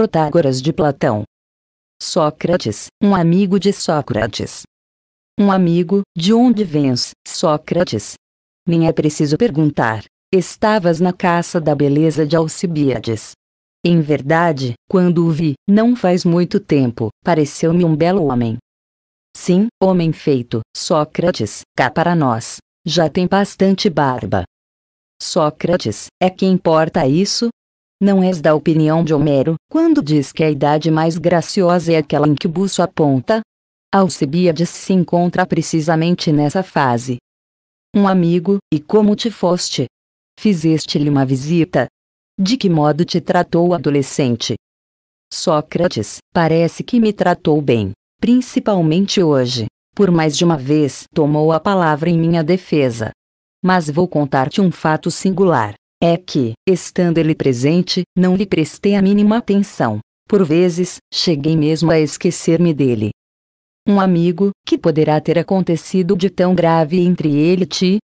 Protágoras de Platão. Sócrates, um amigo de Sócrates. Um amigo, de onde vens, Sócrates? Nem é preciso perguntar. Estavas na caça da beleza de Alcibiades. Em verdade, quando o vi, não faz muito tempo, pareceu-me um belo homem. Sim, homem feito, Sócrates, cá para nós. Já tem bastante barba. Sócrates, é que importa isso? Não és da opinião de Homero, quando diz que a idade mais graciosa é aquela em que buço aponta? Alcibiades se encontra precisamente nessa fase. Um amigo, e como te foste? Fizeste-lhe uma visita? De que modo te tratou o adolescente? Sócrates, parece que me tratou bem, principalmente hoje. Por mais de uma vez tomou a palavra em minha defesa. Mas vou contar-te um fato singular. É que, estando ele presente, não lhe prestei a mínima atenção. Por vezes, cheguei mesmo a esquecer-me dele. Um amigo, que poderá ter acontecido de tão grave entre ele e ti?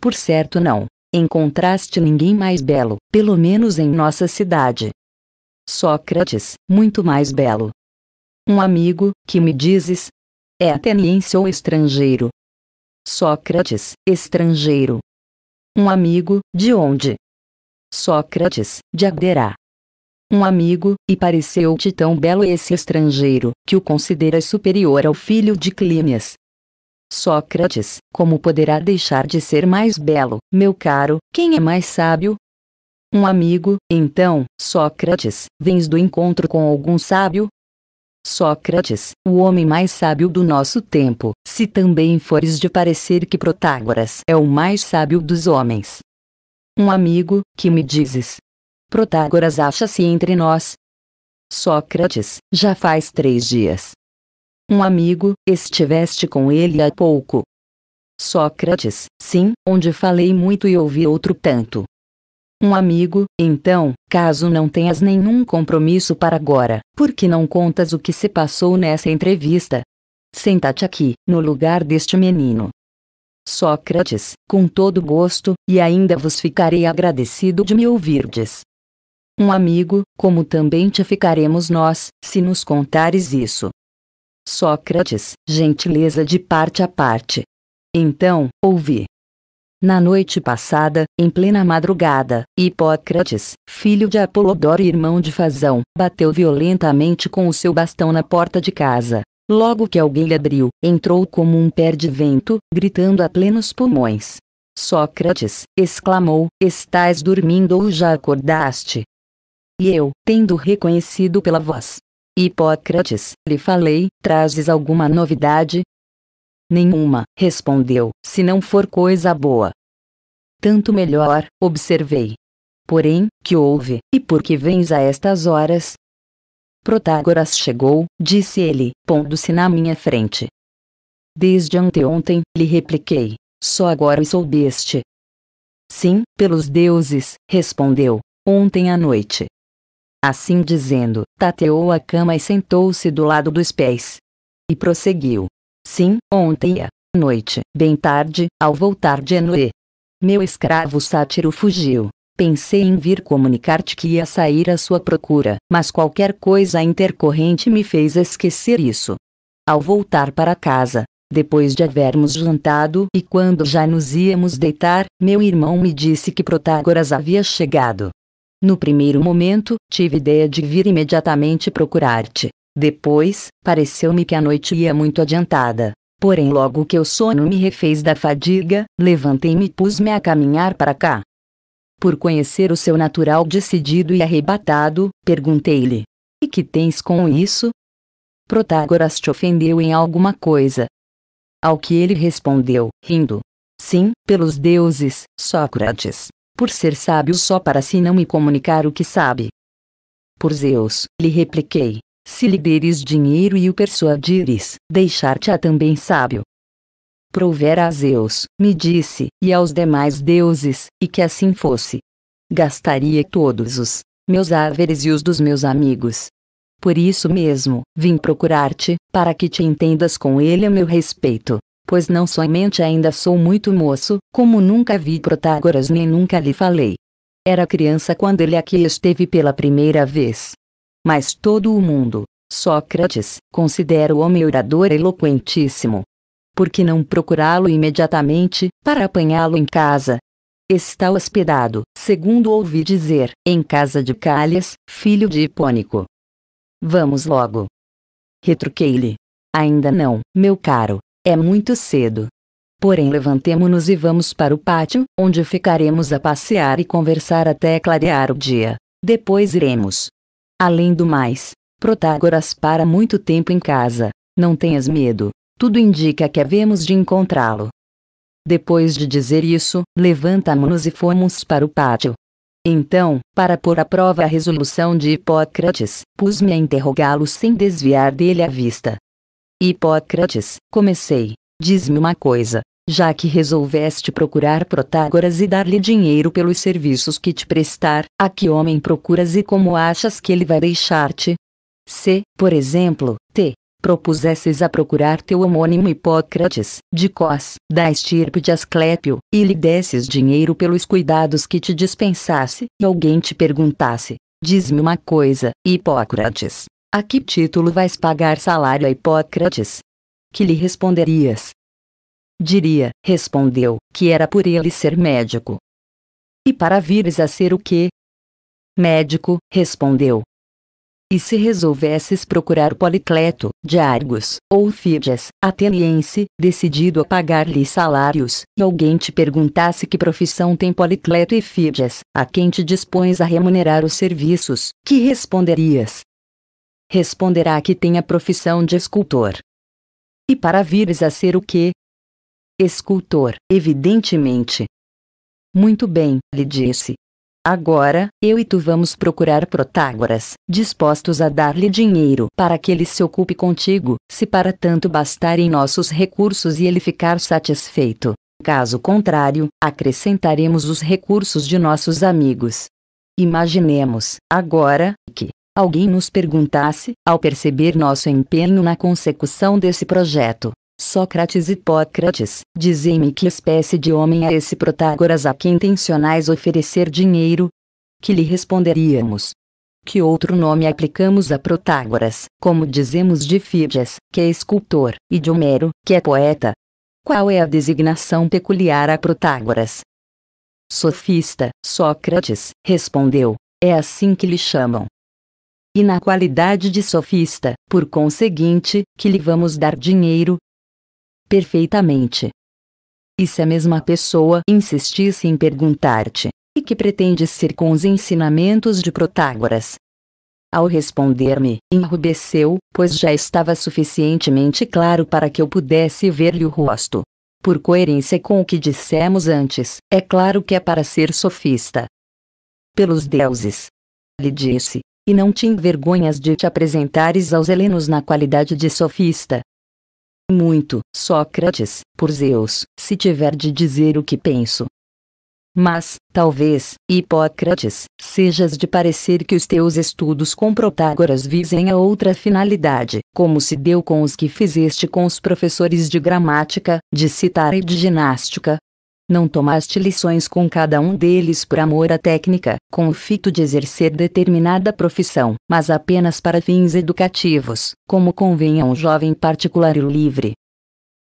Por certo não. Encontraste ninguém mais belo, pelo menos em nossa cidade. Sócrates, muito mais belo. Um amigo, que me dizes? É ateniense ou estrangeiro? Sócrates, estrangeiro. Um amigo, de onde? Sócrates, de Aderá. Um amigo, e pareceu-te tão belo esse estrangeiro, que o consideras superior ao filho de Clínias. Sócrates, como poderá deixar de ser mais belo, meu caro, quem é mais sábio? Um amigo, então, Sócrates, vens do encontro com algum sábio? Sócrates, o homem mais sábio do nosso tempo, se também fores de parecer que Protágoras é o mais sábio dos homens, um amigo, que me dizes? Protágoras acha-se entre nós. Sócrates, já faz três dias. Um amigo, estiveste com ele há pouco. Sócrates, sim, onde falei muito e ouvi outro tanto. Um amigo, então, caso não tenhas nenhum compromisso para agora, por que não contas o que se passou nessa entrevista? Senta-te aqui, no lugar deste menino, Sócrates, com todo gosto, e ainda vos ficarei agradecido de me ouvirdes. Um amigo, como também te ficaremos nós, se nos contares isso. Sócrates, gentileza de parte a parte. Então, ouvi. Na noite passada, em plena madrugada, Hipócrates, filho de Apolodoro e irmão de Fazão, bateu violentamente com o seu bastão na porta de casa. Logo que alguém lhe abriu, entrou como um pé de vento, gritando a plenos pulmões. Sócrates, exclamou, estás dormindo ou já acordaste? E eu, tendo reconhecido pela voz. Hipócrates, lhe falei, trazes alguma novidade? Nenhuma, respondeu, se não for coisa boa. Tanto melhor, observei. Porém, que houve, e por que vens a estas horas? Protágoras chegou, disse ele, pondo-se na minha frente. Desde anteontem, lhe repliquei. Só agora soubeste. Sim, pelos deuses, respondeu, ontem à noite. Assim dizendo, tateou a cama e sentou-se do lado dos pés. E prosseguiu. Sim, ontem à noite, bem tarde, ao voltar de Enoe. Meu escravo sátiro fugiu, Pensei em vir comunicar-te que ia sair à sua procura, mas qualquer coisa intercorrente me fez esquecer isso. Ao voltar para casa, depois de havermos jantado e quando já nos íamos deitar, meu irmão me disse que Protágoras havia chegado. No primeiro momento, tive ideia de vir imediatamente procurar-te. Depois, pareceu-me que a noite ia muito adiantada. Porém, logo que o sono me refez da fadiga, levantei-me e pus-me a caminhar para cá. Por conhecer o seu natural decidido e arrebatado, perguntei-lhe: E que tens com isso? Protágoras te ofendeu em alguma coisa? Ao que ele respondeu, rindo: Sim, pelos deuses, Sócrates. Por ser sábio só para si não me comunicar o que sabe. Por Zeus, lhe repliquei: Se lhe deres dinheiro e o persuadires, deixar-te-á também sábio. Prover a Zeus, me disse, e aos demais deuses, e que assim fosse. Gastaria todos os meus haveres e os dos meus amigos. Por isso mesmo, vim procurar-te, para que te entendas com ele a meu respeito pois não somente ainda sou muito moço, como nunca vi Protágoras nem nunca lhe falei. Era criança quando ele aqui esteve pela primeira vez. Mas todo o mundo, Sócrates, considera o homem orador eloquentíssimo, por que não procurá-lo imediatamente, para apanhá-lo em casa? Está hospedado, segundo ouvi dizer, em casa de Calhas, filho de Hipônico. Vamos logo. Retruquei-lhe. Ainda não, meu caro, é muito cedo. Porém, levantemo-nos e vamos para o pátio, onde ficaremos a passear e conversar até clarear o dia. Depois iremos. Além do mais, Protágoras para muito tempo em casa. Não tenhas medo. Tudo indica que havemos de encontrá-lo. Depois de dizer isso, levantamos-nos e fomos para o pátio. Então, para pôr à prova a resolução de Hipócrates, pus-me a interrogá-lo sem desviar dele a vista. Hipócrates, comecei. Diz-me uma coisa. Já que resolveste procurar Protágoras e dar-lhe dinheiro pelos serviços que te prestar, a que homem procuras e como achas que ele vai deixar-te? Se, por exemplo, te propusesses a procurar teu homônimo Hipócrates, de Cós, da estirpe de Asclépio, e lhe desses dinheiro pelos cuidados que te dispensasse, e alguém te perguntasse, diz-me uma coisa, Hipócrates, a que título vais pagar salário a Hipócrates? Que lhe responderias? Diria, respondeu, que era por ele ser médico. E para vires a ser o quê? Médico, respondeu, e se resolvesses procurar Policleto, de Argos, ou Fídias, ateniense, decidido a pagar-lhe salários, e alguém te perguntasse que profissão tem Policleto e Fídias, a quem te dispões a remunerar os serviços, que responderias? Responderá que tem a profissão de escultor. E para vires a ser o quê? Escultor, evidentemente. Muito bem, lhe disse, Agora, eu e tu vamos procurar Protágoras, dispostos a dar-lhe dinheiro para que ele se ocupe contigo, se para tanto bastarem nossos recursos e ele ficar satisfeito. Caso contrário, acrescentaremos os recursos de nossos amigos. Imaginemos, agora, que alguém nos perguntasse, ao perceber nosso empenho na consecução desse projeto, Sócrates e Hipócrates, dizem-me que espécie de homem é esse Protágoras a quem intencionais oferecer dinheiro? Que lhe responderíamos? Que outro nome aplicamos a Protágoras, como dizemos de Fídias, que é escultor, e de Homero, que é poeta? Qual é a designação peculiar a Protágoras? Sofista, Sócrates, respondeu, é assim que lhe chamam e na qualidade de sofista, por conseguinte, que lhe vamos dar dinheiro, perfeitamente. E se a mesma pessoa insistisse em perguntar-te, e que pretendes ser com os ensinamentos de Protágoras? Ao responder-me, enrubesceu, pois já estava suficientemente claro para que eu pudesse ver-lhe o rosto. Por coerência com o que dissemos antes, é claro que é para ser sofista. Pelos deuses. Lhe disse, e não te envergonhas de te apresentares aos helenos na qualidade de sofista, muito, Sócrates, por Zeus, se tiver de dizer o que penso. Mas, talvez, Hipócrates, sejas de parecer que os teus estudos com Protágoras visem a outra finalidade, como se deu com os que fizeste com os professores de gramática, de citar e de ginástica, não tomaste lições com cada um deles por amor à técnica, com o fito de exercer determinada profissão, mas apenas para fins educativos, como convém a um jovem particular e livre.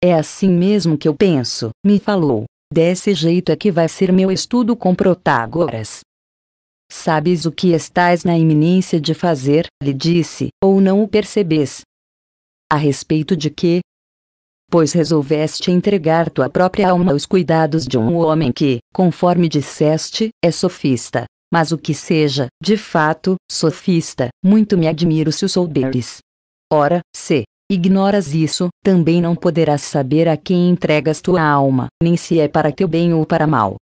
É assim mesmo que eu penso, me falou. Desse jeito é que vai ser meu estudo com Protágoras. Sabes o que estás na iminência de fazer, lhe disse, ou não o percebes. A respeito de que, pois resolveste entregar tua própria alma aos cuidados de um homem que, conforme disseste, é sofista. Mas o que seja, de fato, sofista, muito me admiro se o souberes. Ora, se ignoras isso, também não poderás saber a quem entregas tua alma, nem se é para teu bem ou para mal.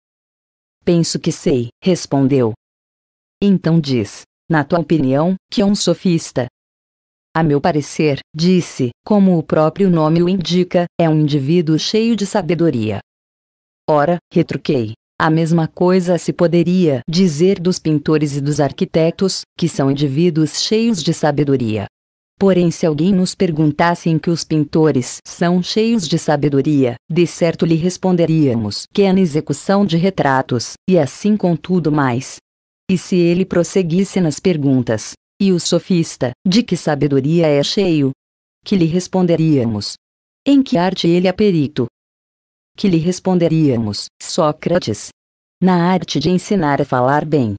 Penso que sei, respondeu. Então diz, na tua opinião, que é um sofista, a meu parecer, disse, como o próprio nome o indica, é um indivíduo cheio de sabedoria. Ora, retruquei. A mesma coisa se poderia dizer dos pintores e dos arquitetos, que são indivíduos cheios de sabedoria. Porém, se alguém nos perguntasse em que os pintores são cheios de sabedoria, de certo lhe responderíamos que é na execução de retratos, e assim com tudo mais. E se ele prosseguisse nas perguntas, e o sofista, de que sabedoria é cheio? Que lhe responderíamos? Em que arte ele é perito? Que lhe responderíamos, Sócrates? Na arte de ensinar a falar bem.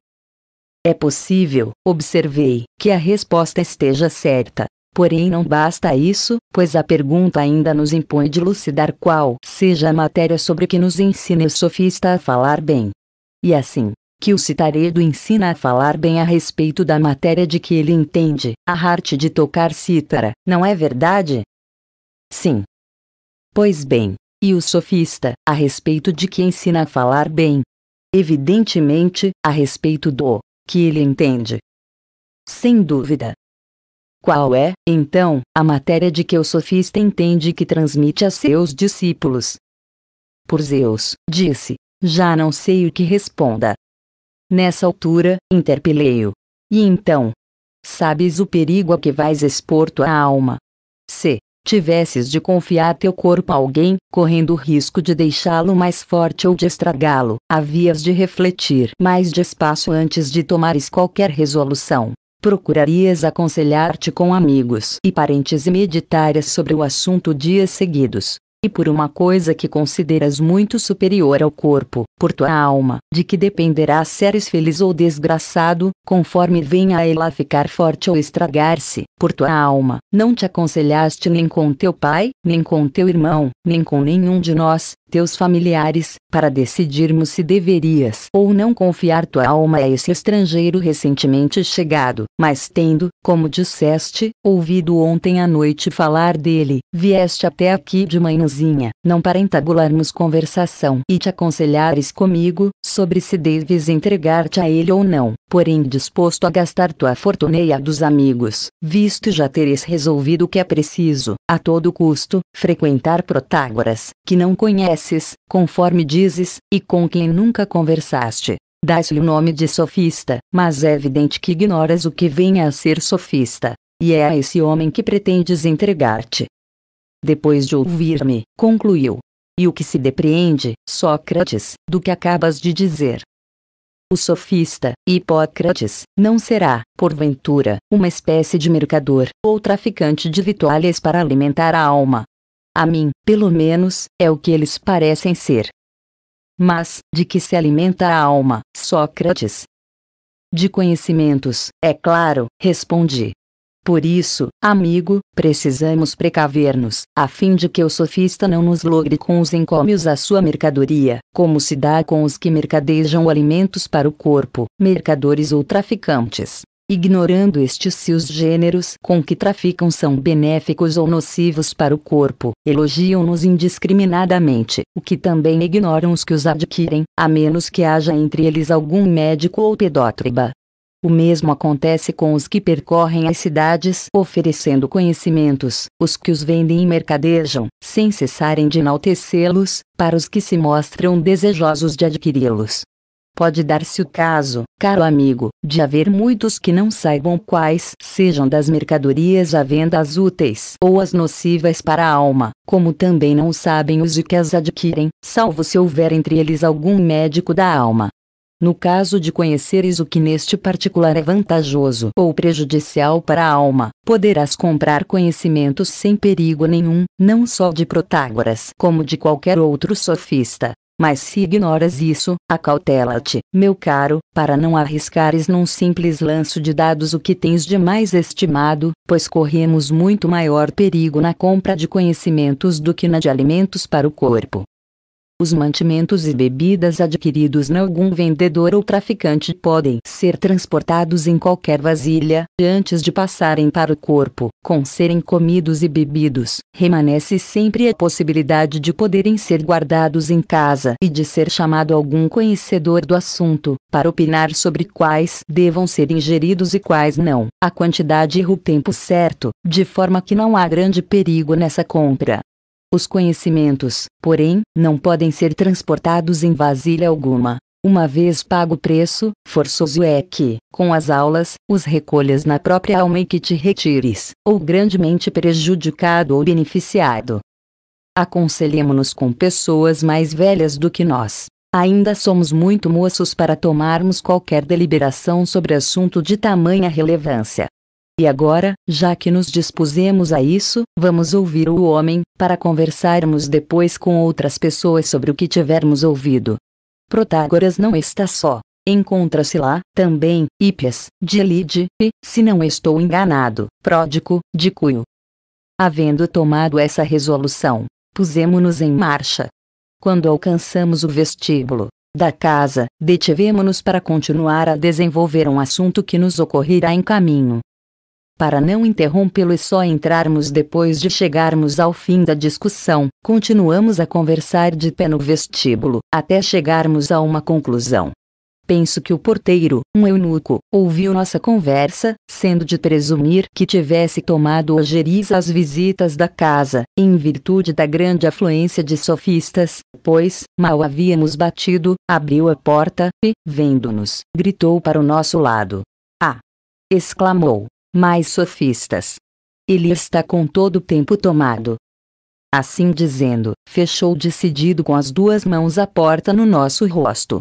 É possível, observei, que a resposta esteja certa, Porém, não basta isso, pois a pergunta ainda nos impõe dilucidar qual seja a matéria sobre que nos ensine o sofista a falar bem. E assim, que o citaredo ensina a falar bem a respeito da matéria de que ele entende, a arte de tocar cítara, não é verdade? Sim. Pois bem, e o sofista, a respeito de que ensina a falar bem? Evidentemente, a respeito do que ele entende. Sem dúvida. Qual é, então, a matéria de que o sofista entende que transmite a seus discípulos? Por Zeus, disse, já não sei o que responda. Nessa altura, interpelei-o. E então? Sabes o perigo a que vais expor tua alma. Se tivesses de confiar teu corpo a alguém, correndo o risco de deixá-lo mais forte ou de estragá-lo, havias de refletir mais despacio antes de tomares qualquer resolução. Procurarias aconselhar-te com amigos e parentes e sobre o assunto dias seguidos, e por uma coisa que consideras muito superior ao corpo, por tua alma, de que dependerá seres feliz ou desgraçado, conforme venha a ela ficar forte ou estragar-se, por tua alma, não te aconselhaste nem com teu pai, nem com teu irmão, nem com nenhum de nós, teus familiares, para decidirmos se deverias ou não confiar tua alma a esse estrangeiro recentemente chegado, mas tendo, como disseste, ouvido ontem à noite falar dele, vieste até aqui de manhãzinha, não para entabularmos conversação e te aconselhares comigo, sobre se deves entregar-te a ele ou não, porém disposto a gastar tua fortuna e a dos amigos, visto já teres resolvido o que é preciso, a todo custo, frequentar Protágoras, que não conhece conheces, conforme dizes, e com quem nunca conversaste. Dás-lhe o nome de sofista, mas é evidente que ignoras o que venha a ser sofista. E é a esse homem que pretendes entregar-te. Depois de ouvir-me, concluiu. E o que se depreende, Sócrates, do que acabas de dizer? O sofista, Hipócrates, não será, porventura, uma espécie de mercador ou traficante de vitórias para alimentar a alma, a mim, pelo menos, é o que eles parecem ser. Mas, de que se alimenta a alma, Sócrates? De conhecimentos, é claro, respondi. Por isso, amigo, precisamos precaver-nos, a fim de que o sofista não nos logre com os encômios à sua mercadoria, como se dá com os que mercadejam alimentos para o corpo, mercadores ou traficantes ignorando estes se os gêneros com que traficam são benéficos ou nocivos para o corpo, elogiam-nos indiscriminadamente, o que também ignoram os que os adquirem, a menos que haja entre eles algum médico ou pedótriba. O mesmo acontece com os que percorrem as cidades oferecendo conhecimentos, os que os vendem e mercadejam, sem cessarem de enaltecê-los, para os que se mostram desejosos de adquiri-los. Pode dar-se o caso, caro amigo, de haver muitos que não saibam quais sejam das mercadorias à venda as úteis ou as nocivas para a alma, como também não sabem os de que as adquirem, salvo se houver entre eles algum médico da alma. No caso de conheceres o que neste particular é vantajoso ou prejudicial para a alma, poderás comprar conhecimentos sem perigo nenhum, não só de Protágoras como de qualquer outro sofista. Mas se ignoras isso, acautela-te, meu caro, para não arriscares num simples lanço de dados o que tens de mais estimado, pois corremos muito maior perigo na compra de conhecimentos do que na de alimentos para o corpo. Os mantimentos e bebidas adquiridos em algum vendedor ou traficante podem ser transportados em qualquer vasilha, antes de passarem para o corpo. Com serem comidos e bebidos, remanece sempre a possibilidade de poderem ser guardados em casa e de ser chamado algum conhecedor do assunto, para opinar sobre quais devam ser ingeridos e quais não, a quantidade e o tempo certo, de forma que não há grande perigo nessa compra. Os conhecimentos, porém, não podem ser transportados em vasilha alguma. Uma vez pago o preço, forçoso é que, com as aulas, os recolhas na própria alma e que te retires, ou grandemente prejudicado ou beneficiado. Aconselhemo-nos com pessoas mais velhas do que nós. Ainda somos muito moços para tomarmos qualquer deliberação sobre assunto de tamanha relevância. E agora, já que nos dispusemos a isso, vamos ouvir o homem, para conversarmos depois com outras pessoas sobre o que tivermos ouvido. Protágoras não está só. Encontra-se lá, também, Hippias, de Elide, e, se não estou enganado, Pródico, de Cuio. Havendo tomado essa resolução, pusemos-nos em marcha. Quando alcançamos o vestíbulo, da casa, detivemos-nos para continuar a desenvolver um assunto que nos ocorrerá em caminho para não interrompê-lo e só entrarmos depois de chegarmos ao fim da discussão, continuamos a conversar de pé no vestíbulo, até chegarmos a uma conclusão. Penso que o porteiro, um eunuco, ouviu nossa conversa, sendo de presumir que tivesse tomado ojeriza às visitas da casa, em virtude da grande afluência de sofistas, pois, mal havíamos batido, abriu a porta, e, vendo-nos, gritou para o nosso lado. Ah! exclamou mais sofistas. Ele está com todo o tempo tomado. Assim dizendo, fechou decidido com as duas mãos a porta no nosso rosto.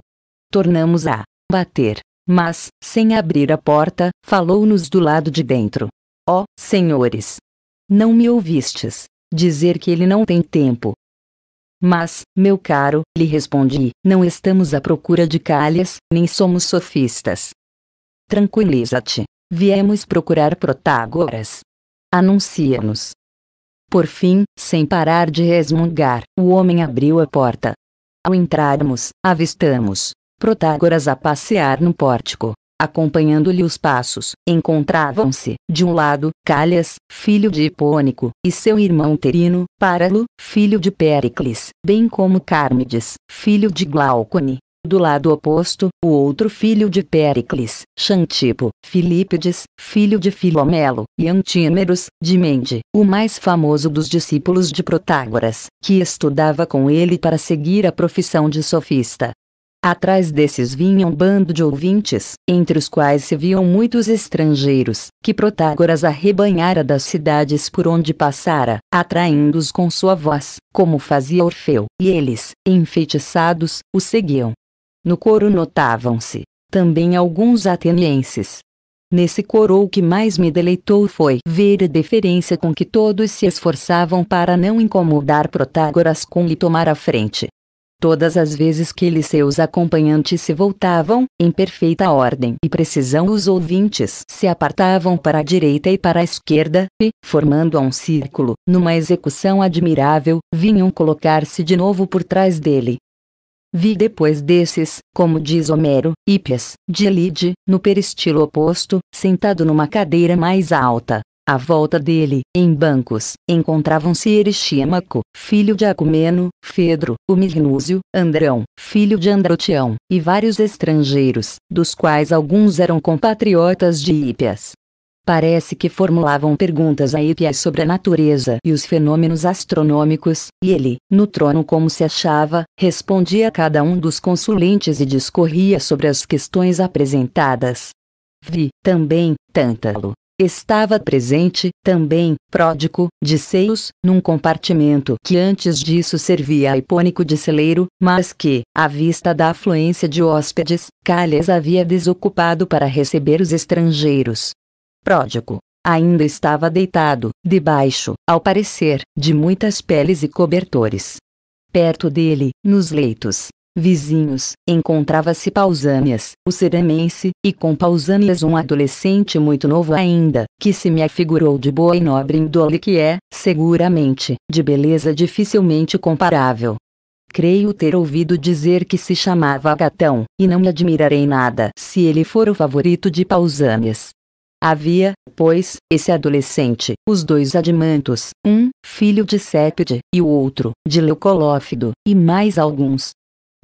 Tornamos a bater, mas, sem abrir a porta, falou-nos do lado de dentro. Ó, oh, senhores! Não me ouvistes dizer que ele não tem tempo. Mas, meu caro, lhe respondi, não estamos à procura de calhas, nem somos sofistas. Tranquiliza-te, Viemos procurar Protágoras. Anuncia-nos. Por fim, sem parar de resmungar, o homem abriu a porta. Ao entrarmos, avistamos Protágoras a passear no pórtico. Acompanhando-lhe os passos, encontravam-se, de um lado, Calhas, filho de Hipônico, e seu irmão Terino, Páralo, filho de Péricles, bem como Cármides, filho de Glaucone, do lado oposto, o outro filho de Péricles, Xantipo, Filípides, filho de Filomelo, e Antímeros, de Mende, o mais famoso dos discípulos de Protágoras, que estudava com ele para seguir a profissão de sofista. Atrás desses vinha um bando de ouvintes, entre os quais se viam muitos estrangeiros, que Protágoras arrebanhara das cidades por onde passara, atraindo-os com sua voz, como fazia Orfeu, e eles, enfeitiçados, o seguiam. No coro notavam-se também alguns atenienses. Nesse coro o que mais me deleitou foi ver a deferência com que todos se esforçavam para não incomodar Protágoras com lhe tomar a frente. Todas as vezes que ele e seus acompanhantes se voltavam, em perfeita ordem e precisão os ouvintes se apartavam para a direita e para a esquerda, e, formando um círculo, numa execução admirável, vinham colocar-se de novo por trás dele, Vi depois desses, como diz Homero, Hippias, de Elide, no peristilo oposto, sentado numa cadeira mais alta. À volta dele, em bancos, encontravam-se Erixímaco, filho de Acumeno, Fedro, o Mirnúsio, Andrão, filho de Androtião, e vários estrangeiros, dos quais alguns eram compatriotas de Hípias. Parece que formulavam perguntas a Hippias sobre a natureza e os fenômenos astronômicos, e ele, no trono como se achava, respondia a cada um dos consulentes e discorria sobre as questões apresentadas. Vi, também, Tântalo. Estava presente, também, pródico, de seios, num compartimento que antes disso servia a hipônico de celeiro, mas que, à vista da afluência de hóspedes, Calhas havia desocupado para receber os estrangeiros pródigo, ainda estava deitado, debaixo, ao parecer, de muitas peles e cobertores. Perto dele, nos leitos, vizinhos, encontrava-se Pausânias, o ceramense, e com Pausânias um adolescente muito novo ainda, que se me afigurou de boa e nobre índole que é, seguramente, de beleza dificilmente comparável. Creio ter ouvido dizer que se chamava Gatão, e não me admirarei nada se ele for o favorito de Pausânias. Havia, pois, esse adolescente, os dois Adimantos, um, filho de Sépide, e o outro, de Leucolófido, e mais alguns.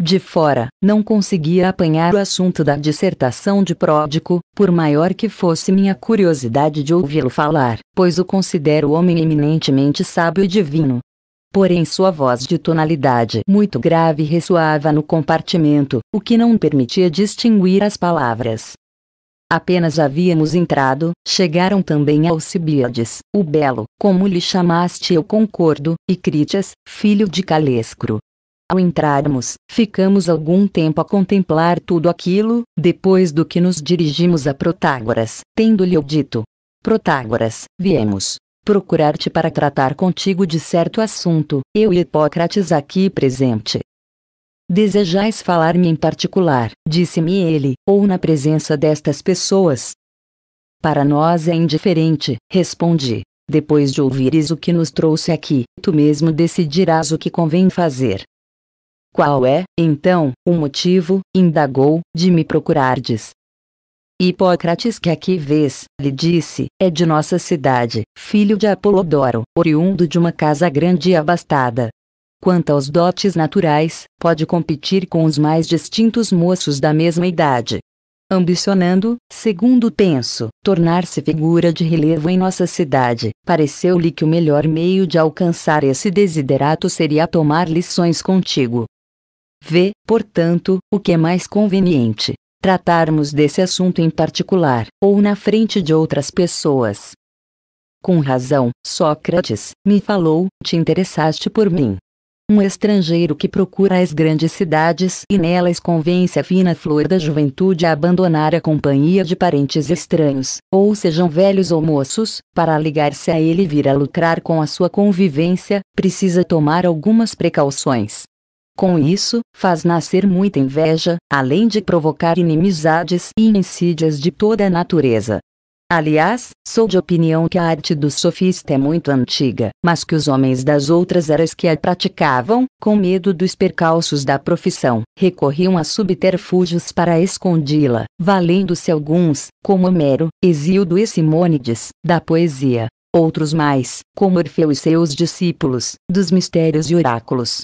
De fora, não conseguia apanhar o assunto da dissertação de Pródico, por maior que fosse minha curiosidade de ouvi-lo falar, pois o considero homem eminentemente sábio e divino. Porém sua voz de tonalidade muito grave ressoava no compartimento, o que não permitia distinguir as palavras. Apenas havíamos entrado, chegaram também Alcibiades, o belo, como lhe chamaste eu concordo, e Critias, filho de Calescro. Ao entrarmos, ficamos algum tempo a contemplar tudo aquilo, depois do que nos dirigimos a Protágoras, tendo-lhe dito: Protágoras, viemos procurar-te para tratar contigo de certo assunto, eu e Hipócrates aqui presente, Desejais falar-me em particular, disse-me ele, ou na presença destas pessoas? Para nós é indiferente, respondi. Depois de ouvires o que nos trouxe aqui, tu mesmo decidirás o que convém fazer. Qual é, então, o motivo, indagou, de me procurardes? Hipócrates que aqui vês, lhe disse, é de nossa cidade, filho de Apolodoro, oriundo de uma casa grande e abastada, quanto aos dotes naturais, pode competir com os mais distintos moços da mesma idade. Ambicionando, segundo penso, tornar-se figura de relevo em nossa cidade, pareceu-lhe que o melhor meio de alcançar esse desiderato seria tomar lições contigo. Vê, portanto, o que é mais conveniente. Tratarmos desse assunto em particular, ou na frente de outras pessoas. Com razão, Sócrates, me falou, te interessaste por mim um estrangeiro que procura as grandes cidades e nelas convence a fina flor da juventude a abandonar a companhia de parentes estranhos, ou sejam velhos ou moços, para ligar-se a ele e vir a lucrar com a sua convivência, precisa tomar algumas precauções. Com isso, faz nascer muita inveja, além de provocar inimizades e insídias de toda a natureza. Aliás, sou de opinião que a arte do sofista é muito antiga, mas que os homens das outras eras que a praticavam, com medo dos percalços da profissão, recorriam a subterfúgios para escondi-la, valendo-se alguns, como Homero, Exíodo e Simônides, da poesia. Outros mais, como Orfeu e seus discípulos, dos mistérios e oráculos.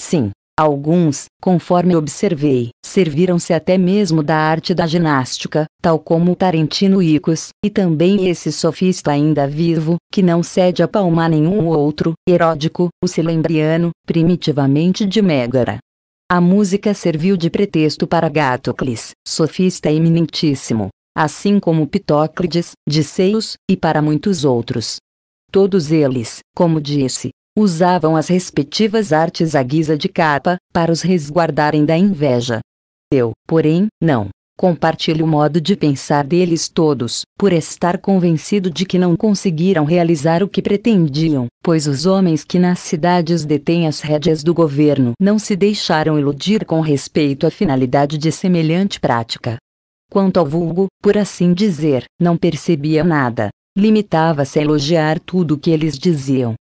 Sim, Alguns, conforme observei, serviram-se até mesmo da arte da ginástica, tal como o Tarentino Icos, e também esse sofista ainda vivo, que não cede a palma a nenhum outro, Heródico, o Silembriano, primitivamente de Mégara. A música serviu de pretexto para Gatocles, sofista eminentíssimo, assim como Pitóclides, de Seios, e para muitos outros. Todos eles, como disse, usavam as respectivas artes à guisa de capa, para os resguardarem da inveja. Eu, porém, não. Compartilho o modo de pensar deles todos, por estar convencido de que não conseguiram realizar o que pretendiam, pois os homens que nas cidades detêm as rédeas do governo não se deixaram iludir com respeito à finalidade de semelhante prática. Quanto ao vulgo, por assim dizer, não percebia nada. Limitava-se a elogiar tudo o que eles diziam,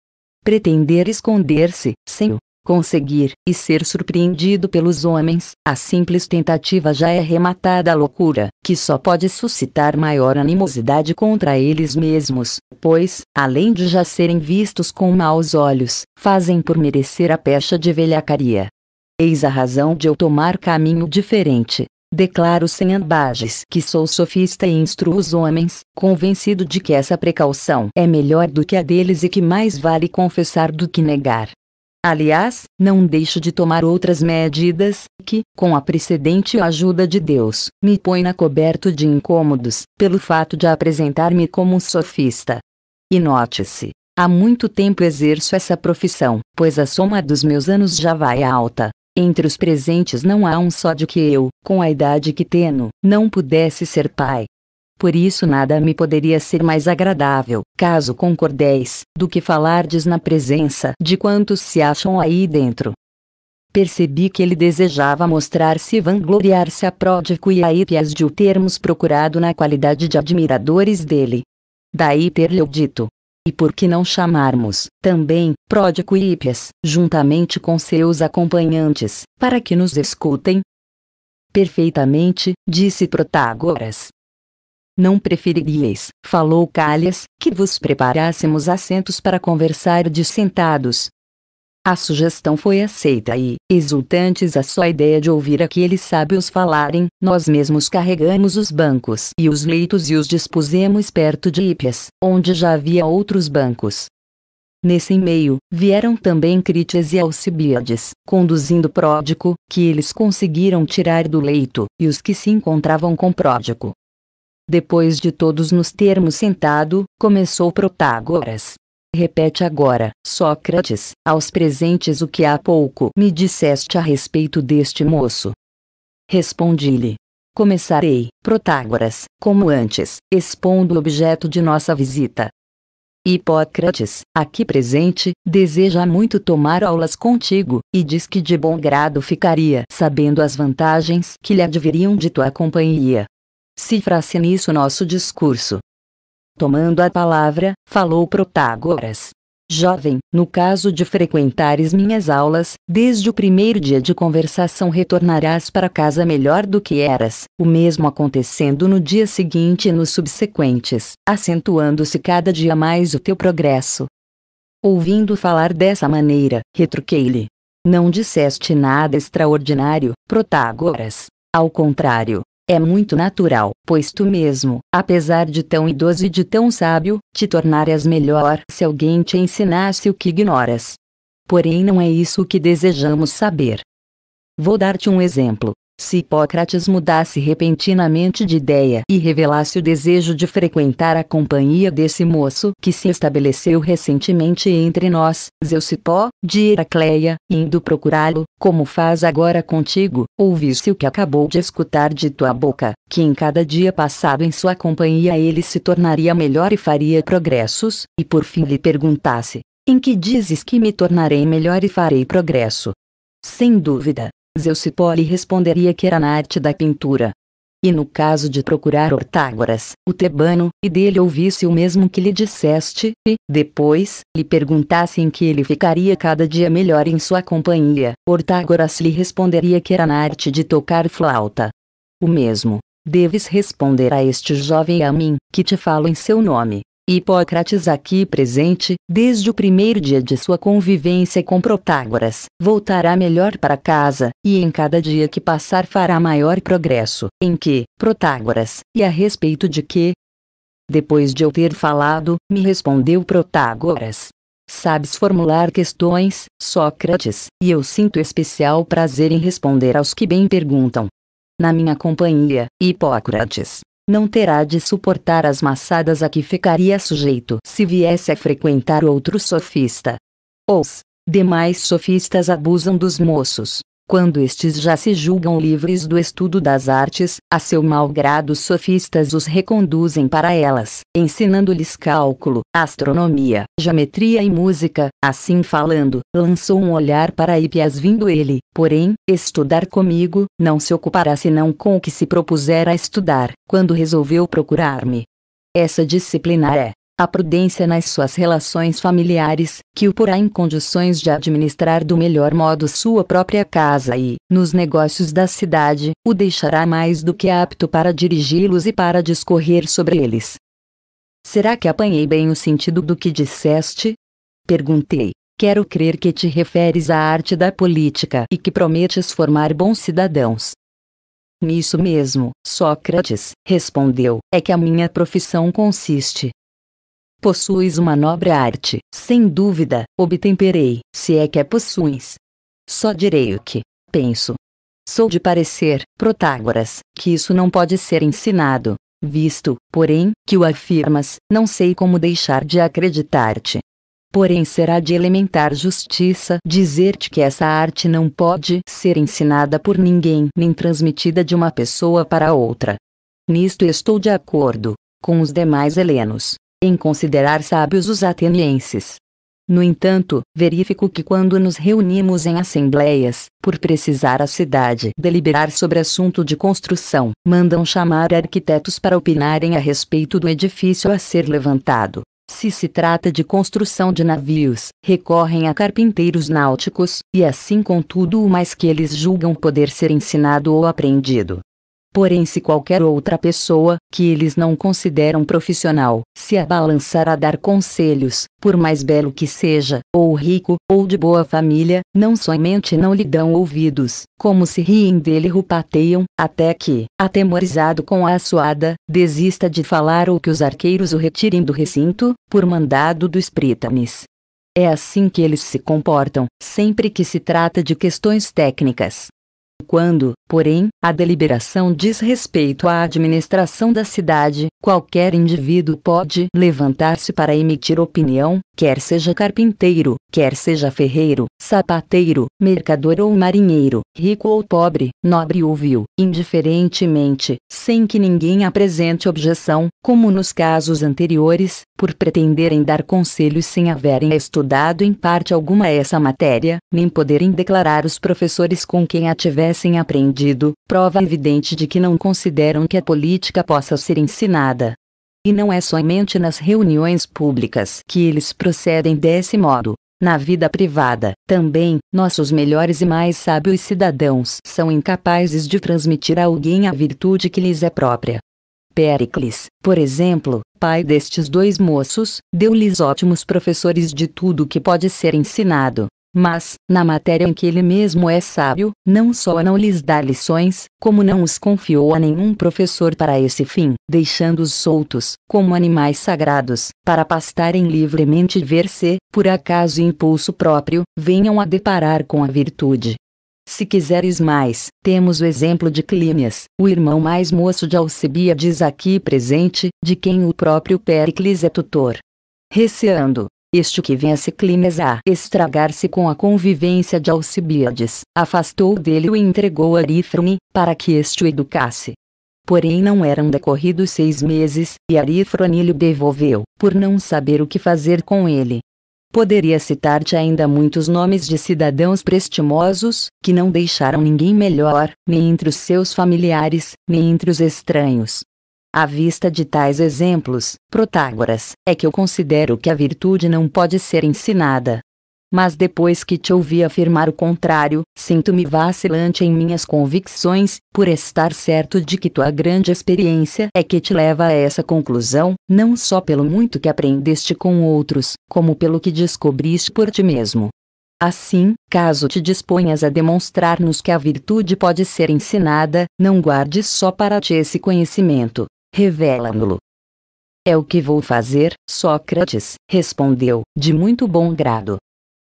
pretender esconder-se, sem o conseguir, e ser surpreendido pelos homens, a simples tentativa já é rematada a loucura, que só pode suscitar maior animosidade contra eles mesmos, pois, além de já serem vistos com maus olhos, fazem por merecer a pecha de velhacaria. Eis a razão de eu tomar caminho diferente, Declaro sem ambages que sou sofista e instruo os homens, convencido de que essa precaução é melhor do que a deles e que mais vale confessar do que negar. Aliás, não deixo de tomar outras medidas, que, com a precedente ajuda de Deus, me põe na coberto de incômodos, pelo fato de apresentar-me como um sofista. E note-se, há muito tempo exerço essa profissão, pois a soma dos meus anos já vai alta, entre os presentes não há um só de que eu, com a idade que tenho, não pudesse ser pai. Por isso nada me poderia ser mais agradável, caso concordeis, do que falardes na presença de quantos se acham aí dentro. Percebi que ele desejava mostrar-se e vangloriar-se a pródigo e a ípias de o termos procurado na qualidade de admiradores dele. Daí ter-lhe dito, e por que não chamarmos, também, pródico Ípias, juntamente com seus acompanhantes, para que nos escutem? Perfeitamente, disse Protágoras. Não prefeririais, falou Calhas, que vos preparássemos assentos para conversar de sentados, a sugestão foi aceita e, exultantes à sua ideia de ouvir aqueles sábios falarem, nós mesmos carregamos os bancos e os leitos e os dispusemos perto de Ípias, onde já havia outros bancos. Nesse meio vieram também Crites e Alcibiades, conduzindo Pródico, que eles conseguiram tirar do leito, e os que se encontravam com Pródico. Depois de todos nos termos sentado, começou Protágoras, Repete agora, Sócrates, aos presentes o que há pouco me disseste a respeito deste moço. Respondi-lhe. Começarei, Protágoras, como antes, expondo o objeto de nossa visita. Hipócrates, aqui presente, deseja muito tomar aulas contigo, e diz que de bom grado ficaria sabendo as vantagens que lhe adviriam de tua companhia. Cifra-se nisso nosso discurso, Tomando a palavra, falou Protágoras. Jovem, no caso de frequentares minhas aulas, desde o primeiro dia de conversação retornarás para casa melhor do que eras, o mesmo acontecendo no dia seguinte e nos subsequentes, acentuando-se cada dia mais o teu progresso. Ouvindo falar dessa maneira, retruquei-lhe. Não disseste nada extraordinário, Protágoras. Ao contrário, é muito natural, pois tu mesmo, apesar de tão idoso e de tão sábio, te tornarias melhor se alguém te ensinasse o que ignoras. Porém, não é isso que desejamos saber. Vou dar-te um exemplo. Se Hipócrates mudasse repentinamente de ideia e revelasse o desejo de frequentar a companhia desse moço que se estabeleceu recentemente entre nós, Zeusipó de Heracleia, indo procurá-lo, como faz agora contigo, ouvisse o que acabou de escutar de tua boca, que em cada dia passado em sua companhia ele se tornaria melhor e faria progressos, e por fim lhe perguntasse, em que dizes que me tornarei melhor e farei progresso? Sem dúvida, Zeucipo lhe responderia que era na arte da pintura. E no caso de procurar Ortágoras, o tebano, e dele ouvisse o mesmo que lhe disseste, e, depois, lhe perguntasse em que ele ficaria cada dia melhor em sua companhia, Ortágoras lhe responderia que era na arte de tocar flauta. O mesmo, deves responder a este jovem e a mim, que te falo em seu nome. Hipócrates aqui presente, desde o primeiro dia de sua convivência com Protágoras, voltará melhor para casa, e em cada dia que passar fará maior progresso, em que, Protágoras, e a respeito de que? Depois de eu ter falado, me respondeu Protágoras. Sabes formular questões, Sócrates, e eu sinto especial prazer em responder aos que bem perguntam. Na minha companhia, Hipócrates, não terá de suportar as maçadas a que ficaria sujeito se viesse a frequentar outro sofista. Os demais sofistas abusam dos moços, quando estes já se julgam livres do estudo das artes, a seu malgrado os sofistas os reconduzem para elas, ensinando-lhes cálculo, astronomia, geometria e música, assim falando, lançou um olhar para Hipias vindo ele, porém, estudar comigo, não se ocupará senão com o que se propusera a estudar, quando resolveu procurar-me. Essa disciplina é, a prudência nas suas relações familiares, que o porá em condições de administrar do melhor modo sua própria casa e, nos negócios da cidade, o deixará mais do que apto para dirigi-los e para discorrer sobre eles. Será que apanhei bem o sentido do que disseste? Perguntei. Quero crer que te referes à arte da política e que prometes formar bons cidadãos. Nisso mesmo, Sócrates, respondeu, é que a minha profissão consiste, Possuis uma nobre arte, sem dúvida, obtemperei, se é que a possuis. Só direi o que penso. Sou de parecer, Protágoras, que isso não pode ser ensinado. Visto, porém, que o afirmas, não sei como deixar de acreditar-te. Porém, será de elementar justiça dizer-te que essa arte não pode ser ensinada por ninguém nem transmitida de uma pessoa para outra. Nisto estou de acordo com os demais helenos em considerar sábios os atenienses. No entanto, verifico que quando nos reunimos em assembleias, por precisar a cidade deliberar sobre assunto de construção, mandam chamar arquitetos para opinarem a respeito do edifício a ser levantado. Se se trata de construção de navios, recorrem a carpinteiros náuticos, e assim com tudo o mais que eles julgam poder ser ensinado ou aprendido. Porém, se qualquer outra pessoa, que eles não consideram profissional, se abalançar a dar conselhos, por mais belo que seja, ou rico, ou de boa família, não somente não lhe dão ouvidos, como se riem dele rupateiam, até que, atemorizado com a assoada, desista de falar ou que os arqueiros o retirem do recinto, por mandado dos prítames. É assim que eles se comportam, sempre que se trata de questões técnicas. Quando, porém, a deliberação diz respeito à administração da cidade, qualquer indivíduo pode levantar-se para emitir opinião, quer seja carpinteiro, quer seja ferreiro, sapateiro, mercador ou marinheiro, rico ou pobre, nobre ou vil, indiferentemente, sem que ninguém apresente objeção, como nos casos anteriores, por pretenderem dar conselhos sem haverem estudado em parte alguma essa matéria, nem poderem declarar os professores com quem a tivessem aprendido, prova evidente de que não consideram que a política possa ser ensinada. E não é somente nas reuniões públicas que eles procedem desse modo. Na vida privada, também, nossos melhores e mais sábios cidadãos são incapazes de transmitir a alguém a virtude que lhes é própria. Péricles, por exemplo, pai destes dois moços, deu-lhes ótimos professores de tudo que pode ser ensinado. Mas, na matéria em que ele mesmo é sábio, não só não lhes dá lições, como não os confiou a nenhum professor para esse fim, deixando-os soltos, como animais sagrados, para pastarem livremente e ver se, por acaso e impulso próprio, venham a deparar com a virtude. Se quiseres mais, temos o exemplo de Clínias, o irmão mais moço de Alcibíades aqui presente, de quem o próprio Pericles é tutor. Receando, este que vence Clínias a estragar-se com a convivência de Alcibíades, afastou dele e entregou a Arífrone, para que este o educasse. Porém não eram decorridos seis meses, e Arífrone lhe devolveu, por não saber o que fazer com ele. Poderia citar-te ainda muitos nomes de cidadãos prestimosos, que não deixaram ninguém melhor, nem entre os seus familiares, nem entre os estranhos. À vista de tais exemplos, Protágoras, é que eu considero que a virtude não pode ser ensinada, mas depois que te ouvi afirmar o contrário, sinto-me vacilante em minhas convicções, por estar certo de que tua grande experiência é que te leva a essa conclusão, não só pelo muito que aprendeste com outros, como pelo que descobriste por ti mesmo. Assim, caso te disponhas a demonstrar-nos que a virtude pode ser ensinada, não guardes só para ti esse conhecimento. Revela-no-lo. É o que vou fazer, Sócrates, respondeu, de muito bom grado.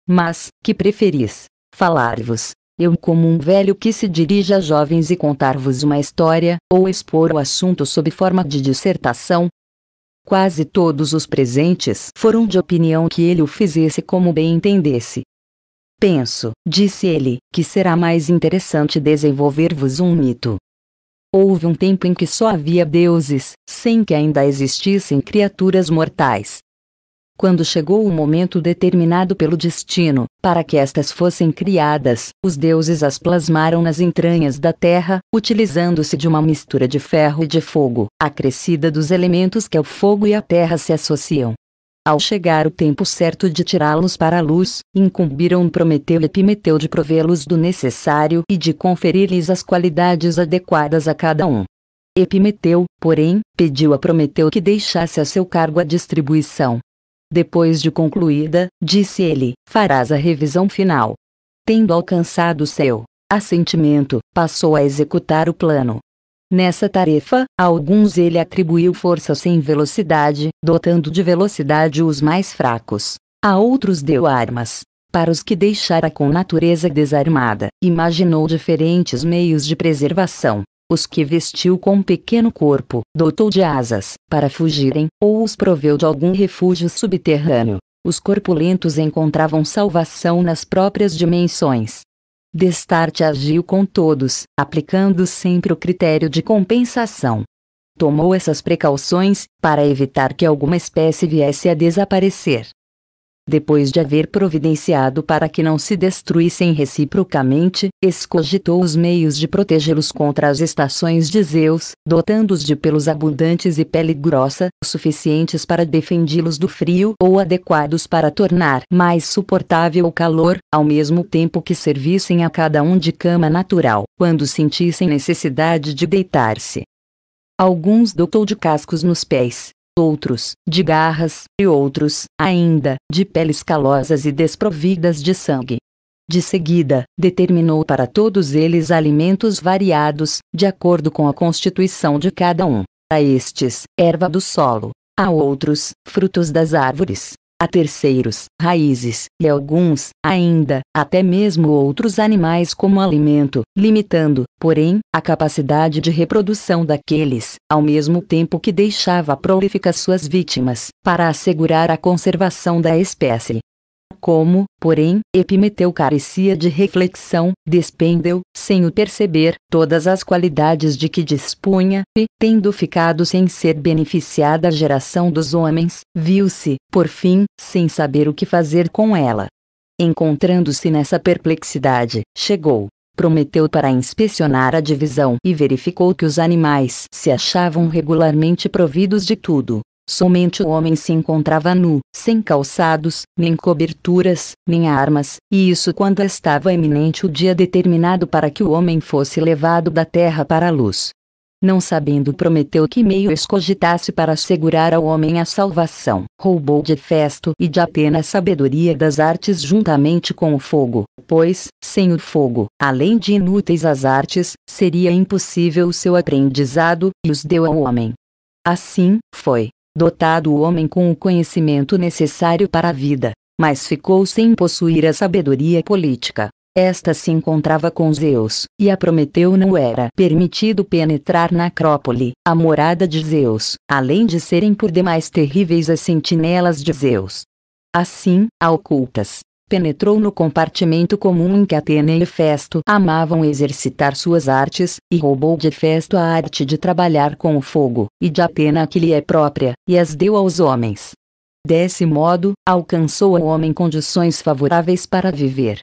Mas, que preferis? Falar-vos, eu como um velho que se dirige a jovens e contar-vos uma história, ou expor o assunto sob forma de dissertação? Quase todos os presentes foram de opinião que ele o fizesse como bem entendesse. Penso, disse ele, que será mais interessante desenvolver-vos um mito. Houve um tempo em que só havia deuses, sem que ainda existissem criaturas mortais. Quando chegou o momento determinado pelo destino, para que estas fossem criadas, os deuses as plasmaram nas entranhas da terra, utilizando-se de uma mistura de ferro e de fogo, acrescida dos elementos que ao fogo e à terra se associam. Ao chegar o tempo certo de tirá-los para a luz, incumbiram Prometeu e Epimeteu de provê-los do necessário e de conferir-lhes as qualidades adequadas a cada um. Epimeteu, porém, pediu a Prometeu que deixasse a seu cargo a distribuição, depois de concluída, disse ele, farás a revisão final. Tendo alcançado seu assentimento, passou a executar o plano. Nessa tarefa, a alguns ele atribuiu força sem velocidade, dotando de velocidade os mais fracos. A outros deu armas. Para os que deixara com natureza desarmada, imaginou diferentes meios de preservação os que vestiu com um pequeno corpo, dotou de asas, para fugirem, ou os proveu de algum refúgio subterrâneo. Os corpulentos encontravam salvação nas próprias dimensões. Destarte agiu com todos, aplicando sempre o critério de compensação. Tomou essas precauções, para evitar que alguma espécie viesse a desaparecer, depois de haver providenciado para que não se destruíssem reciprocamente, escogitou os meios de protegê-los contra as estações de Zeus, dotando-os de pelos abundantes e pele grossa, suficientes para defendê-los do frio ou adequados para tornar mais suportável o calor, ao mesmo tempo que servissem a cada um de cama natural, quando sentissem necessidade de deitar-se. Alguns dotou de cascos nos pés, outros, de garras, e outros, ainda, de peles calosas e desprovidas de sangue. De seguida, determinou para todos eles alimentos variados, de acordo com a constituição de cada um. A estes, erva do solo, a outros, frutos das árvores, a terceiros, raízes, e alguns, ainda, até mesmo outros animais como alimento, limitando, porém, a capacidade de reprodução daqueles, ao mesmo tempo que deixava prolíficas suas vítimas, para assegurar a conservação da espécie como, porém, Epimeteu carecia de reflexão, despendeu, sem o perceber, todas as qualidades de que dispunha, e, tendo ficado sem ser beneficiada a geração dos homens, viu-se, por fim, sem saber o que fazer com ela. Encontrando-se nessa perplexidade, chegou, prometeu para inspecionar a divisão e verificou que os animais se achavam regularmente providos de tudo, Somente o homem se encontrava nu, sem calçados, nem coberturas, nem armas, e isso quando estava eminente o dia determinado para que o homem fosse levado da terra para a luz. Não sabendo, prometeu que meio escogitasse para assegurar ao homem a salvação. Roubou de Festo e de Atena a sabedoria das artes juntamente com o fogo, pois, sem o fogo, além de inúteis as artes, seria impossível o seu aprendizado, e os deu ao homem. Assim, foi dotado o homem com o conhecimento necessário para a vida, mas ficou sem possuir a sabedoria política. Esta se encontrava com Zeus, e a Prometeu não era permitido penetrar na Acrópole, a morada de Zeus, além de serem por demais terríveis as sentinelas de Zeus. Assim, a ocultas, penetrou no compartimento comum em que Atena e Festo amavam exercitar suas artes, e roubou de Festo a arte de trabalhar com o fogo, e de Atena a que lhe é própria, e as deu aos homens. Desse modo, alcançou ao homem condições favoráveis para viver.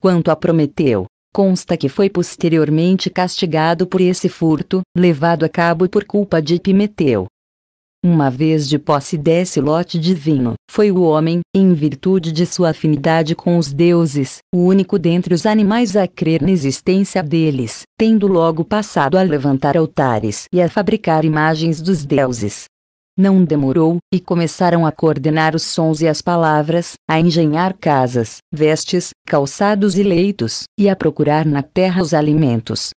Quanto a Prometeu, consta que foi posteriormente castigado por esse furto, levado a cabo por culpa de Pimeteu. Uma vez de posse desse lote divino, foi o homem, em virtude de sua afinidade com os deuses, o único dentre os animais a crer na existência deles, tendo logo passado a levantar altares e a fabricar imagens dos deuses. Não demorou, e começaram a coordenar os sons e as palavras, a engenhar casas, vestes, calçados e leitos, e a procurar na terra os alimentos.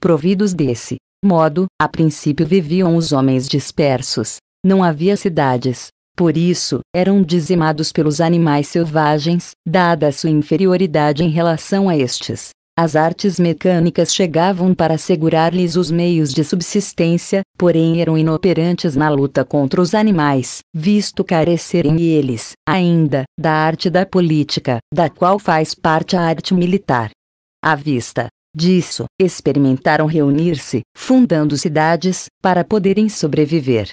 Providos desse modo, a princípio viviam os homens dispersos, não havia cidades. Por isso, eram dizimados pelos animais selvagens, dada a sua inferioridade em relação a estes. As artes mecânicas chegavam para assegurar-lhes os meios de subsistência, porém eram inoperantes na luta contra os animais, visto carecerem eles, ainda, da arte da política, da qual faz parte a arte militar. À vista disso, experimentaram reunir-se, fundando cidades, para poderem sobreviver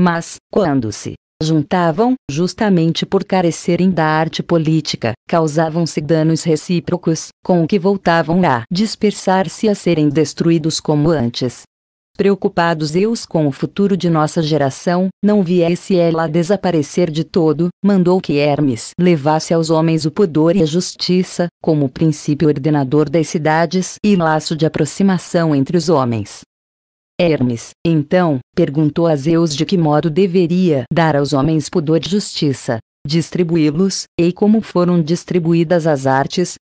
mas, quando se juntavam, justamente por carecerem da arte política, causavam-se danos recíprocos, com o que voltavam a dispersar-se a serem destruídos como antes. Preocupados eus com o futuro de nossa geração, não viesse ela a desaparecer de todo, mandou que Hermes levasse aos homens o pudor e a justiça, como princípio ordenador das cidades e laço de aproximação entre os homens. Hermes, então, perguntou a Zeus de que modo deveria dar aos homens pudor e justiça, distribuí-los, e como foram distribuídas as artes?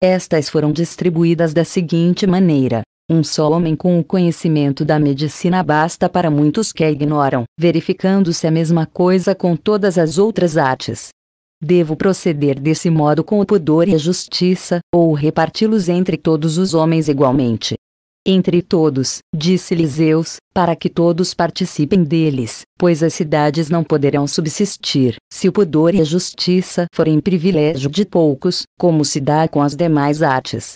Estas foram distribuídas da seguinte maneira. Um só homem com o conhecimento da medicina basta para muitos que a ignoram, verificando-se a mesma coisa com todas as outras artes. Devo proceder desse modo com o pudor e a justiça, ou reparti-los entre todos os homens igualmente, entre todos, disse-lhe Zeus, para que todos participem deles, pois as cidades não poderão subsistir, se o pudor e a justiça forem privilégio de poucos, como se dá com as demais artes.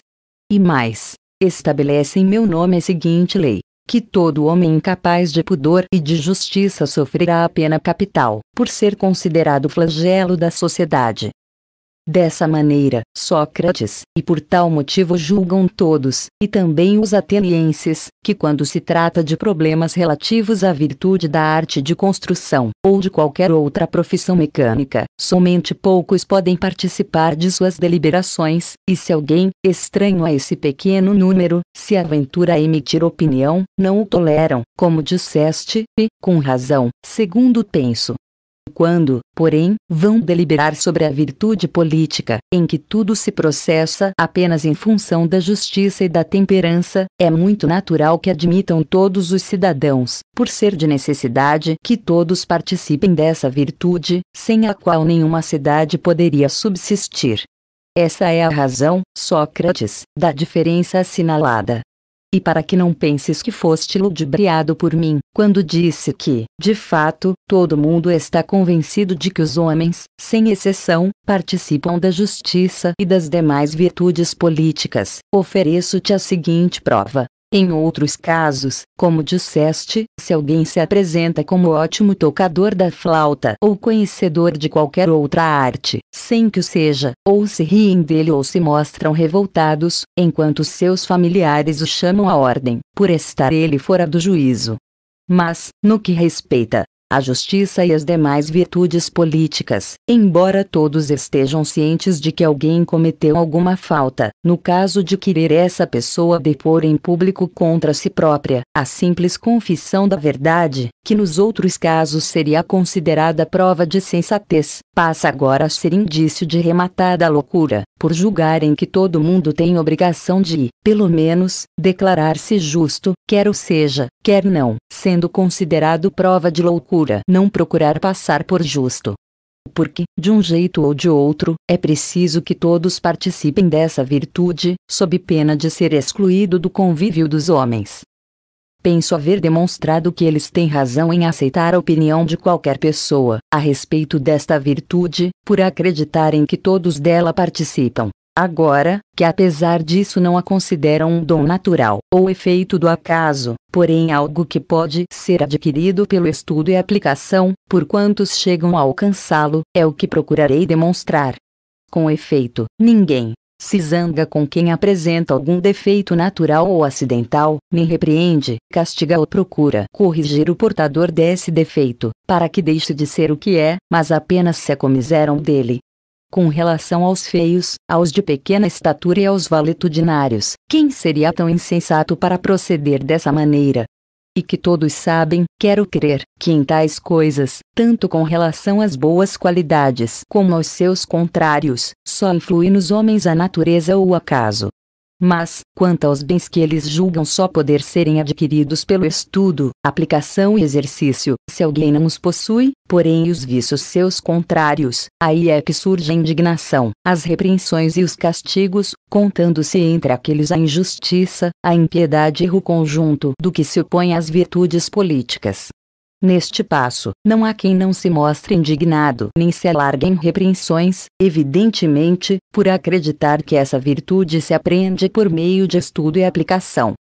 E mais, estabelece em meu nome a seguinte lei. Que todo homem incapaz de pudor e de justiça sofrerá a pena capital, por ser considerado flagelo da sociedade. Dessa maneira, Sócrates, e por tal motivo julgam todos, e também os atenienses, que quando se trata de problemas relativos à virtude da arte de construção, ou de qualquer outra profissão mecânica, somente poucos podem participar de suas deliberações, e se alguém, estranho a esse pequeno número, se aventura a emitir opinião, não o toleram, como disseste, e, com razão, segundo penso, quando, porém, vão deliberar sobre a virtude política, em que tudo se processa apenas em função da justiça e da temperança, é muito natural que admitam todos os cidadãos, por ser de necessidade que todos participem dessa virtude, sem a qual nenhuma cidade poderia subsistir. Essa é a razão, Sócrates, da diferença assinalada e para que não penses que foste ludibriado por mim, quando disse que, de fato, todo mundo está convencido de que os homens, sem exceção, participam da justiça e das demais virtudes políticas, ofereço-te a seguinte prova, em outros casos, como disseste, se alguém se apresenta como ótimo tocador da flauta ou conhecedor de qualquer outra arte, sem que o seja, ou se riem dele ou se mostram revoltados, enquanto seus familiares o chamam à ordem, por estar ele fora do juízo. Mas, no que respeita a justiça e as demais virtudes políticas, embora todos estejam cientes de que alguém cometeu alguma falta, no caso de querer essa pessoa depor em público contra si própria, a simples confissão da verdade, que nos outros casos seria considerada prova de sensatez, passa agora a ser indício de rematada loucura, por julgarem que todo mundo tem obrigação de, pelo menos, declarar-se justo, quer ou seja, quer não, sendo considerado prova de loucura procura não procurar passar por justo. Porque, de um jeito ou de outro, é preciso que todos participem dessa virtude, sob pena de ser excluído do convívio dos homens. Penso haver demonstrado que eles têm razão em aceitar a opinião de qualquer pessoa, a respeito desta virtude, por acreditarem que todos dela participam agora, que apesar disso não a consideram um dom natural ou efeito do acaso, porém algo que pode ser adquirido pelo estudo e aplicação, por quantos chegam a alcançá-lo, é o que procurarei demonstrar. Com efeito, ninguém se zanga com quem apresenta algum defeito natural ou acidental, nem repreende, castiga ou procura corrigir o portador desse defeito, para que deixe de ser o que é, mas apenas se acomiseram dele, com relação aos feios, aos de pequena estatura e aos valetudinários, quem seria tão insensato para proceder dessa maneira? E que todos sabem, quero crer, que em tais coisas, tanto com relação às boas qualidades como aos seus contrários, só influi nos homens a natureza ou o acaso. Mas, quanto aos bens que eles julgam só poder serem adquiridos pelo estudo, aplicação e exercício, se alguém não os possui, porém os vícios seus contrários, aí é que surge a indignação, as repreensões e os castigos, contando-se entre aqueles a injustiça, a impiedade e o conjunto do que se opõe às virtudes políticas. Neste passo, não há quem não se mostre indignado nem se alargue em repreensões, evidentemente, por acreditar que essa virtude se aprende por meio de estudo e aplicação.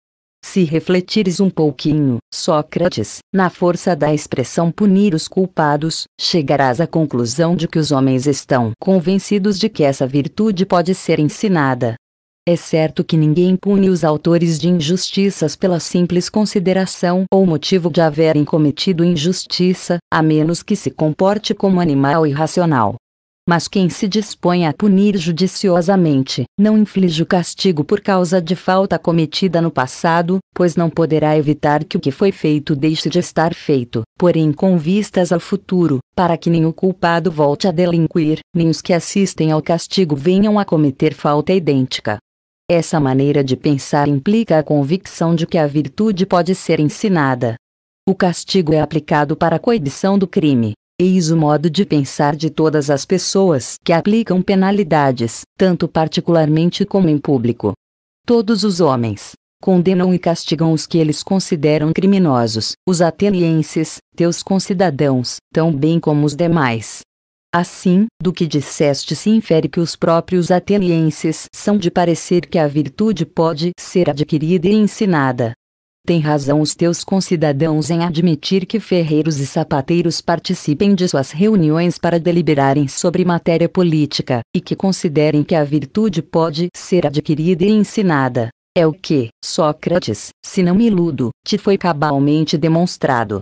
Se refletires um pouquinho, Sócrates, na força da expressão punir os culpados, chegarás à conclusão de que os homens estão convencidos de que essa virtude pode ser ensinada, é certo que ninguém pune os autores de injustiças pela simples consideração ou motivo de haverem cometido injustiça, a menos que se comporte como animal irracional. Mas quem se dispõe a punir judiciosamente, não inflige o castigo por causa de falta cometida no passado, pois não poderá evitar que o que foi feito deixe de estar feito, porém com vistas ao futuro, para que nem o culpado volte a delinquir, nem os que assistem ao castigo venham a cometer falta idêntica. Essa maneira de pensar implica a convicção de que a virtude pode ser ensinada. O castigo é aplicado para a coibição do crime. Eis o modo de pensar de todas as pessoas que aplicam penalidades, tanto particularmente como em público. Todos os homens condenam e castigam os que eles consideram criminosos, os atenienses, teus concidadãos, tão bem como os demais, Assim, do que disseste se infere que os próprios atenienses são de parecer que a virtude pode ser adquirida e ensinada. Tem razão os teus concidadãos em admitir que ferreiros e sapateiros participem de suas reuniões para deliberarem sobre matéria política, e que considerem que a virtude pode ser adquirida e ensinada. É o que, Sócrates, se não me iludo, te foi cabalmente demonstrado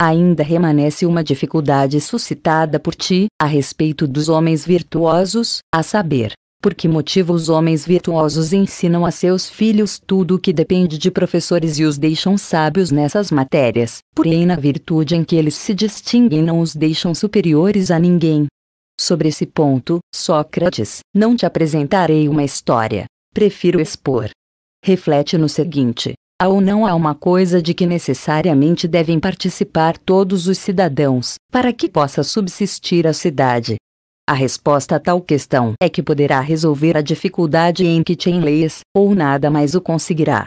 ainda remanece uma dificuldade suscitada por ti, a respeito dos homens virtuosos, a saber, por que motivo os homens virtuosos ensinam a seus filhos tudo o que depende de professores e os deixam sábios nessas matérias, porém na virtude em que eles se distinguem não os deixam superiores a ninguém. Sobre esse ponto, Sócrates, não te apresentarei uma história, prefiro expor. Reflete no seguinte: Há ou não há uma coisa de que necessariamente devem participar todos os cidadãos, para que possa subsistir a cidade? A resposta a tal questão é que poderá resolver a dificuldade em que te enleias, ou nada mais o conseguirá.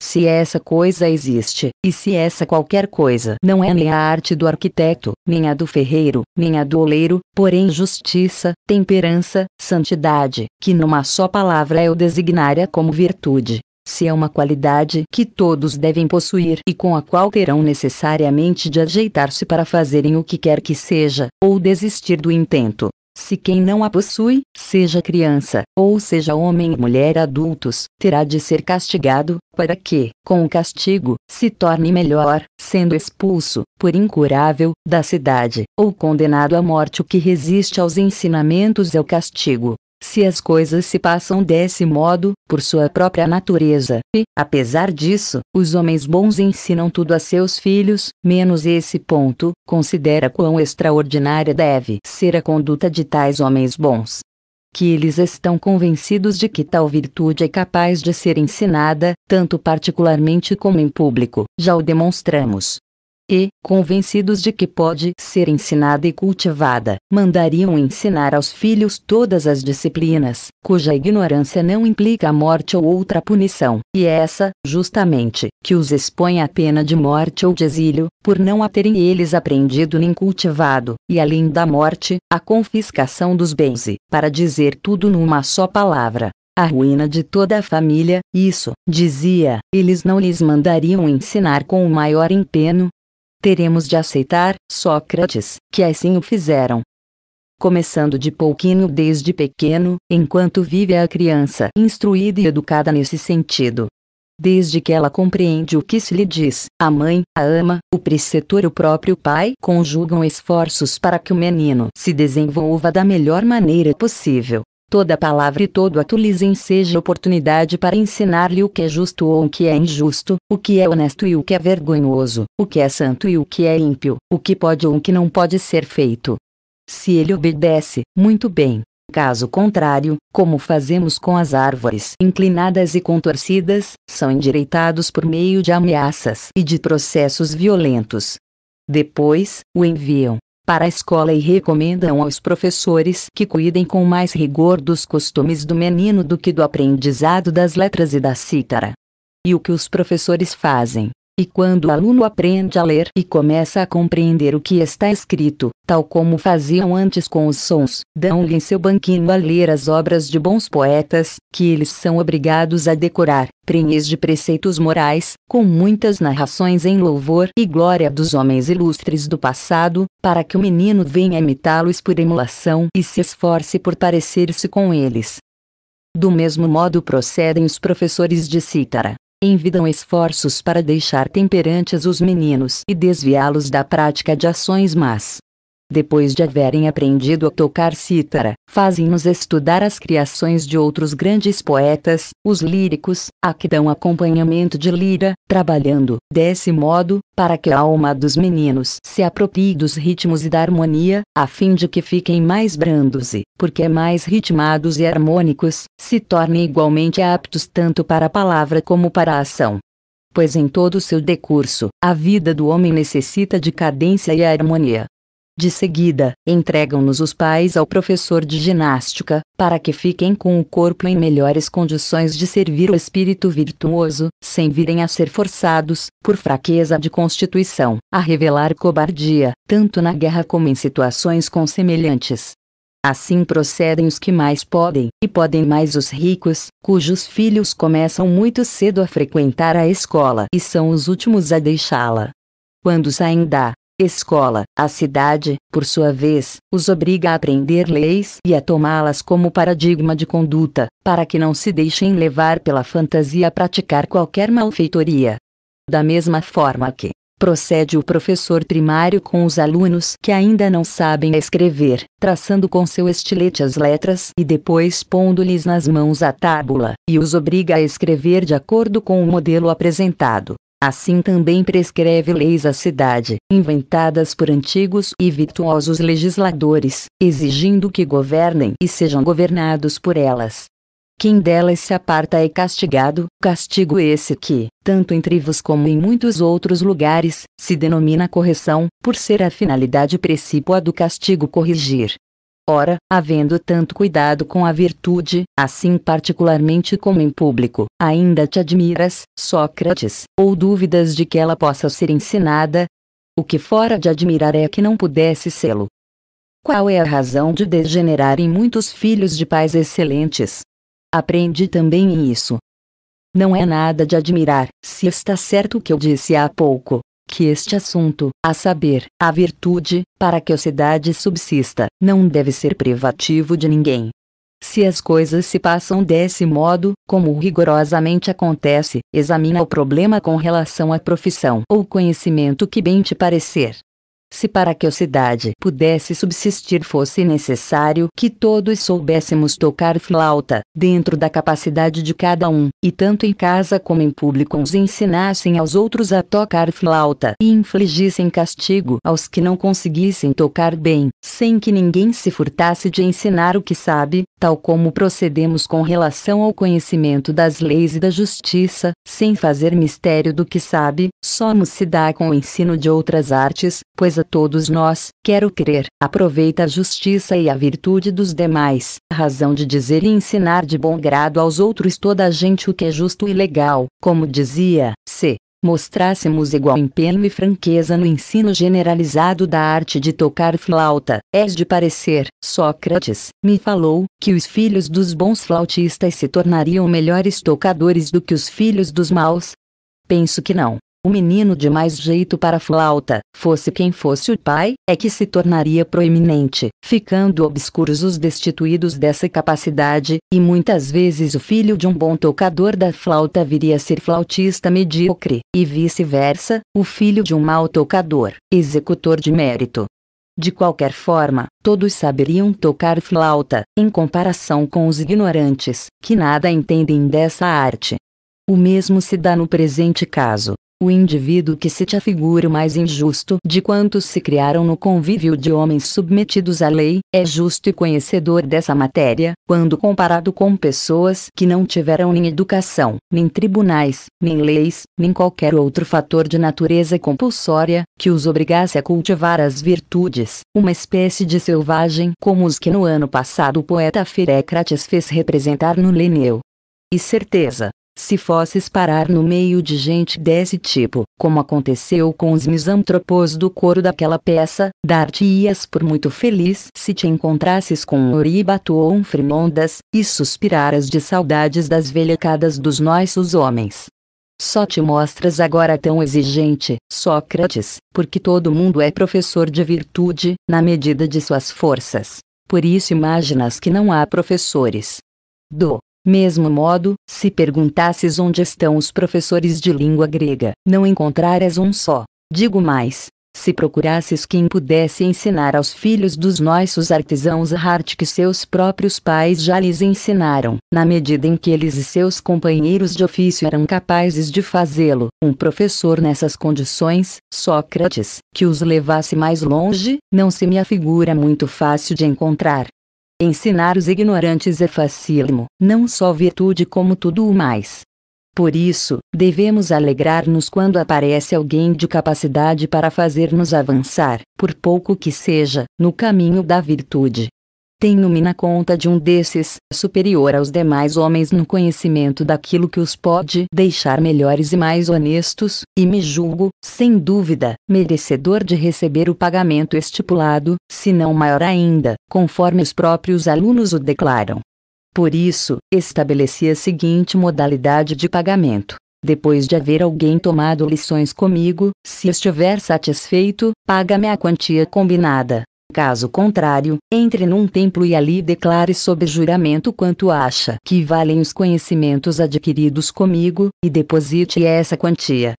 Se essa coisa existe, e se essa qualquer coisa não é nem a arte do arquiteto, nem a do ferreiro, nem a do oleiro, porém justiça, temperança, santidade, que numa só palavra é o é como virtude, se é uma qualidade que todos devem possuir e com a qual terão necessariamente de ajeitar-se para fazerem o que quer que seja, ou desistir do intento. Se quem não a possui, seja criança, ou seja homem e mulher adultos, terá de ser castigado, para que, com o castigo, se torne melhor, sendo expulso, por incurável, da cidade, ou condenado à morte. O que resiste aos ensinamentos é o castigo, se as coisas se passam desse modo, por sua própria natureza, e, apesar disso, os homens bons ensinam tudo a seus filhos, menos esse ponto, considera quão extraordinária deve ser a conduta de tais homens bons. Que eles estão convencidos de que tal virtude é capaz de ser ensinada, tanto particularmente como em público, já o demonstramos e, convencidos de que pode ser ensinada e cultivada, mandariam ensinar aos filhos todas as disciplinas, cuja ignorância não implica a morte ou outra punição, e é essa, justamente, que os expõe à pena de morte ou de exílio, por não a terem eles aprendido nem cultivado, e além da morte, a confiscação dos bens e, para dizer tudo numa só palavra, a ruína de toda a família, isso, dizia, eles não lhes mandariam ensinar com o maior empenho, teremos de aceitar, Sócrates, que assim o fizeram. Começando de pouquinho desde pequeno, enquanto vive a criança instruída e educada nesse sentido. Desde que ela compreende o que se lhe diz, a mãe, a ama, o preceptor e o próprio pai conjugam esforços para que o menino se desenvolva da melhor maneira possível toda palavra e todo ato lhes enseja oportunidade para ensinar-lhe o que é justo ou o que é injusto, o que é honesto e o que é vergonhoso, o que é santo e o que é ímpio, o que pode ou o que não pode ser feito. Se ele obedece, muito bem. Caso contrário, como fazemos com as árvores inclinadas e contorcidas, são endireitados por meio de ameaças e de processos violentos. Depois, o enviam para a escola e recomendam aos professores que cuidem com mais rigor dos costumes do menino do que do aprendizado das letras e da cítara. E o que os professores fazem? E quando o aluno aprende a ler e começa a compreender o que está escrito, tal como faziam antes com os sons, dão-lhe em seu banquinho a ler as obras de bons poetas, que eles são obrigados a decorar, prenhes de preceitos morais, com muitas narrações em louvor e glória dos homens ilustres do passado, para que o menino venha imitá-los por emulação e se esforce por parecer-se com eles. Do mesmo modo procedem os professores de cítara, envidam esforços para deixar temperantes os meninos e desviá-los da prática de ações más depois de haverem aprendido a tocar cítara, fazem-nos estudar as criações de outros grandes poetas, os líricos, a que dão acompanhamento de lira, trabalhando, desse modo, para que a alma dos meninos se aproprie dos ritmos e da harmonia, a fim de que fiquem mais brandos e, porque mais ritmados e harmônicos, se tornem igualmente aptos tanto para a palavra como para a ação pois em todo o seu decurso, a vida do homem necessita de cadência e harmonia. De seguida, entregam-nos os pais ao professor de ginástica, para que fiquem com o corpo em melhores condições de servir o espírito virtuoso, sem virem a ser forçados, por fraqueza de constituição, a revelar cobardia, tanto na guerra como em situações semelhantes. Assim procedem os que mais podem, e podem mais os ricos, cujos filhos começam muito cedo a frequentar a escola e são os últimos a deixá-la. Quando saem da escola. A cidade, por sua vez, os obriga a aprender leis e a tomá-las como paradigma de conduta, para que não se deixem levar pela fantasia a praticar qualquer malfeitoria. Da mesma forma que procede o professor primário com os alunos que ainda não sabem escrever, traçando com seu estilete as letras e depois pondo-lhes nas mãos a tábula, e os obriga a escrever de acordo com o modelo apresentado. Assim também prescreve leis à cidade, inventadas por antigos e virtuosos legisladores, exigindo que governem e sejam governados por elas. Quem delas se aparta é castigado, castigo esse que, tanto em trivos como em muitos outros lugares, se denomina correção, por ser a finalidade precípua do castigo corrigir, Ora, havendo tanto cuidado com a virtude, assim particularmente como em público, ainda te admiras, Sócrates, ou dúvidas de que ela possa ser ensinada? O que fora de admirar é que não pudesse sê-lo. Qual é a razão de degenerar em muitos filhos de pais excelentes? Aprende também isso. Não é nada de admirar, se está certo o que eu disse há pouco, que este assunto, a saber, a virtude, para que a cidade subsista, não deve ser privativo de ninguém. Se as coisas se passam desse modo, como rigorosamente acontece, examina o problema com relação à profissão ou conhecimento que bem te parecer. Se para que a cidade pudesse subsistir fosse necessário que todos soubéssemos tocar flauta, dentro da capacidade de cada um, e tanto em casa como em público uns ensinassem aos outros a tocar flauta e infligissem castigo aos que não conseguissem tocar bem, sem que ninguém se furtasse de ensinar o que sabe, tal como procedemos com relação ao conhecimento das leis e da justiça, sem fazer mistério do que sabe, só nos se dá com o ensino de outras artes, pois a todos nós, quero crer, aproveita a justiça e a virtude dos demais, razão de dizer e ensinar de bom grado aos outros toda a gente o que é justo e legal, como dizia, se mostrássemos igual empenho e franqueza no ensino generalizado da arte de tocar flauta, és de parecer, Sócrates, me falou, que os filhos dos bons flautistas se tornariam melhores tocadores do que os filhos dos maus? Penso que não. O menino de mais jeito para a flauta, fosse quem fosse o pai, é que se tornaria proeminente, ficando obscuros os destituídos dessa capacidade, e muitas vezes o filho de um bom tocador da flauta viria a ser flautista medíocre, e vice-versa, o filho de um mau tocador, executor de mérito. De qualquer forma, todos saberiam tocar flauta, em comparação com os ignorantes, que nada entendem dessa arte. O mesmo se dá no presente caso o indivíduo que se te o mais injusto de quantos se criaram no convívio de homens submetidos à lei, é justo e conhecedor dessa matéria, quando comparado com pessoas que não tiveram nem educação, nem tribunais, nem leis, nem qualquer outro fator de natureza compulsória, que os obrigasse a cultivar as virtudes, uma espécie de selvagem como os que no ano passado o poeta Ferecrates fez representar no Leneu. E certeza, se fosses parar no meio de gente desse tipo, como aconteceu com os misantropos do coro daquela peça, dar-te-ias por muito feliz se te encontrasses com um Oribato ou um Frimondas, e suspiraras de saudades das velhacadas dos nossos homens. Só te mostras agora tão exigente, Sócrates, porque todo mundo é professor de virtude, na medida de suas forças. Por isso imaginas que não há professores. Do mesmo modo, se perguntasses onde estão os professores de língua grega, não encontrarás um só. Digo mais, se procurasses quem pudesse ensinar aos filhos dos nossos artesãos a arte que seus próprios pais já lhes ensinaram, na medida em que eles e seus companheiros de ofício eram capazes de fazê-lo, um professor nessas condições, Sócrates, que os levasse mais longe, não se me afigura muito fácil de encontrar. Ensinar os ignorantes é facílimo, não só virtude como tudo o mais. Por isso, devemos alegrar-nos quando aparece alguém de capacidade para fazer-nos avançar, por pouco que seja, no caminho da virtude, tenho-me na conta de um desses, superior aos demais homens no conhecimento daquilo que os pode deixar melhores e mais honestos, e me julgo, sem dúvida, merecedor de receber o pagamento estipulado, se não maior ainda, conforme os próprios alunos o declaram. Por isso, estabeleci a seguinte modalidade de pagamento. Depois de haver alguém tomado lições comigo, se estiver satisfeito, paga-me a quantia combinada, Caso contrário, entre num templo e ali declare sob juramento quanto acha que valem os conhecimentos adquiridos comigo, e deposite essa quantia.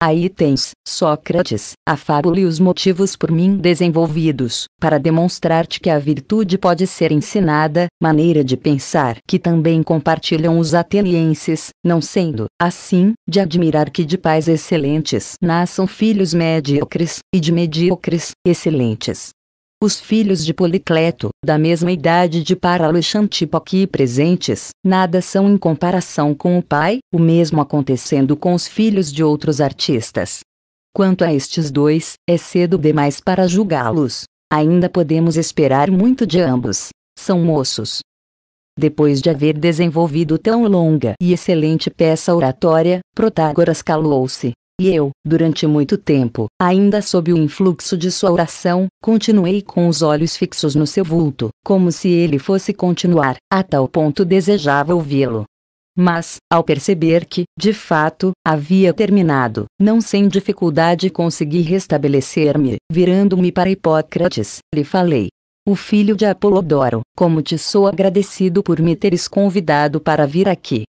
Aí tens, Sócrates, a fábula e os motivos por mim desenvolvidos, para demonstrar-te que a virtude pode ser ensinada, maneira de pensar que também compartilham os atenienses, não sendo, assim, de admirar que de pais excelentes nasçam filhos medíocres, e de medíocres, excelentes. Os filhos de Policleto, da mesma idade de Paralo e Xantipo aqui presentes, nada são em comparação com o pai, o mesmo acontecendo com os filhos de outros artistas. Quanto a estes dois, é cedo demais para julgá-los. Ainda podemos esperar muito de ambos. São moços. Depois de haver desenvolvido tão longa e excelente peça oratória, Protágoras calou-se. E eu, durante muito tempo, ainda sob o influxo de sua oração, continuei com os olhos fixos no seu vulto, como se ele fosse continuar, a tal ponto desejava ouvi-lo. Mas, ao perceber que, de fato, havia terminado, não sem dificuldade consegui restabelecer-me, virando-me para Hipócrates, lhe falei: o filho de Apolodoro, como te sou agradecido por me teres convidado para vir aqui.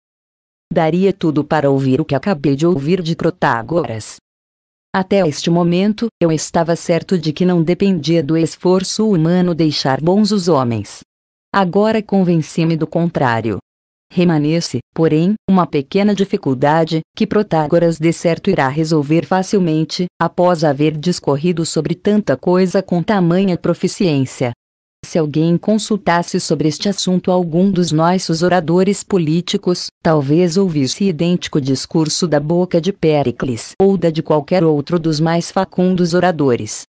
Daria tudo para ouvir o que acabei de ouvir de Protágoras. Até este momento, eu estava certo de que não dependia do esforço humano deixar bons os homens. Agora convenci-me do contrário. Remanece, porém, uma pequena dificuldade, que Protágoras de certo irá resolver facilmente, após haver discorrido sobre tanta coisa com tamanha proficiência se alguém consultasse sobre este assunto algum dos nossos oradores políticos, talvez ouvisse idêntico discurso da boca de Péricles ou da de qualquer outro dos mais facundos oradores.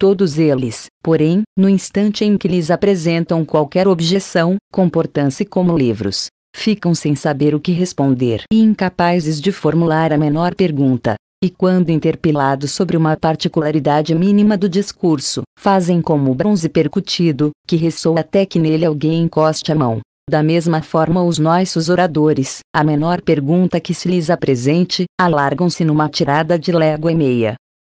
Todos eles, porém, no instante em que lhes apresentam qualquer objeção, comportam-se como livros. Ficam sem saber o que responder e incapazes de formular a menor pergunta e quando interpelados sobre uma particularidade mínima do discurso, fazem como o bronze percutido, que ressoa até que nele alguém encoste a mão. Da mesma forma, os nossos oradores, a menor pergunta que se lhes apresente, alargam-se numa tirada de légua e meia.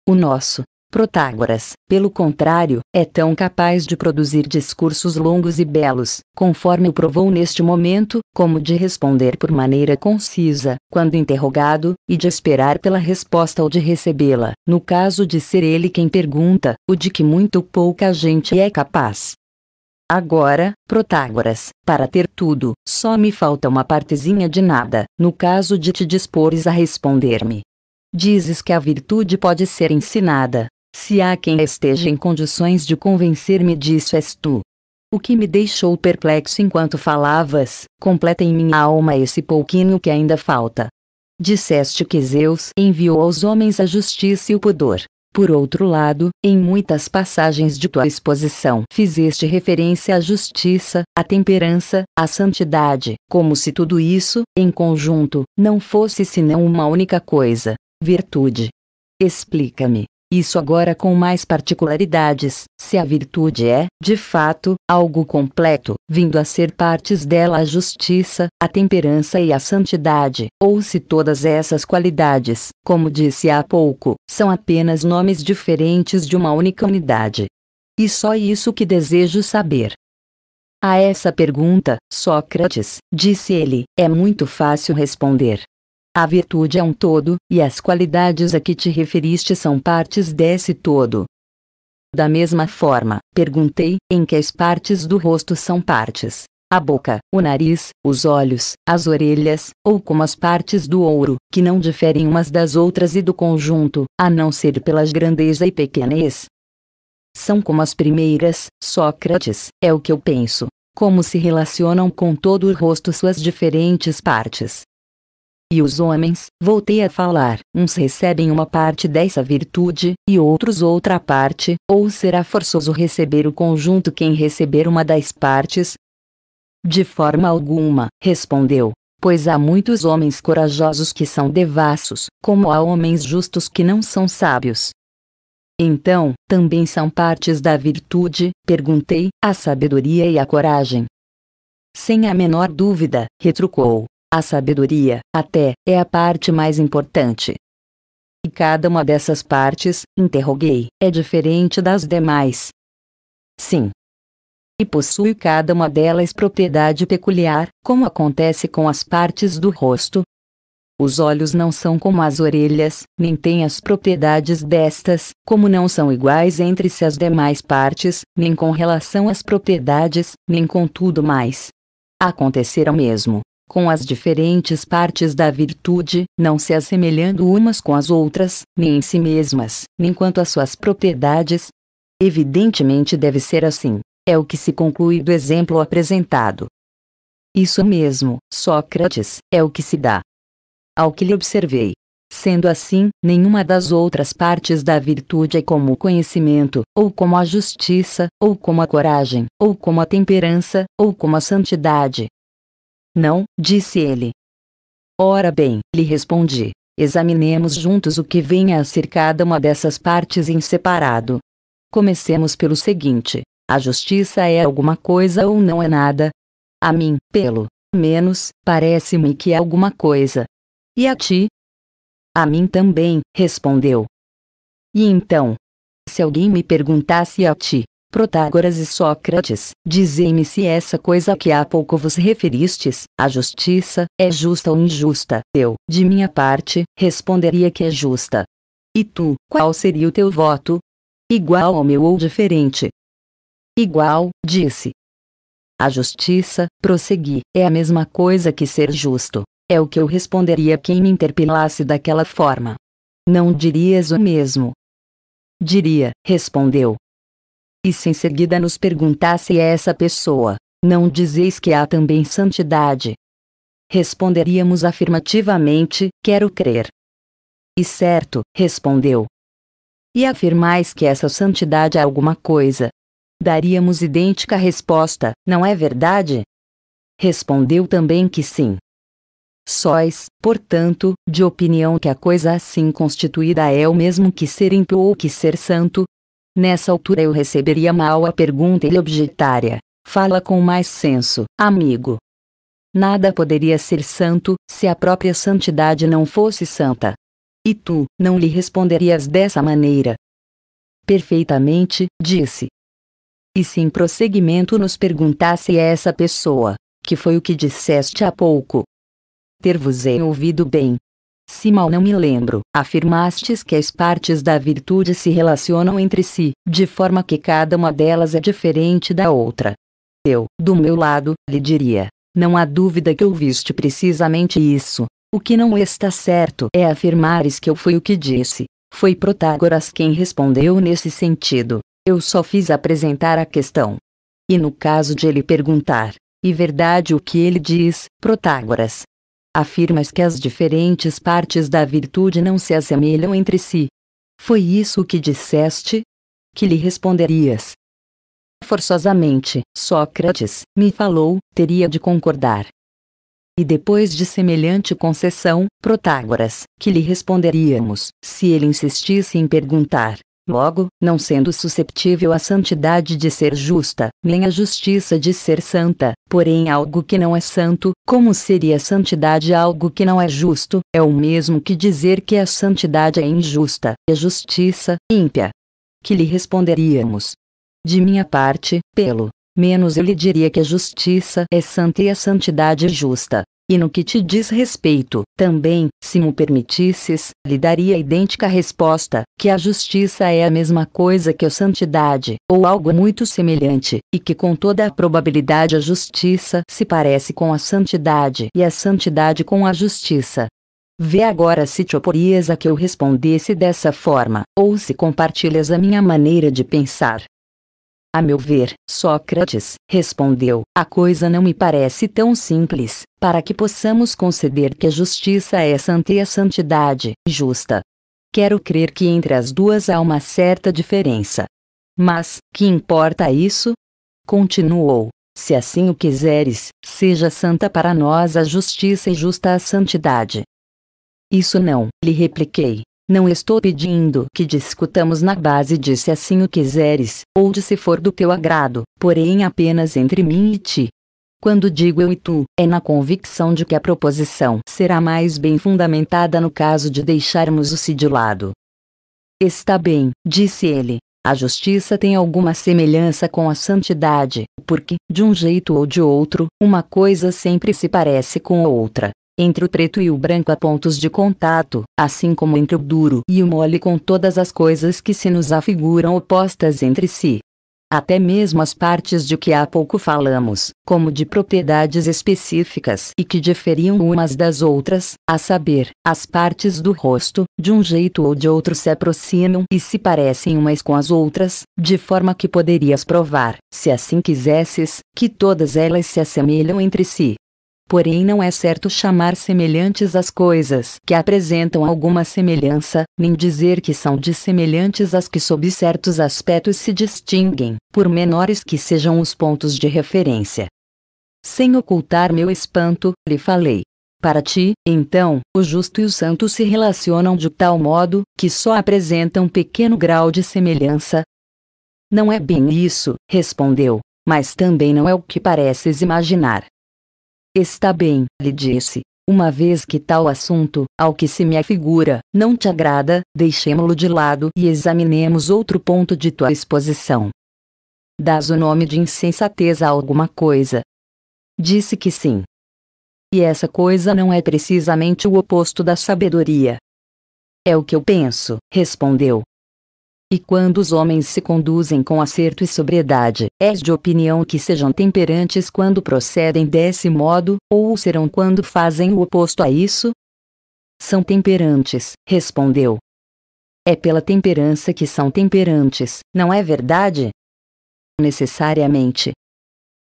O nosso, Protágoras, pelo contrário, é tão capaz de produzir discursos longos e belos, conforme o provou neste momento, como de responder por maneira concisa, quando interrogado, e de esperar pela resposta ou de recebê-la, no caso de ser ele quem pergunta, o de que muito pouca gente é capaz. Agora, Protágoras, para ter tudo, só me falta uma partezinha de nada, no caso de te dispores a responder-me. Dizes que a virtude pode ser ensinada, se há quem esteja em condições de convencer-me disso és tu. O que me deixou perplexo enquanto falavas, completa em minha alma esse pouquinho que ainda falta. Disseste que Zeus enviou aos homens a justiça e o pudor. Por outro lado, em muitas passagens de tua exposição fizeste referência à justiça, à temperança, à santidade, como se tudo isso, em conjunto, não fosse senão uma única coisa: virtude. Explica-me, isso agora com mais particularidades, se a virtude é, de fato, algo completo, vindo a ser partes dela a justiça, a temperança e a santidade, ou se todas essas qualidades, como disse há pouco, são apenas nomes diferentes de uma única unidade. E só isso que desejo saber. A essa pergunta, Sócrates, disse ele, é muito fácil responder. A virtude é um todo, e as qualidades a que te referiste são partes desse todo. Da mesma forma, perguntei em que as partes do rosto são partes. A boca, o nariz, os olhos, as orelhas, ou como as partes do ouro, que não diferem umas das outras e do conjunto, a não ser pelas grandeza e pequenez. São como as primeiras, Sócrates, é o que eu penso. Como se relacionam com todo o rosto suas diferentes partes. E os homens, voltei a falar, uns recebem uma parte dessa virtude, e outros outra parte, ou será forçoso receber o conjunto quem receber uma das partes? De forma alguma, respondeu, pois há muitos homens corajosos que são devassos, como há homens justos que não são sábios. Então, também são partes da virtude, perguntei, a sabedoria e a coragem. Sem a menor dúvida, retrucou, a sabedoria, até, é a parte mais importante. E cada uma dessas partes, interroguei, é diferente das demais. Sim. E possui cada uma delas propriedade peculiar, como acontece com as partes do rosto. Os olhos não são como as orelhas, nem têm as propriedades destas, como não são iguais entre si as demais partes, nem com relação às propriedades, nem com tudo mais. Acontecerá o mesmo com as diferentes partes da virtude, não se assemelhando umas com as outras, nem em si mesmas, nem quanto às suas propriedades. Evidentemente deve ser assim, é o que se conclui do exemplo apresentado. Isso mesmo, Sócrates, é o que se dá. Ao que lhe observei. Sendo assim, nenhuma das outras partes da virtude é como o conhecimento, ou como a justiça, ou como a coragem, ou como a temperança, ou como a santidade, não, disse ele. Ora bem, lhe respondi, examinemos juntos o que venha a ser cada uma dessas partes em separado. Comecemos pelo seguinte: a justiça é alguma coisa ou não é nada? A mim, pelo menos, parece-me que é alguma coisa. E a ti? A mim também, respondeu. E então? Se alguém me perguntasse a ti, Protágoras e Sócrates, dizei-me se essa coisa que há pouco vos referistes, a justiça, é justa ou injusta. Eu, de minha parte, responderia que é justa. E tu, qual seria o teu voto? Igual ao meu ou diferente? Igual, disse. A justiça, prossegui, é a mesma coisa que ser justo. É o que eu responderia quem me interpelasse daquela forma. Não dirias o mesmo. Diria, respondeu, e se em seguida nos perguntasse a é essa pessoa, não dizeis que há também santidade? Responderíamos afirmativamente, quero crer. E certo, respondeu. E afirmais que essa santidade é alguma coisa? Daríamos idêntica resposta, não é verdade? Respondeu também que sim. Sóis, portanto, de opinião que a coisa assim constituída é o mesmo que ser ímpio ou que ser santo, Nessa altura eu receberia mal a pergunta e objetária. Fala com mais senso, amigo. Nada poderia ser santo, se a própria santidade não fosse santa. E tu, não lhe responderias dessa maneira? Perfeitamente, disse. E se em prosseguimento nos perguntasse essa pessoa, que foi o que disseste há pouco? Ter-vos-ei ouvido bem, se mal não me lembro, afirmastes que as partes da virtude se relacionam entre si, de forma que cada uma delas é diferente da outra. Eu, do meu lado, lhe diria: não há dúvida que ouviste precisamente isso. O que não está certo é afirmares que eu fui o que disse. Foi Protágoras quem respondeu nesse sentido. Eu só fiz apresentar a questão. E no caso de ele perguntar, e verdade o que ele diz, Protágoras, afirmas que as diferentes partes da virtude não se assemelham entre si. Foi isso que disseste? Que lhe responderias? Forçosamente, Sócrates, me falou, teria de concordar. E depois de semelhante concessão, Protágoras, que lhe responderíamos, se ele insistisse em perguntar? Logo, não sendo susceptível à santidade de ser justa, nem à justiça de ser santa, porém algo que não é santo, como seria a santidade algo que não é justo, é o mesmo que dizer que a santidade é injusta, e a justiça, ímpia. Que lhe responderíamos? De minha parte, pelo menos eu lhe diria que a justiça é santa e a santidade é justa. E no que te diz respeito, também, se me permitisses, lhe daria a idêntica resposta, que a justiça é a mesma coisa que a santidade, ou algo muito semelhante, e que com toda a probabilidade a justiça se parece com a santidade e a santidade com a justiça. Vê agora se te oporias a que eu respondesse dessa forma, ou se compartilhas a minha maneira de pensar. A meu ver, Sócrates, respondeu, a coisa não me parece tão simples, para que possamos conceder que a justiça é santa e a santidade, justa. Quero crer que entre as duas há uma certa diferença. Mas, que importa isso? Continuou, se assim o quiseres, seja santa para nós a justiça e justa a santidade. Isso não, lhe repliquei, não estou pedindo que discutamos na base de se assim o quiseres, ou de se for do teu agrado, porém apenas entre mim e ti. Quando digo eu e tu, é na convicção de que a proposição será mais bem fundamentada no caso de deixarmos o se de lado. Está bem, disse ele. A justiça tem alguma semelhança com a santidade, porque, de um jeito ou de outro, uma coisa sempre se parece com a outra entre o preto e o branco há pontos de contato, assim como entre o duro e o mole com todas as coisas que se nos afiguram opostas entre si. Até mesmo as partes de que há pouco falamos, como de propriedades específicas e que diferiam umas das outras, a saber, as partes do rosto, de um jeito ou de outro se aproximam e se parecem umas com as outras, de forma que poderias provar, se assim quisesses, que todas elas se assemelham entre si. Porém, não é certo chamar semelhantes as coisas que apresentam alguma semelhança, nem dizer que são dissemelhantes as que, sob certos aspectos, se distinguem, por menores que sejam os pontos de referência. Sem ocultar meu espanto, lhe falei. Para ti, então, o justo e o santo se relacionam de tal modo que só apresentam pequeno grau de semelhança? Não é bem isso, respondeu, mas também não é o que pareces imaginar. Está bem, lhe disse. Uma vez que tal assunto, ao que se me afigura, não te agrada, deixemo-lo de lado e examinemos outro ponto de tua exposição. Dás o nome de insensatez a alguma coisa? Disse que sim. E essa coisa não é precisamente o oposto da sabedoria. É o que eu penso, respondeu. E quando os homens se conduzem com acerto e sobriedade, és de opinião que sejam temperantes quando procedem desse modo, ou o serão quando fazem o oposto a isso? São temperantes, respondeu. É pela temperança que são temperantes, não é verdade? Necessariamente.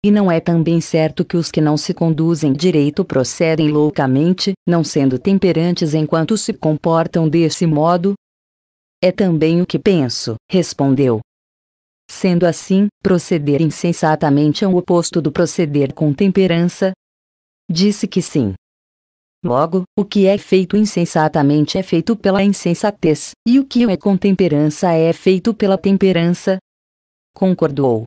E não é também certo que os que não se conduzem direito procedem loucamente, não sendo temperantes enquanto se comportam desse modo? É também o que penso, respondeu. Sendo assim, proceder insensatamente é o oposto do proceder com temperança? Disse que sim. Logo, o que é feito insensatamente é feito pela insensatez, e o que é com temperança é feito pela temperança. Concordou.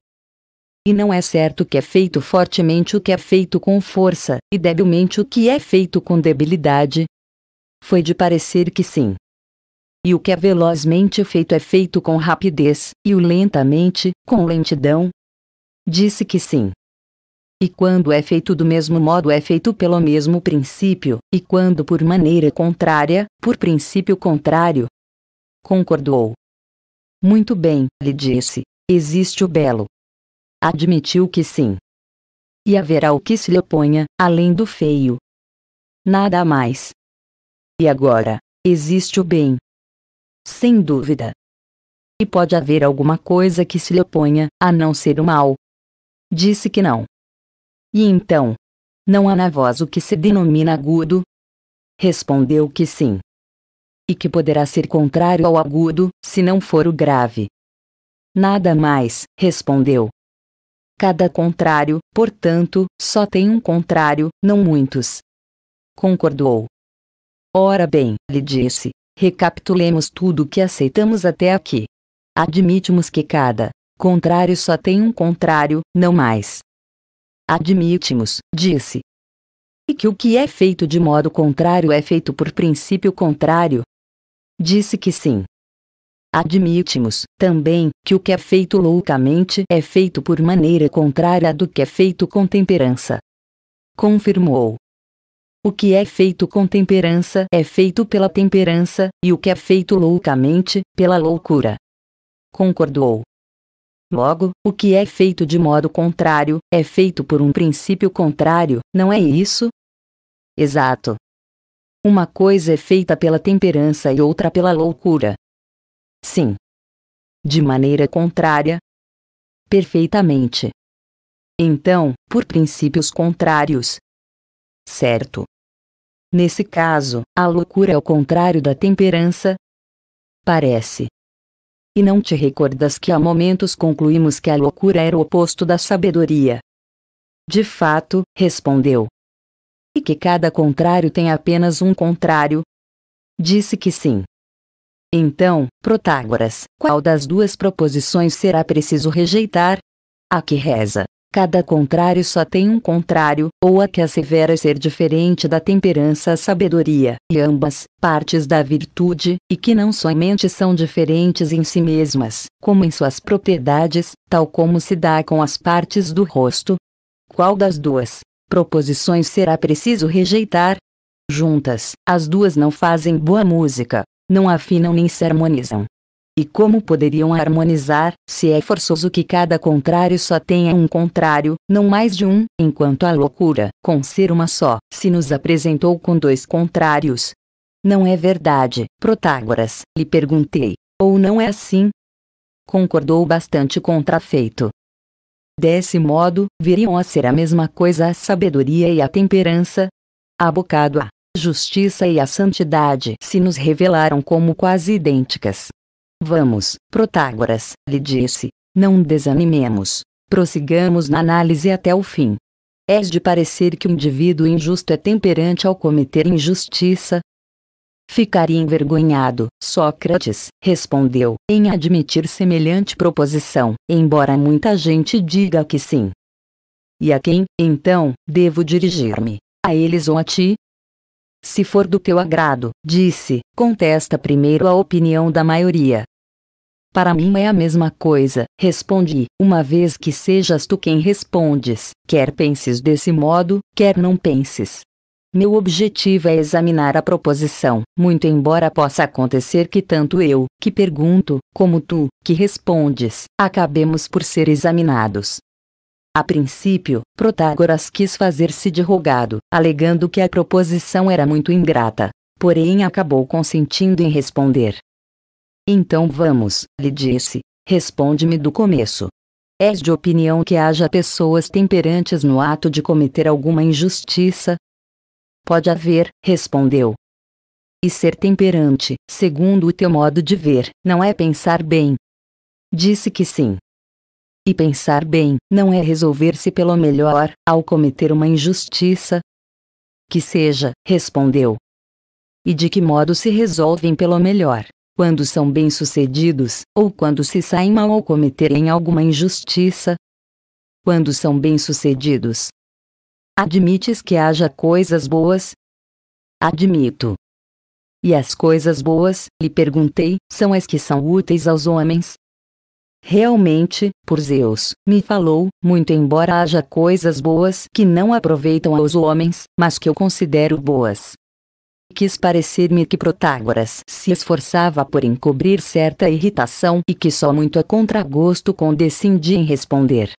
E não é certo que é feito fortemente o que é feito com força, e debilmente o que é feito com debilidade? Foi de parecer que sim. E o que é velozmente feito é feito com rapidez, e o lentamente, com lentidão? Disse que sim. E quando é feito do mesmo modo é feito pelo mesmo princípio, e quando por maneira contrária, por princípio contrário. Concordou. Muito bem, lhe disse. Existe o belo. Admitiu que sim. E haverá o que se lhe oponha, além do feio. Nada mais. E agora, existe o bem, sem dúvida. E pode haver alguma coisa que se lhe oponha, a não ser o mal. Disse que não. E então? Não há na voz o que se denomina agudo? Respondeu que sim. E que poderá ser contrário ao agudo, se não for o grave. Nada mais, respondeu. Cada contrário, portanto, só tem um contrário, não muitos. Concordou. Ora bem, lhe disse, Recapitulemos tudo o que aceitamos até aqui. Admitimos que cada contrário só tem um contrário, não mais. Admitimos, disse. E que o que é feito de modo contrário é feito por princípio contrário? Disse que sim. Admitimos, também, que o que é feito loucamente é feito por maneira contrária do que é feito com temperança. Confirmou. O que é feito com temperança é feito pela temperança, e o que é feito loucamente, pela loucura. Concordou. Logo, o que é feito de modo contrário, é feito por um princípio contrário, não é isso? Exato. Uma coisa é feita pela temperança e outra pela loucura. Sim. De maneira contrária? Perfeitamente. Então, por princípios contrários. Certo. Nesse caso, a loucura é o contrário da temperança? Parece. E não te recordas que há momentos concluímos que a loucura era o oposto da sabedoria? De fato, respondeu. E que cada contrário tem apenas um contrário? Disse que sim. Então, Protágoras, qual das duas proposições será preciso rejeitar? A que reza: Cada contrário só tem um contrário, ou a que assevera ser diferente da temperança à sabedoria, e ambas, partes da virtude, e que não somente são diferentes em si mesmas, como em suas propriedades, tal como se dá com as partes do rosto. Qual das duas proposições será preciso rejeitar? Juntas, as duas não fazem boa música, não afinam nem se harmonizam. E como poderiam harmonizar, se é forçoso que cada contrário só tenha um contrário, não mais de um, enquanto a loucura, com ser uma só, se nos apresentou com dois contrários? Não é verdade, Protágoras, lhe perguntei, ou não é assim? Concordou bastante contrafeito. Desse modo, viriam a ser a mesma coisa a sabedoria e a temperança? Abocado a justiça e a santidade se nos revelaram como quase idênticas. Vamos, Protágoras, lhe disse, não desanimemos. Prossigamos na análise até o fim. És de parecer que o indivíduo injusto é temperante ao cometer injustiça? Ficaria envergonhado, Sócrates, respondeu, em admitir semelhante proposição, embora muita gente diga que sim. E a quem, então, devo dirigir-me? A eles ou a ti? Se for do teu agrado, disse, contesta primeiro a opinião da maioria. Para mim é a mesma coisa, respondi, uma vez que sejas tu quem respondes, quer penses desse modo, quer não penses. Meu objetivo é examinar a proposição, muito embora possa acontecer que tanto eu, que pergunto, como tu, que respondes, acabemos por ser examinados. A princípio, Protágoras quis fazer-se de rogado, alegando que a proposição era muito ingrata, porém acabou consentindo em responder. Então vamos, lhe disse, responde-me do começo. És de opinião que haja pessoas temperantes no ato de cometer alguma injustiça? Pode haver, respondeu. E ser temperante, segundo o teu modo de ver, não é pensar bem. Disse que sim, e pensar bem não é resolver-se pelo melhor ao cometer uma injustiça? Que seja, respondeu. E de que modo se resolvem pelo melhor? Quando são bem-sucedidos, ou quando se saem mal ao cometerem alguma injustiça? Quando são bem-sucedidos. Admites que haja coisas boas? Admito. E as coisas boas, lhe perguntei, são as que são úteis aos homens, Realmente, por Zeus, me falou, muito embora haja coisas boas que não aproveitam aos homens, mas que eu considero boas. Quis parecer-me que Protágoras se esforçava por encobrir certa irritação e que só muito a contragosto condescendi em responder.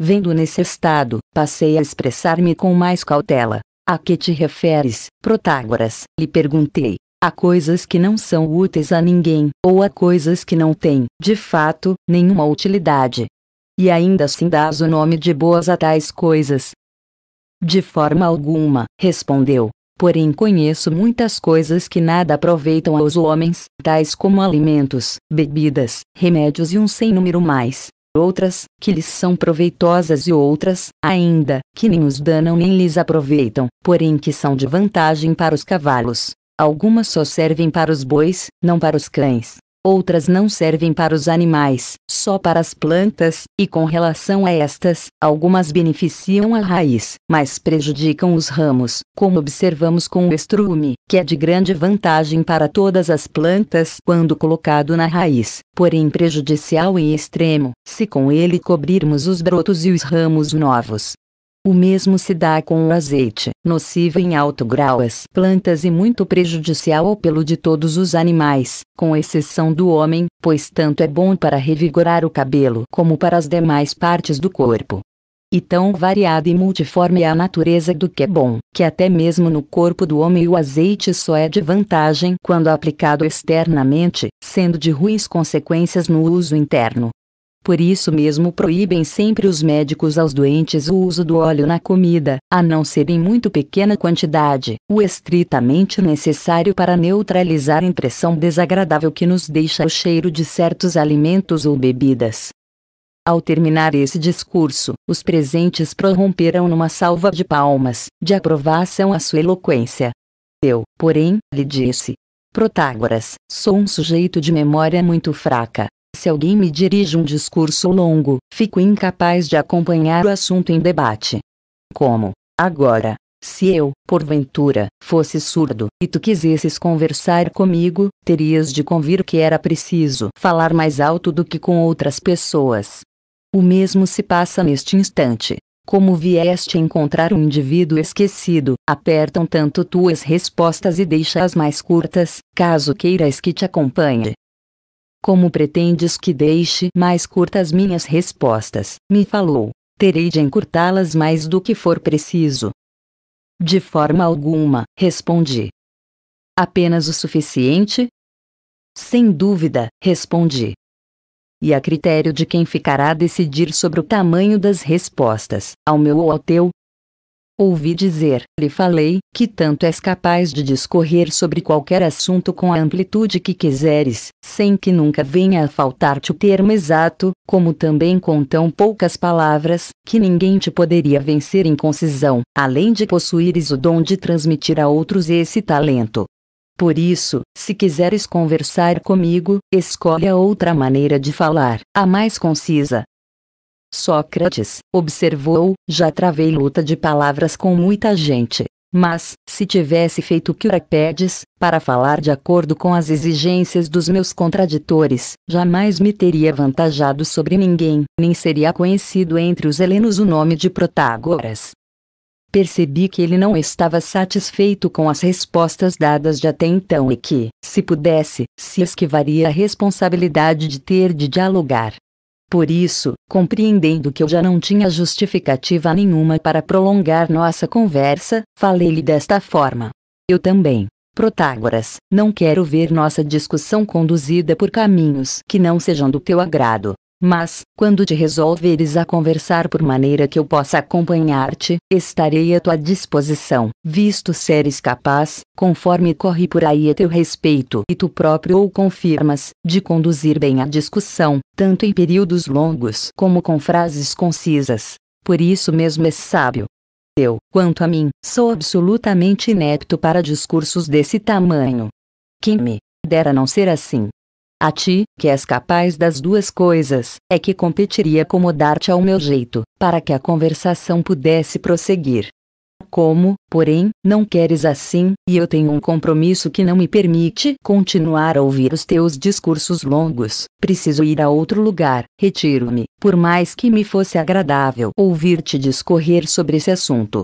Vendo nesse estado, passei a expressar-me com mais cautela. A que te referes, Protágoras? lhe perguntei. Há coisas que não são úteis a ninguém, ou há coisas que não têm, de fato, nenhuma utilidade. E ainda assim dás o nome de boas a tais coisas. De forma alguma, respondeu. Porém, conheço muitas coisas que nada aproveitam aos homens, tais como alimentos, bebidas, remédios e um sem número mais. Outras, que lhes são proveitosas e outras, ainda, que nem os danam nem lhes aproveitam, porém que são de vantagem para os cavalos. Algumas só servem para os bois, não para os cães. Outras não servem para os animais, só para as plantas, e com relação a estas, algumas beneficiam a raiz, mas prejudicam os ramos, como observamos com o estrume, que é de grande vantagem para todas as plantas quando colocado na raiz, porém prejudicial em extremo, se com ele cobrirmos os brotos e os ramos novos. O mesmo se dá com o azeite, nocivo em alto grau às plantas e muito prejudicial ao pelo de todos os animais, com exceção do homem, pois tanto é bom para revigorar o cabelo como para as demais partes do corpo. E tão variada e multiforme é a natureza do que é bom, que até mesmo no corpo do homem o azeite só é de vantagem quando aplicado externamente, sendo de ruins consequências no uso interno. Por isso mesmo proíbem sempre os médicos aos doentes o uso do óleo na comida, a não ser em muito pequena quantidade, o estritamente necessário para neutralizar a impressão desagradável que nos deixa o cheiro de certos alimentos ou bebidas. Ao terminar esse discurso, os presentes prorromperam numa salva de palmas, de aprovação à sua eloquência. Eu, porém, lhe disse: Protágoras, sou um sujeito de memória muito fraca, se alguém me dirige um discurso longo, fico incapaz de acompanhar o assunto em debate. Como, agora, se eu, porventura, fosse surdo, e tu quisesses conversar comigo, terias de convir que era preciso falar mais alto do que com outras pessoas. O mesmo se passa neste instante. Como vieste encontrar um indivíduo esquecido, apertam tanto tuas respostas e deixa-as mais curtas, caso queiras que te acompanhe. Como pretendes que deixe mais curtas minhas respostas, me falou, terei de encurtá-las mais do que for preciso. De forma alguma, respondi. Apenas o suficiente? Sem dúvida, respondi. E a critério de quem ficará a decidir sobre o tamanho das respostas, ao meu ou ao teu? Ouvi dizer, lhe falei, que tanto és capaz de discorrer sobre qualquer assunto com a amplitude que quiseres, sem que nunca venha a faltar-te o termo exato, como também com tão poucas palavras, que ninguém te poderia vencer em concisão, além de possuires o dom de transmitir a outros esse talento. Por isso, se quiseres conversar comigo, escolhe a outra maneira de falar, a mais concisa, Sócrates, observou, já travei luta de palavras com muita gente. Mas, se tivesse feito o que ora pedes, para falar de acordo com as exigências dos meus contraditores, jamais me teria avantajado sobre ninguém, nem seria conhecido entre os helenos o nome de Protágoras. Percebi que ele não estava satisfeito com as respostas dadas de até então e que, se pudesse, se esquivaria a responsabilidade de ter de dialogar, por isso, compreendendo que eu já não tinha justificativa nenhuma para prolongar nossa conversa, falei-lhe desta forma. Eu também, Protágoras, não quero ver nossa discussão conduzida por caminhos que não sejam do teu agrado. Mas, quando te resolveres a conversar por maneira que eu possa acompanhar-te, estarei à tua disposição, visto seres capaz, conforme corre por aí a teu respeito e tu próprio ou confirmas, de conduzir bem a discussão, tanto em períodos longos como com frases concisas. Por isso mesmo és sábio. Eu, quanto a mim, sou absolutamente inepto para discursos desse tamanho. Quem me dera não ser assim. A ti, que és capaz das duas coisas, é que competiria acomodar-te ao meu jeito, para que a conversação pudesse prosseguir. Como, porém, não queres assim, e eu tenho um compromisso que não me permite continuar a ouvir os teus discursos longos, preciso ir a outro lugar, retiro-me, por mais que me fosse agradável ouvir-te discorrer sobre esse assunto.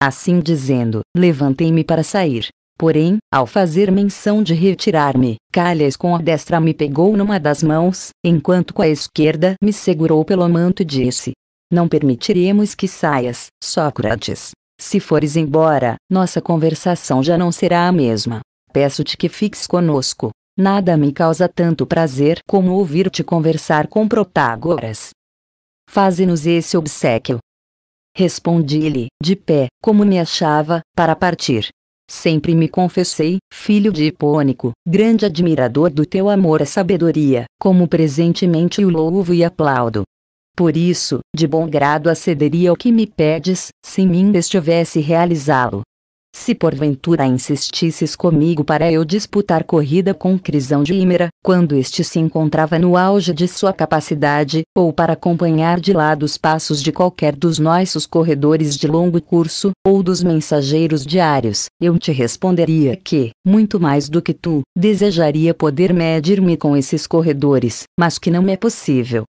Assim dizendo, levantei-me para sair, Porém, ao fazer menção de retirar-me, Calhas com a destra me pegou numa das mãos, enquanto com a esquerda me segurou pelo manto e disse: Não permitiremos que saias, Sócrates. Se fores embora, nossa conversação já não será a mesma. Peço-te que fiques conosco. Nada me causa tanto prazer como ouvir-te conversar com Protágoras. Faze-nos esse obsequio. Respondi-lhe, de pé, como me achava, para partir. Sempre me confessei, filho de Hipônico, grande admirador do teu amor à sabedoria, como presentemente o louvo e aplaudo. Por isso, de bom grado acederia ao que me pedes, se mim estivesse realizá-lo. Se porventura insistisses comigo para eu disputar corrida com Crisão de Ímera, quando este se encontrava no auge de sua capacidade, ou para acompanhar de lado os passos de qualquer dos nossos corredores de longo curso, ou dos mensageiros diários, eu te responderia que, muito mais do que tu, desejaria poder medir-me com esses corredores, mas que não é possível.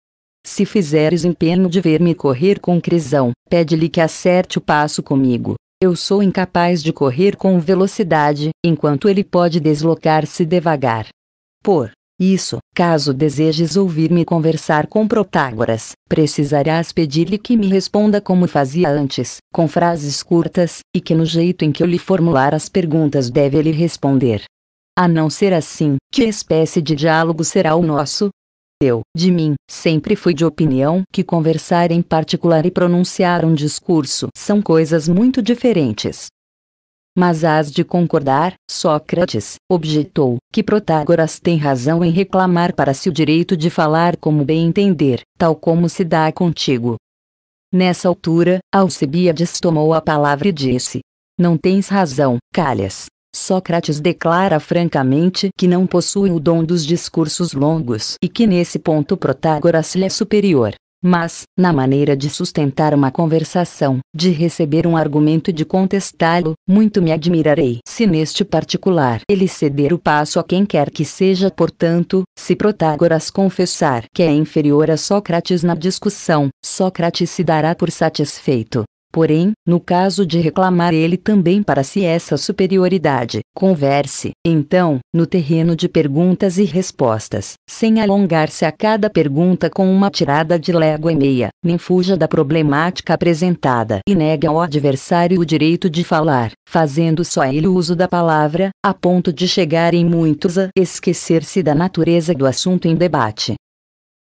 Se fizeres empenho de ver-me correr com Crisão, pede-lhe que acerte o passo comigo, eu sou incapaz de correr com velocidade, enquanto ele pode deslocar-se devagar. Por isso, caso desejes ouvir-me conversar com Protágoras, precisarás pedir-lhe que me responda como fazia antes, com frases curtas, e que no jeito em que eu lhe formular as perguntas deve ele responder. A não ser assim, que espécie de diálogo será o nosso? Eu, de mim, sempre fui de opinião que conversar em particular e pronunciar um discurso são coisas muito diferentes. Mas hás de concordar, Sócrates, objetou, que Protágoras tem razão em reclamar para si o direito de falar como bem entender, tal como se dá contigo. Nessa altura, Alcibiades tomou a palavra e disse: Não tens razão, Calhas, Sócrates declara francamente que não possui o dom dos discursos longos e que nesse ponto Protágoras lhe é superior. Mas, na maneira de sustentar uma conversação, de receber um argumento e de contestá-lo, muito me admirarei se neste particular ele ceder o passo a quem quer que seja. Portanto, se Protágoras confessar que é inferior a Sócrates na discussão, Sócrates se dará por satisfeito. Porém, no caso de reclamar ele também para si essa superioridade, converse, então, no terreno de perguntas e respostas, sem alongar-se a cada pergunta com uma tirada de légua e meia, nem fuja da problemática apresentada e nega ao adversário o direito de falar, fazendo só ele uso da palavra, a ponto de chegar em muitos a esquecer-se da natureza do assunto em debate.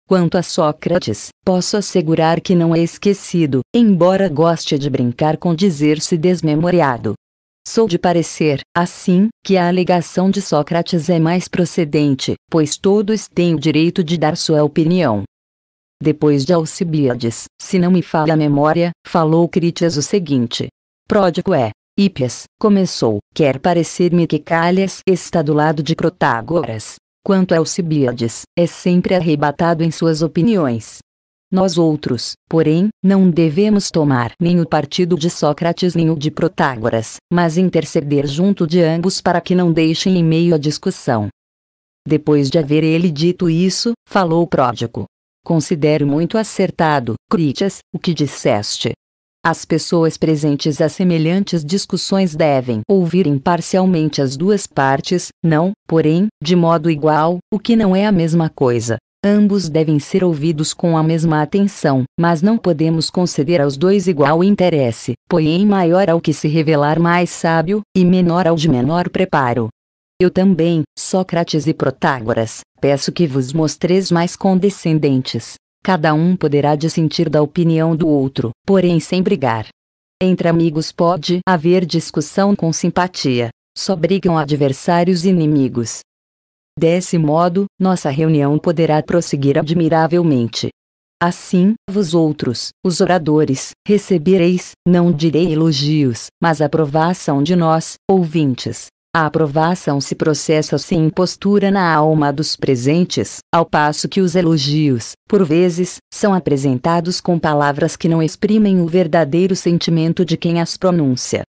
Quanto a Sócrates, posso assegurar que não é esquecido, embora goste de brincar com dizer-se desmemoriado. Sou de parecer, assim, que a alegação de Sócrates é mais procedente, pois todos têm o direito de dar sua opinião. Depois de Alcibiades, se não me falha a memória, falou Critias o seguinte: Pródico é, Hípias, começou, quer parecer-me que Calhas está do lado de Protágoras, quanto Alcibiades, é sempre arrebatado em suas opiniões. Nós outros, porém, não devemos tomar nem o partido de Sócrates nem o de Protágoras, mas interceder junto de ambos para que não deixem em meio a discussão. Depois de haver ele dito isso, falou o pródigo. Considero muito acertado, Critias, o que disseste, as pessoas presentes a semelhantes discussões devem ouvir imparcialmente as duas partes, não, porém, de modo igual, o que não é a mesma coisa. Ambos devem ser ouvidos com a mesma atenção, mas não podemos conceder aos dois igual interesse, pois em maior ao que se revelar mais sábio, e menor ao de menor preparo. Eu também, Sócrates e Protágoras, peço que vos mostreis mais condescendentes, Cada um poderá dissentir da opinião do outro, porém sem brigar. Entre amigos pode haver discussão com simpatia. Só brigam adversários e inimigos. Desse modo, nossa reunião poderá prosseguir admiravelmente. Assim, vos outros, os oradores, recebereis, não direi elogios, mas aprovação de nós, ouvintes. A aprovação se processa sem impostura na alma dos presentes, ao passo que os elogios, por vezes, são apresentados com palavras que não exprimem o verdadeiro sentimento de quem as pronuncia.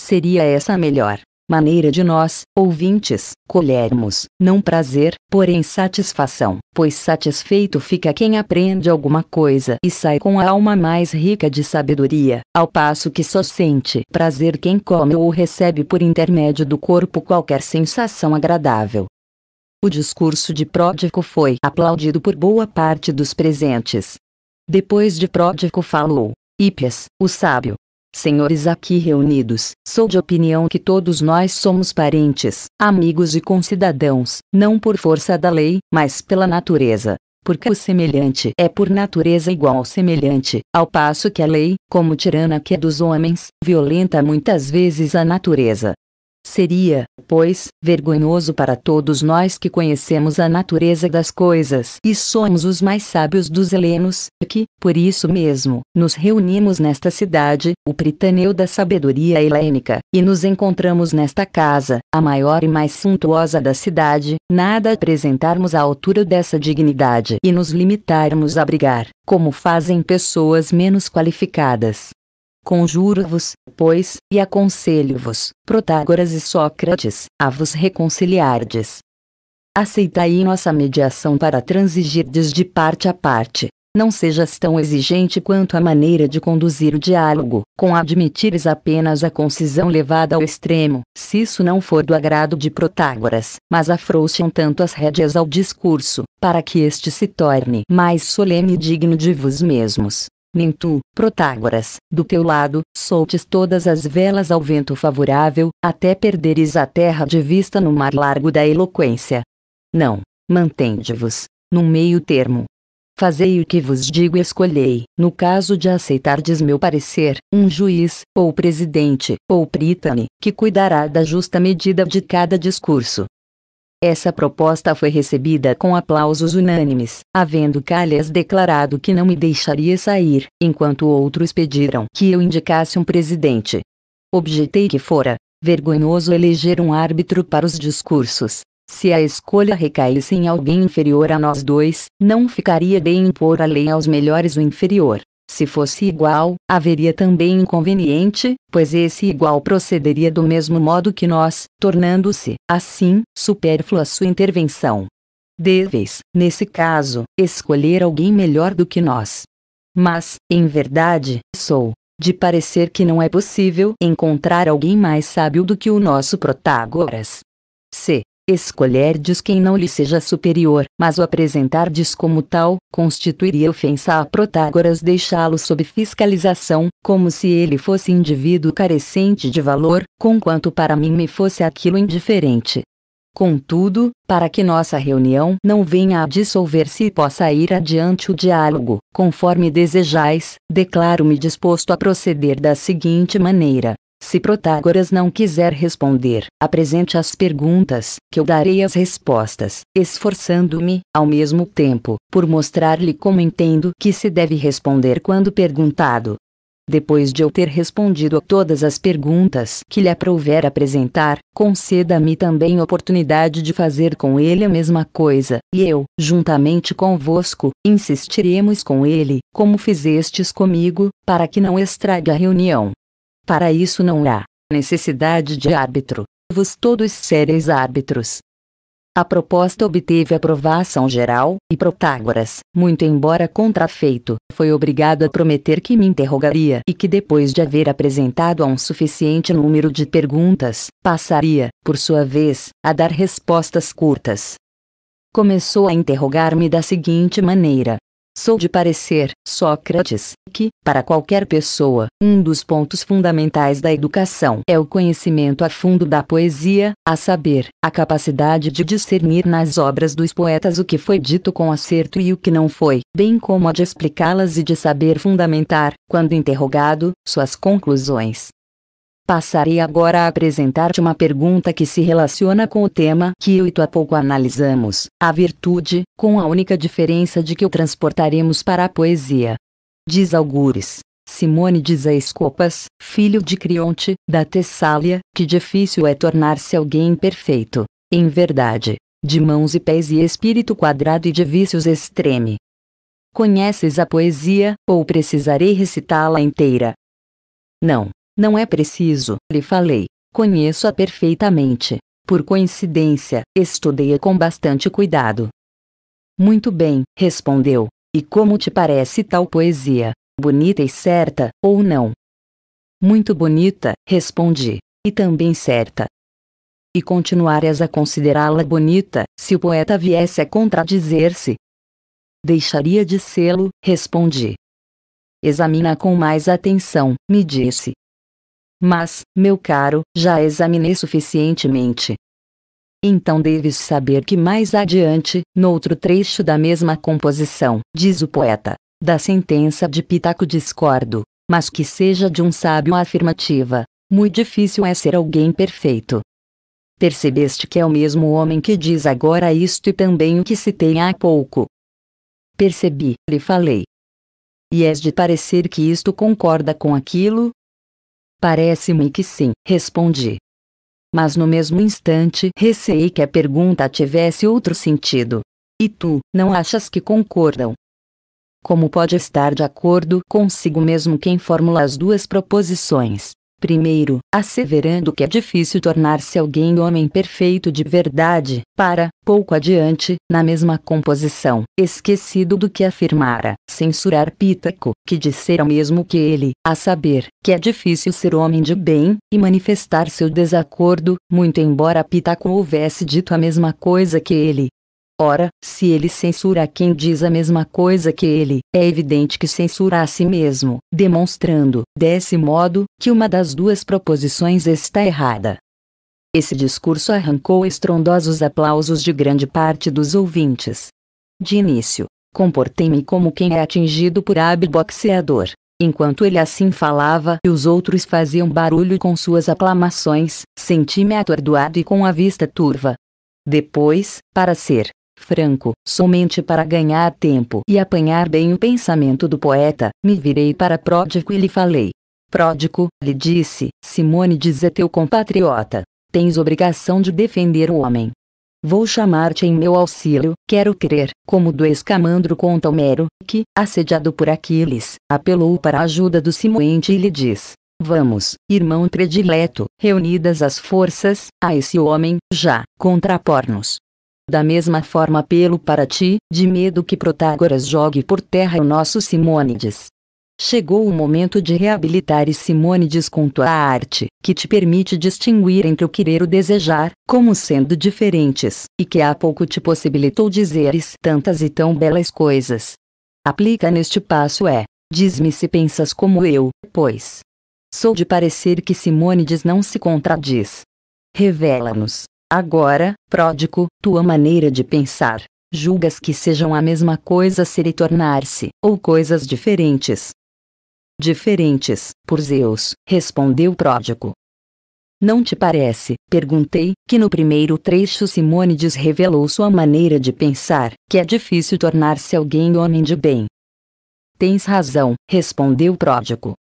Seria essa a melhor maneira de nós, ouvintes, colhermos, não prazer, porém satisfação, pois satisfeito fica quem aprende alguma coisa e sai com a alma mais rica de sabedoria, ao passo que só sente prazer quem come ou recebe por intermédio do corpo qualquer sensação agradável. O discurso de Pródico foi aplaudido por boa parte dos presentes. Depois de Pródico falou, Hípias, o sábio, Senhores aqui reunidos, sou de opinião que todos nós somos parentes, amigos e concidadãos, não por força da lei, mas pela natureza. Porque o semelhante é por natureza igual ao semelhante, ao passo que a lei, como tirana que é dos homens, violenta muitas vezes a natureza. Seria, pois, vergonhoso para todos nós que conhecemos a natureza das coisas e somos os mais sábios dos helenos, que, por isso mesmo, nos reunimos nesta cidade, o pritaneu da sabedoria helênica, e nos encontramos nesta casa, a maior e mais suntuosa da cidade, nada apresentarmos à altura dessa dignidade e nos limitarmos a brigar, como fazem pessoas menos qualificadas, Conjuro-vos, pois, e aconselho-vos, Protágoras e Sócrates, a vos reconciliardes. Aceitai nossa mediação para transigirdes de parte a parte. Não sejas tão exigente quanto à maneira de conduzir o diálogo, com admitires apenas a concisão levada ao extremo, se isso não for do agrado de Protágoras, mas afrouxe um tanto as rédeas ao discurso, para que este se torne mais solene e digno de vós mesmos. Nem tu, Protágoras, do teu lado, soltes todas as velas ao vento favorável, até perderes a terra de vista no mar largo da eloquência. Não, mantende-vos, num meio termo. Fazei o que vos digo e escolhei, no caso de aceitardes meu parecer, um juiz, ou presidente, ou prítane, que cuidará da justa medida de cada discurso, essa proposta foi recebida com aplausos unânimes, havendo Calhas declarado que não me deixaria sair, enquanto outros pediram que eu indicasse um presidente. Objetei que fora vergonhoso eleger um árbitro para os discursos. Se a escolha recaísse em alguém inferior a nós dois, não ficaria bem impor a lei aos melhores o inferior. Se fosse igual, haveria também inconveniente, pois esse igual procederia do mesmo modo que nós, tornando-se, assim, supérflua sua intervenção. Deveis, nesse caso, escolher alguém melhor do que nós. Mas, em verdade, sou de parecer que não é possível encontrar alguém mais sábio do que o nosso Protágoras. Escolherdes quem não lhe seja superior, mas o apresentardes como tal, constituiria ofensa a Protágoras deixá-lo sob fiscalização, como se ele fosse indivíduo carecente de valor, conquanto para mim me fosse aquilo indiferente. Contudo, para que nossa reunião não venha a dissolver-se e possa ir adiante o diálogo, conforme desejais, declaro-me disposto a proceder da seguinte maneira: se Protágoras não quiser responder, apresente as perguntas, que eu darei as respostas, esforçando-me, ao mesmo tempo, por mostrar-lhe como entendo que se deve responder quando perguntado. Depois de eu ter respondido a todas as perguntas que lhe aprouver apresentar, conceda-me também oportunidade de fazer com ele a mesma coisa, e eu, juntamente convosco, insistiremos com ele, como fizestes comigo, para que não estrague a reunião. Para isso não há necessidade de árbitro, vos todos sereis árbitros. A proposta obteve aprovação geral, e Protágoras, muito embora contrafeito, foi obrigado a prometer que me interrogaria e que depois de haver apresentado a um suficiente número de perguntas, passaria, por sua vez, a dar respostas curtas. Começou a interrogar-me da seguinte maneira: Sou de parecer, Sócrates, que, para qualquer pessoa, um dos pontos fundamentais da educação é o conhecimento a fundo da poesia, a saber, a capacidade de discernir nas obras dos poetas o que foi dito com acerto e o que não foi, bem como a de explicá-las e de saber fundamentar, quando interrogado, suas conclusões. Passarei agora a apresentar-te uma pergunta que se relaciona com o tema que eu e tu há pouco analisamos, a virtude, com a única diferença de que o transportaremos para a poesia. Diz Algures. Simone diz a Escopas, filho de Crionte, da Tessália, que difícil é tornar-se alguém perfeito. Em verdade, de mãos e pés e espírito quadrado e de vícios extreme. Conheces a poesia, ou precisarei recitá-la inteira? Não. Não é preciso, lhe falei. Conheço-a perfeitamente. Por coincidência, estudei-a com bastante cuidado. Muito bem, respondeu. E como te parece tal poesia? Bonita e certa, ou não? Muito bonita, respondi, e também certa. E continuarias a considerá-la bonita, se o poeta viesse a contradizer-se? Deixaria de sê-lo, respondi. Examina com mais atenção, me disse, mas, meu caro, já examinei suficientemente. Então deves saber que mais adiante, noutro trecho da mesma composição, diz o poeta, da sentença de Pitaco discordo, mas que seja de um sábio afirmativa, muito difícil é ser alguém perfeito. Percebeste que é o mesmo homem que diz agora isto e também o que se tem há pouco. Percebi, lhe falei. E és de parecer que isto concorda com aquilo, Parece-me que sim, respondi. Mas no mesmo instante receei que a pergunta tivesse outro sentido. E tu, não achas que concordam? Como pode estar de acordo consigo mesmo quem formula as duas proposições? Primeiro, asseverando que é difícil tornar-se alguém homem perfeito de verdade, para, pouco adiante, na mesma composição, esquecido do que afirmara, censurar Pítaco, que dissera o mesmo que ele, a saber, que é difícil ser homem de bem, e manifestar seu desacordo, muito embora Pítaco houvesse dito a mesma coisa que ele, Ora, se ele censura quem diz a mesma coisa que ele, é evidente que censura a si mesmo, demonstrando, desse modo, que uma das duas proposições está errada. Esse discurso arrancou estrondosos aplausos de grande parte dos ouvintes. De início, comportei-me como quem é atingido por hábil boxeador. Enquanto ele assim falava e os outros faziam barulho com suas aclamações, senti-me atordoado e com a vista turva. Depois, para ser, franco, somente para ganhar tempo e apanhar bem o pensamento do poeta, me virei para Pródico e lhe falei. Pródico, lhe disse, Simone diz teu compatriota. Tens obrigação de defender o homem. Vou chamar-te em meu auxílio, quero crer, como do escamandro conta Homero, que, assediado por Aquiles, apelou para a ajuda do Simoente e lhe diz: Vamos, irmão predileto, reunidas as forças, a esse homem, já, contrapornos. Da mesma forma pelo para ti, de medo que Protágoras jogue por terra o nosso Simônides. Chegou o momento de reabilitar e Simônides com tua arte, que te permite distinguir entre o querer e o desejar, como sendo diferentes, e que há pouco te possibilitou dizeres tantas e tão belas coisas. Aplica neste passo é, diz-me se pensas como eu, pois. Sou de parecer que Simônides não se contradiz. Revela-nos, Agora, pródigo, tua maneira de pensar. Julgas que sejam a mesma coisa ser e tornar-se, ou coisas diferentes. Diferentes, por Zeus, respondeu Pródico. pródigo. Não te parece, perguntei, que no primeiro trecho Simônides revelou sua maneira de pensar, que é difícil tornar-se alguém homem de bem. Tens razão, respondeu Pródico. pródigo.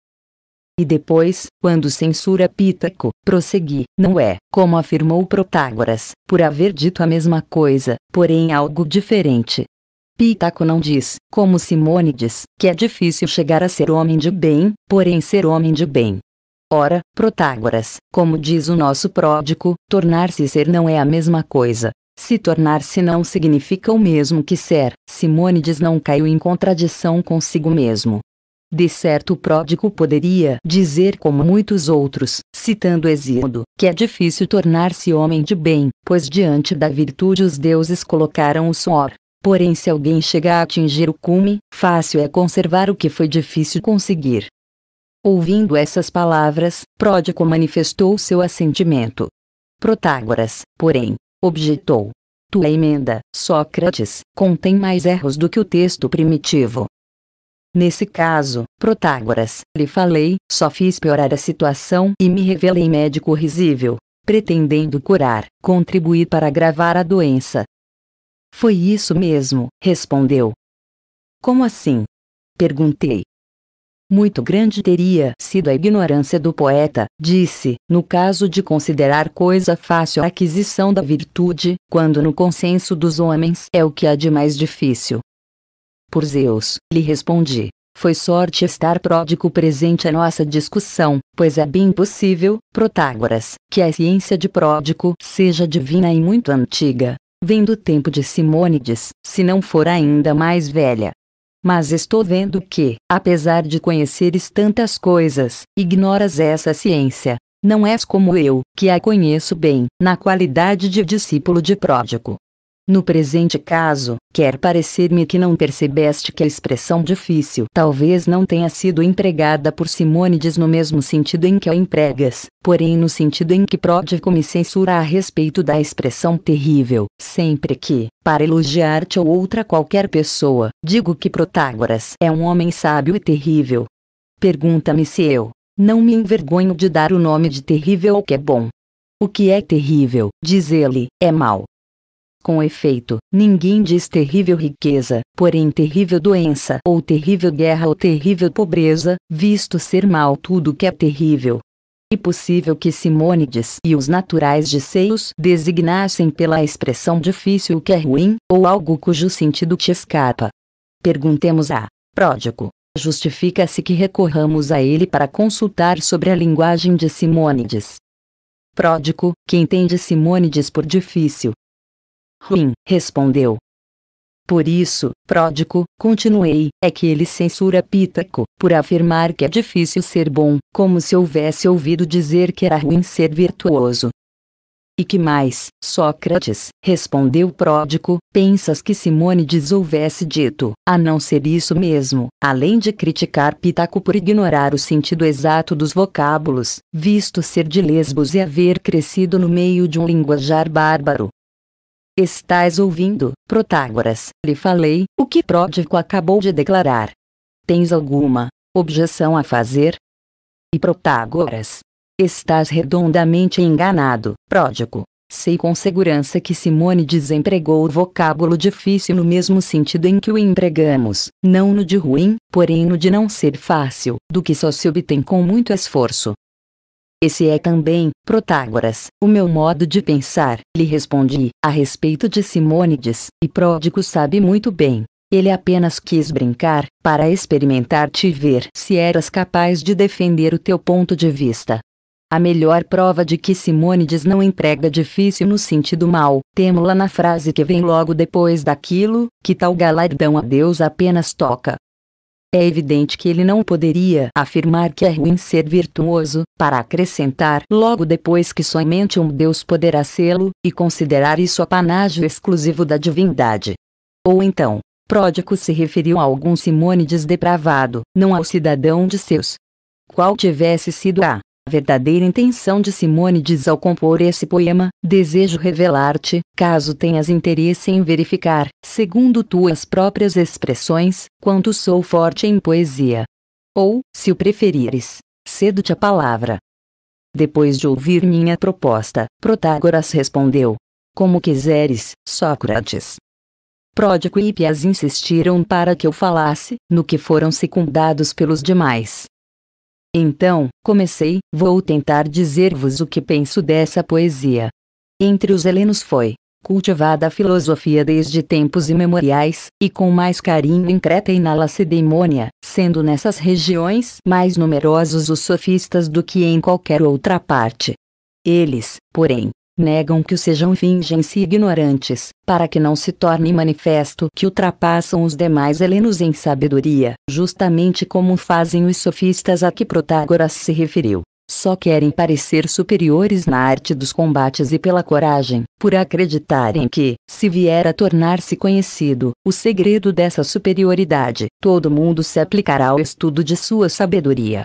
E depois, quando censura Pítaco, prossegui, não é, como afirmou Protágoras, por haver dito a mesma coisa, porém algo diferente. Pítaco não diz, como Simônides, que é difícil chegar a ser homem de bem, porém ser homem de bem. Ora, Protágoras, como diz o nosso pródigo, tornar-se ser não é a mesma coisa. Se tornar-se não significa o mesmo que ser, Simônides não caiu em contradição consigo mesmo. De certo o pródigo poderia dizer como muitos outros, citando Hesíodo, que é difícil tornar-se homem de bem, pois diante da virtude os deuses colocaram o suor. Porém se alguém chega a atingir o cume, fácil é conservar o que foi difícil conseguir. Ouvindo essas palavras, Pródico manifestou seu assentimento. Protágoras, porém, objetou. Tua emenda, Sócrates, contém mais erros do que o texto primitivo. Nesse caso, Protágoras, lhe falei, só fiz piorar a situação e me revelei médico risível, pretendendo curar, contribuir para agravar a doença. Foi isso mesmo, respondeu. Como assim? Perguntei. Muito grande teria sido a ignorância do poeta, disse, no caso de considerar coisa fácil a aquisição da virtude, quando no consenso dos homens é o que há de mais difícil, por Zeus, lhe respondi. Foi sorte estar pródigo presente à nossa discussão, pois é bem possível, Protágoras, que a ciência de pródigo seja divina e muito antiga. Vem do tempo de Simônides, se não for ainda mais velha. Mas estou vendo que, apesar de conheceres tantas coisas, ignoras essa ciência. Não és como eu, que a conheço bem, na qualidade de discípulo de pródigo. No presente caso, quer parecer-me que não percebeste que a expressão difícil talvez não tenha sido empregada por Simônides no mesmo sentido em que a empregas, porém no sentido em que Pródigo me censura a respeito da expressão terrível, sempre que, para elogiar-te ou outra qualquer pessoa, digo que Protágoras é um homem sábio e terrível. Pergunta-me se eu não me envergonho de dar o nome de terrível ao que é bom. O que é terrível, diz ele, é mal, com efeito, ninguém diz terrível riqueza, porém terrível doença ou terrível guerra ou terrível pobreza, visto ser mal tudo que é terrível. e é possível que Simônides e os naturais de Seios designassem pela expressão difícil o que é ruim, ou algo cujo sentido te escapa. Perguntemos a pródigo. Justifica-se que recorramos a ele para consultar sobre a linguagem de Simônides. Pródico, que entende Simônides por difícil, ruim, respondeu. Por isso, pródigo, continuei, é que ele censura Pítaco, por afirmar que é difícil ser bom, como se houvesse ouvido dizer que era ruim ser virtuoso. E que mais, Sócrates, respondeu pródigo, pensas que Simônides houvesse dito, a não ser isso mesmo, além de criticar Pitaco por ignorar o sentido exato dos vocábulos, visto ser de Lesbos e haver crescido no meio de um linguajar bárbaro, Estás ouvindo, Protágoras? Lhe falei, o que Pródico acabou de declarar. Tens alguma objeção a fazer? E Protágoras? Estás redondamente enganado, Pródico. Sei com segurança que Simone desempregou o vocábulo difícil no mesmo sentido em que o empregamos, não no de ruim, porém no de não ser fácil, do que só se obtém com muito esforço. Esse é também, Protágoras, o meu modo de pensar, lhe respondi, a respeito de Simônides, e Pródico sabe muito bem. Ele apenas quis brincar, para experimentar-te e ver se eras capaz de defender o teu ponto de vista. A melhor prova de que Simônides não emprega difícil no sentido mal, temo la na frase que vem logo depois daquilo, que tal galardão a Deus apenas toca é evidente que ele não poderia afirmar que é ruim ser virtuoso, para acrescentar logo depois que somente um Deus poderá sê-lo, e considerar isso apanágio exclusivo da divindade. Ou então, Pródico se referiu a algum Simônides depravado, não ao cidadão de seus. Qual tivesse sido a a verdadeira intenção de Simone diz ao compor esse poema: Desejo revelar-te, caso tenhas interesse em verificar, segundo tuas próprias expressões, quanto sou forte em poesia. Ou, se o preferires, cedo-te a palavra. Depois de ouvir minha proposta, Protágoras respondeu: Como quiseres, Sócrates. Pródico e Pias insistiram para que eu falasse, no que foram secundados pelos demais. Então, comecei, vou tentar dizer-vos o que penso dessa poesia. Entre os helenos foi cultivada a filosofia desde tempos imemoriais, e com mais carinho em Creta e na Lacedemônia, sendo nessas regiões mais numerosos os sofistas do que em qualquer outra parte. Eles, porém, negam que o sejam e fingem-se ignorantes, para que não se torne manifesto que ultrapassam os demais helenos em sabedoria, justamente como fazem os sofistas a que Protágoras se referiu. Só querem parecer superiores na arte dos combates e pela coragem, por acreditarem que, se vier a tornar-se conhecido, o segredo dessa superioridade, todo mundo se aplicará ao estudo de sua sabedoria,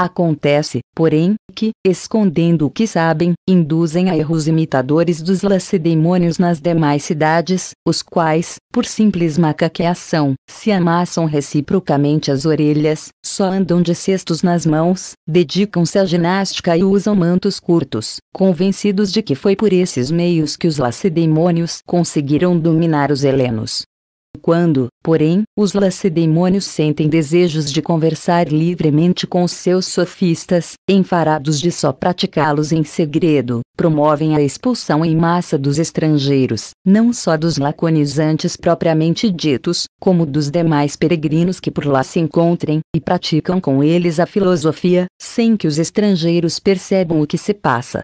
Acontece, porém, que, escondendo o que sabem, induzem a erros imitadores dos lacedemônios nas demais cidades, os quais, por simples macaqueação, se amassam reciprocamente as orelhas, só andam de cestos nas mãos, dedicam-se à ginástica e usam mantos curtos, convencidos de que foi por esses meios que os lacedemônios conseguiram dominar os helenos. Quando, porém, os lacedemônios sentem desejos de conversar livremente com seus sofistas, enfarados de só praticá-los em segredo, promovem a expulsão em massa dos estrangeiros, não só dos laconizantes propriamente ditos, como dos demais peregrinos que por lá se encontrem, e praticam com eles a filosofia, sem que os estrangeiros percebam o que se passa.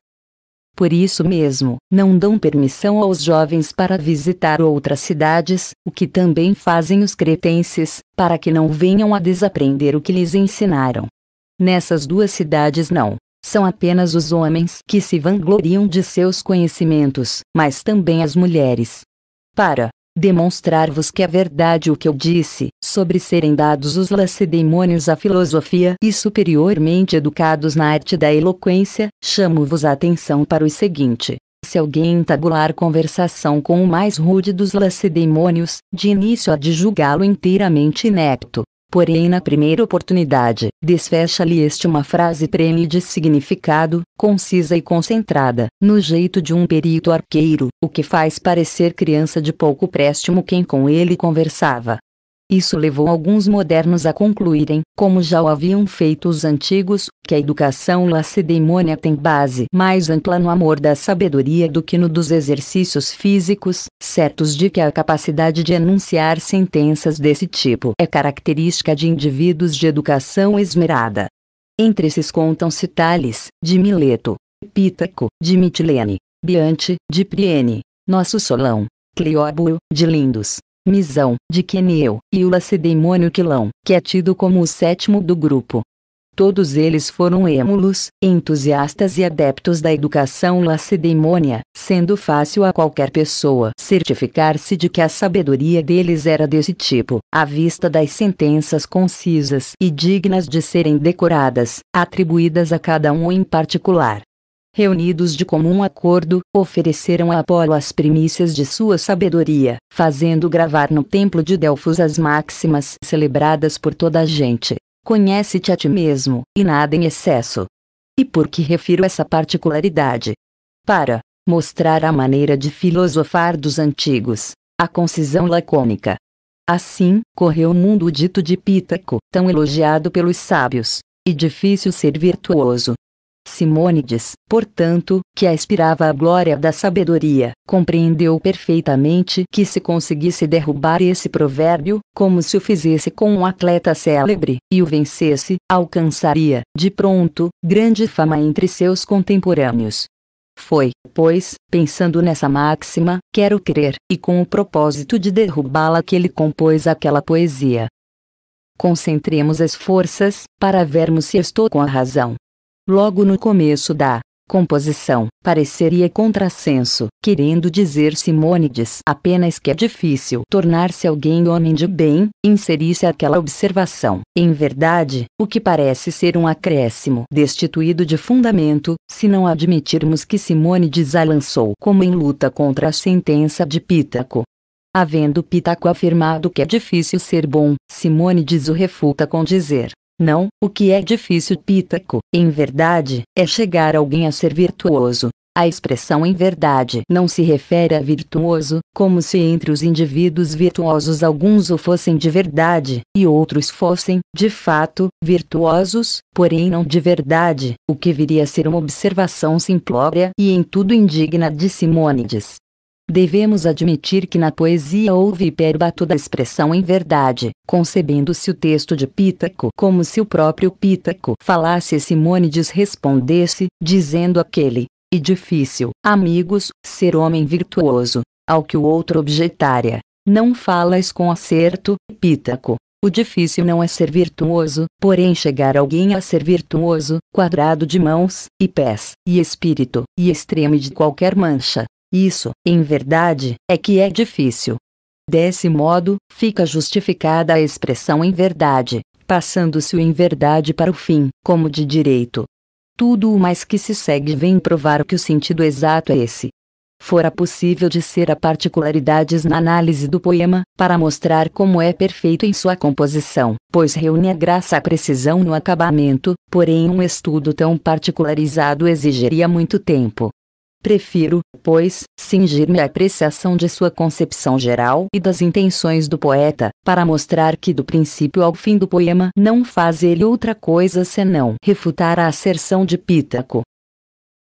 Por isso mesmo, não dão permissão aos jovens para visitar outras cidades, o que também fazem os cretenses, para que não venham a desaprender o que lhes ensinaram. Nessas duas cidades não. São apenas os homens que se vangloriam de seus conhecimentos, mas também as mulheres. Para, demonstrar-vos que é verdade o que eu disse, sobre serem dados os lacedemônios à filosofia e superiormente educados na arte da eloquência, chamo-vos a atenção para o seguinte. Se alguém tabular conversação com o mais rude dos lacedemônios, de início há de julgá-lo inteiramente inepto, porém na primeira oportunidade, desfecha-lhe este uma frase prene de significado, concisa e concentrada, no jeito de um perito arqueiro, o que faz parecer criança de pouco préstimo quem com ele conversava. Isso levou alguns modernos a concluírem, como já o haviam feito os antigos, que a educação lacedemônia tem base mais ampla no amor da sabedoria do que no dos exercícios físicos, certos de que a capacidade de enunciar sentenças desse tipo é característica de indivíduos de educação esmerada. Entre esses contam-se Tales, de Mileto, Pítaco, de Mitilene, Biante, de Priene, Nosso Solão, Cleóbulo, de Lindos, Misão, de Keniel, e o lacedemônio Quilão, que é tido como o sétimo do grupo. Todos eles foram êmulos, entusiastas e adeptos da educação lacedemônia, sendo fácil a qualquer pessoa certificar-se de que a sabedoria deles era desse tipo, à vista das sentenças concisas e dignas de serem decoradas, atribuídas a cada um em particular reunidos de comum acordo, ofereceram a Apolo as primícias de sua sabedoria, fazendo gravar no templo de Delfos as máximas celebradas por toda a gente. Conhece-te a ti mesmo, e nada em excesso. E por que refiro essa particularidade? Para mostrar a maneira de filosofar dos antigos, a concisão lacônica. Assim, correu o mundo dito de Pítaco, tão elogiado pelos sábios, e difícil ser virtuoso, Simônides, portanto, que aspirava à glória da sabedoria, compreendeu perfeitamente que se conseguisse derrubar esse provérbio, como se o fizesse com um atleta célebre, e o vencesse, alcançaria, de pronto, grande fama entre seus contemporâneos. Foi, pois, pensando nessa máxima, quero crer, e com o propósito de derrubá-la que ele compôs aquela poesia. Concentremos as forças, para vermos se estou com a razão logo no começo da composição, pareceria contrassenso, querendo dizer Simônides apenas que é difícil tornar-se alguém homem de bem, inserisse aquela observação. Em verdade, o que parece ser um acréscimo destituído de fundamento, se não admitirmos que Simônides a lançou como em luta contra a sentença de Pítaco. Havendo Pítaco afirmado que é difícil ser bom, Simônides o refuta com dizer não, o que é difícil Pítaco, em verdade, é chegar alguém a ser virtuoso. A expressão em verdade não se refere a virtuoso, como se entre os indivíduos virtuosos alguns o fossem de verdade, e outros fossem, de fato, virtuosos, porém não de verdade, o que viria a ser uma observação simplória e em tudo indigna de Simônides devemos admitir que na poesia houve hiperbato da expressão em verdade, concebendo-se o texto de Pítaco como se o próprio Pítaco falasse e Simônides respondesse, dizendo aquele, e difícil, amigos, ser homem virtuoso, ao que o outro objetaria não falas com acerto, Pítaco. O difícil não é ser virtuoso, porém chegar alguém a ser virtuoso, quadrado de mãos, e pés, e espírito, e extreme de qualquer mancha, isso, em verdade, é que é difícil. Desse modo, fica justificada a expressão em verdade, passando-se o em verdade para o fim, como de direito. Tudo o mais que se segue vem provar que o sentido exato é esse. Fora possível ser a particularidades na análise do poema, para mostrar como é perfeito em sua composição, pois reúne a graça à precisão no acabamento, porém um estudo tão particularizado exigiria muito tempo, Prefiro, pois, cingir-me à apreciação de sua concepção geral e das intenções do poeta, para mostrar que do princípio ao fim do poema não faz ele outra coisa senão refutar a asserção de Pítaco.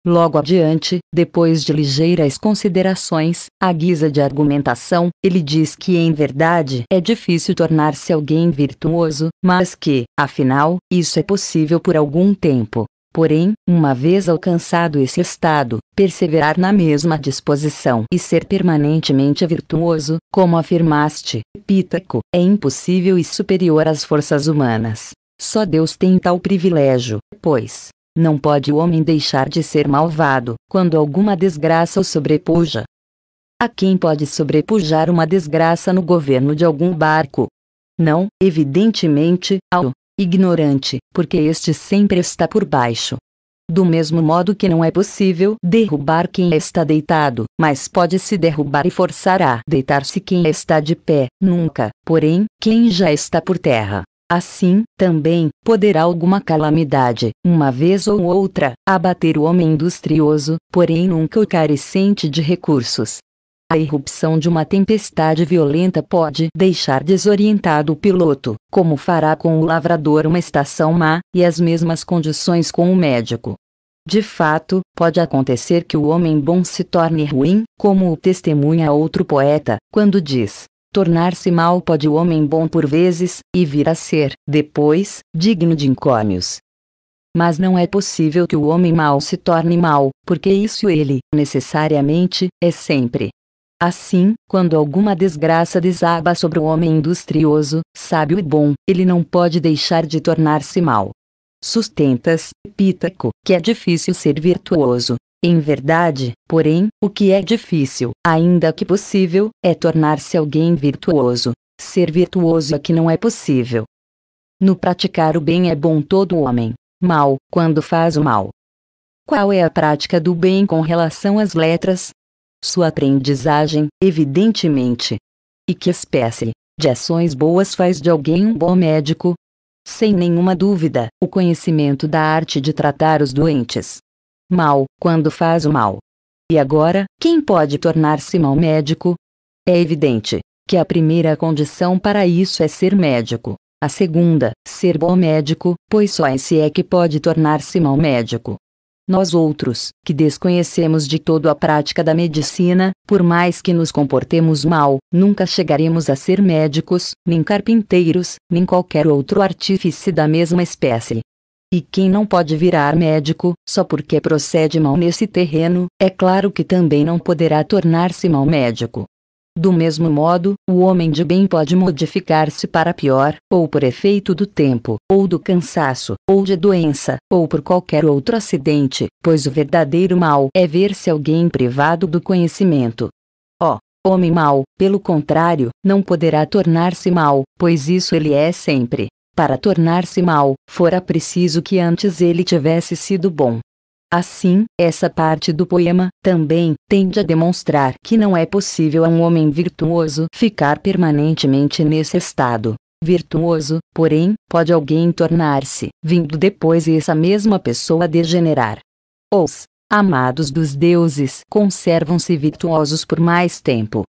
Logo adiante, depois de ligeiras considerações, à guisa de argumentação, ele diz que em verdade é difícil tornar-se alguém virtuoso, mas que, afinal, isso é possível por algum tempo, Porém, uma vez alcançado esse estado, perseverar na mesma disposição e ser permanentemente virtuoso, como afirmaste, Pítaco, é impossível e superior às forças humanas. Só Deus tem tal privilégio, pois, não pode o homem deixar de ser malvado, quando alguma desgraça o sobrepuja. A quem pode sobrepujar uma desgraça no governo de algum barco? Não, evidentemente, ao ignorante, porque este sempre está por baixo. Do mesmo modo que não é possível derrubar quem está deitado, mas pode-se derrubar e forçar a deitar-se quem está de pé, nunca, porém, quem já está por terra. Assim, também, poderá alguma calamidade, uma vez ou outra, abater o homem industrioso, porém nunca o carecente de recursos. A irrupção de uma tempestade violenta pode deixar desorientado o piloto, como fará com o lavrador uma estação má, e as mesmas condições com o médico. De fato, pode acontecer que o homem bom se torne ruim, como o testemunha outro poeta, quando diz: Tornar-se mal pode o homem bom por vezes, e vir a ser, depois, digno de incômios. Mas não é possível que o homem mau se torne mal, porque isso ele, necessariamente, é sempre. Assim, quando alguma desgraça desaba sobre o homem industrioso, sábio e bom, ele não pode deixar de tornar-se mal. Sustentas, Pítaco, que é difícil ser virtuoso. Em verdade, porém, o que é difícil, ainda que possível, é tornar-se alguém virtuoso. Ser virtuoso é que não é possível. No praticar o bem é bom todo homem, mal, quando faz o mal. Qual é a prática do bem com relação às letras? sua aprendizagem, evidentemente. E que espécie de ações boas faz de alguém um bom médico? Sem nenhuma dúvida, o conhecimento da arte de tratar os doentes. Mal, quando faz o mal. E agora, quem pode tornar-se mau médico? É evidente que a primeira condição para isso é ser médico. A segunda, ser bom médico, pois só esse é que pode tornar-se mau médico. Nós outros, que desconhecemos de todo a prática da medicina, por mais que nos comportemos mal, nunca chegaremos a ser médicos, nem carpinteiros, nem qualquer outro artífice da mesma espécie. E quem não pode virar médico, só porque procede mal nesse terreno, é claro que também não poderá tornar-se mal médico. Do mesmo modo, o homem de bem pode modificar-se para pior, ou por efeito do tempo, ou do cansaço, ou de doença, ou por qualquer outro acidente, pois o verdadeiro mal é ver-se alguém privado do conhecimento. Ó, oh, homem mau, pelo contrário, não poderá tornar-se mal, pois isso ele é sempre. Para tornar-se mal, fora preciso que antes ele tivesse sido bom. Assim, essa parte do poema também tende a demonstrar que não é possível a um homem virtuoso ficar permanentemente nesse estado. Virtuoso, porém, pode alguém tornar-se, vindo depois essa mesma pessoa degenerar. Os amados dos deuses conservam-se virtuosos por mais tempo.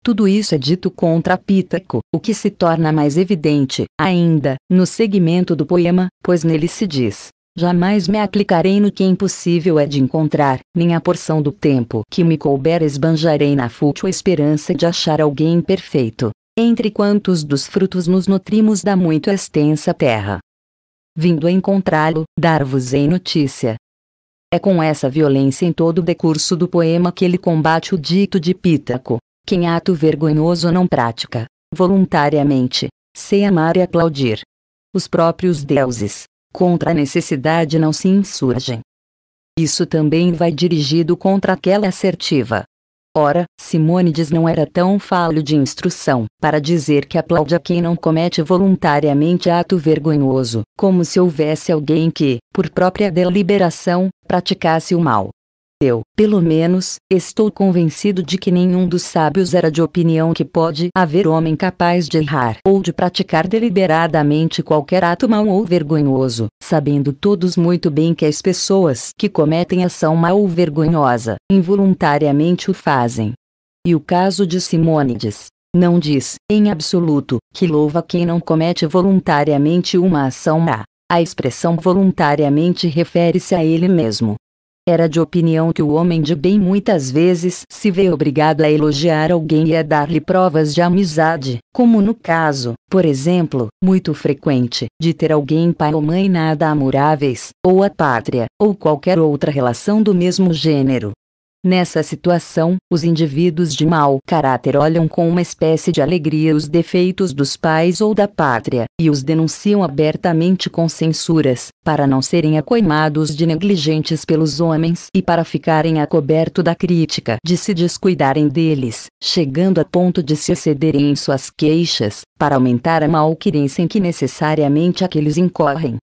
Tudo isso é dito contra Pítaco, o que se torna mais evidente, ainda, no segmento do poema, pois nele se diz: Jamais me aplicarei no que é impossível é de encontrar, nem a porção do tempo que me couber esbanjarei na fútil esperança de achar alguém perfeito, entre quantos dos frutos nos nutrimos da muito extensa terra. Vindo a encontrá-lo, vos em notícia. É com essa violência em todo o decurso do poema que ele combate o dito de Pítaco, quem ato vergonhoso não prática, voluntariamente, sem amar e aplaudir. Os próprios deuses, Contra a necessidade não se insurgem. Isso também vai dirigido contra aquela assertiva. Ora, Simônides não era tão falho de instrução para dizer que aplaude a quem não comete voluntariamente ato vergonhoso, como se houvesse alguém que, por própria deliberação, praticasse o mal. Eu, pelo menos, estou convencido de que nenhum dos sábios era de opinião que pode haver homem capaz de errar ou de praticar deliberadamente qualquer ato mau ou vergonhoso, sabendo todos muito bem que as pessoas que cometem ação mau ou vergonhosa, involuntariamente o fazem. E o caso de Simônides, não diz, em absoluto, que louva quem não comete voluntariamente uma ação má. A expressão voluntariamente refere-se a ele mesmo, era de opinião que o homem de bem muitas vezes se vê obrigado a elogiar alguém e a dar-lhe provas de amizade, como no caso, por exemplo, muito frequente, de ter alguém pai ou mãe nada amoráveis, ou a pátria, ou qualquer outra relação do mesmo gênero, Nessa situação, os indivíduos de mau caráter olham com uma espécie de alegria os defeitos dos pais ou da pátria, e os denunciam abertamente com censuras, para não serem acoimados de negligentes pelos homens e para ficarem a coberto da crítica de se descuidarem deles, chegando a ponto de se excederem em suas queixas, para aumentar a malquerência em que necessariamente aqueles incorrem.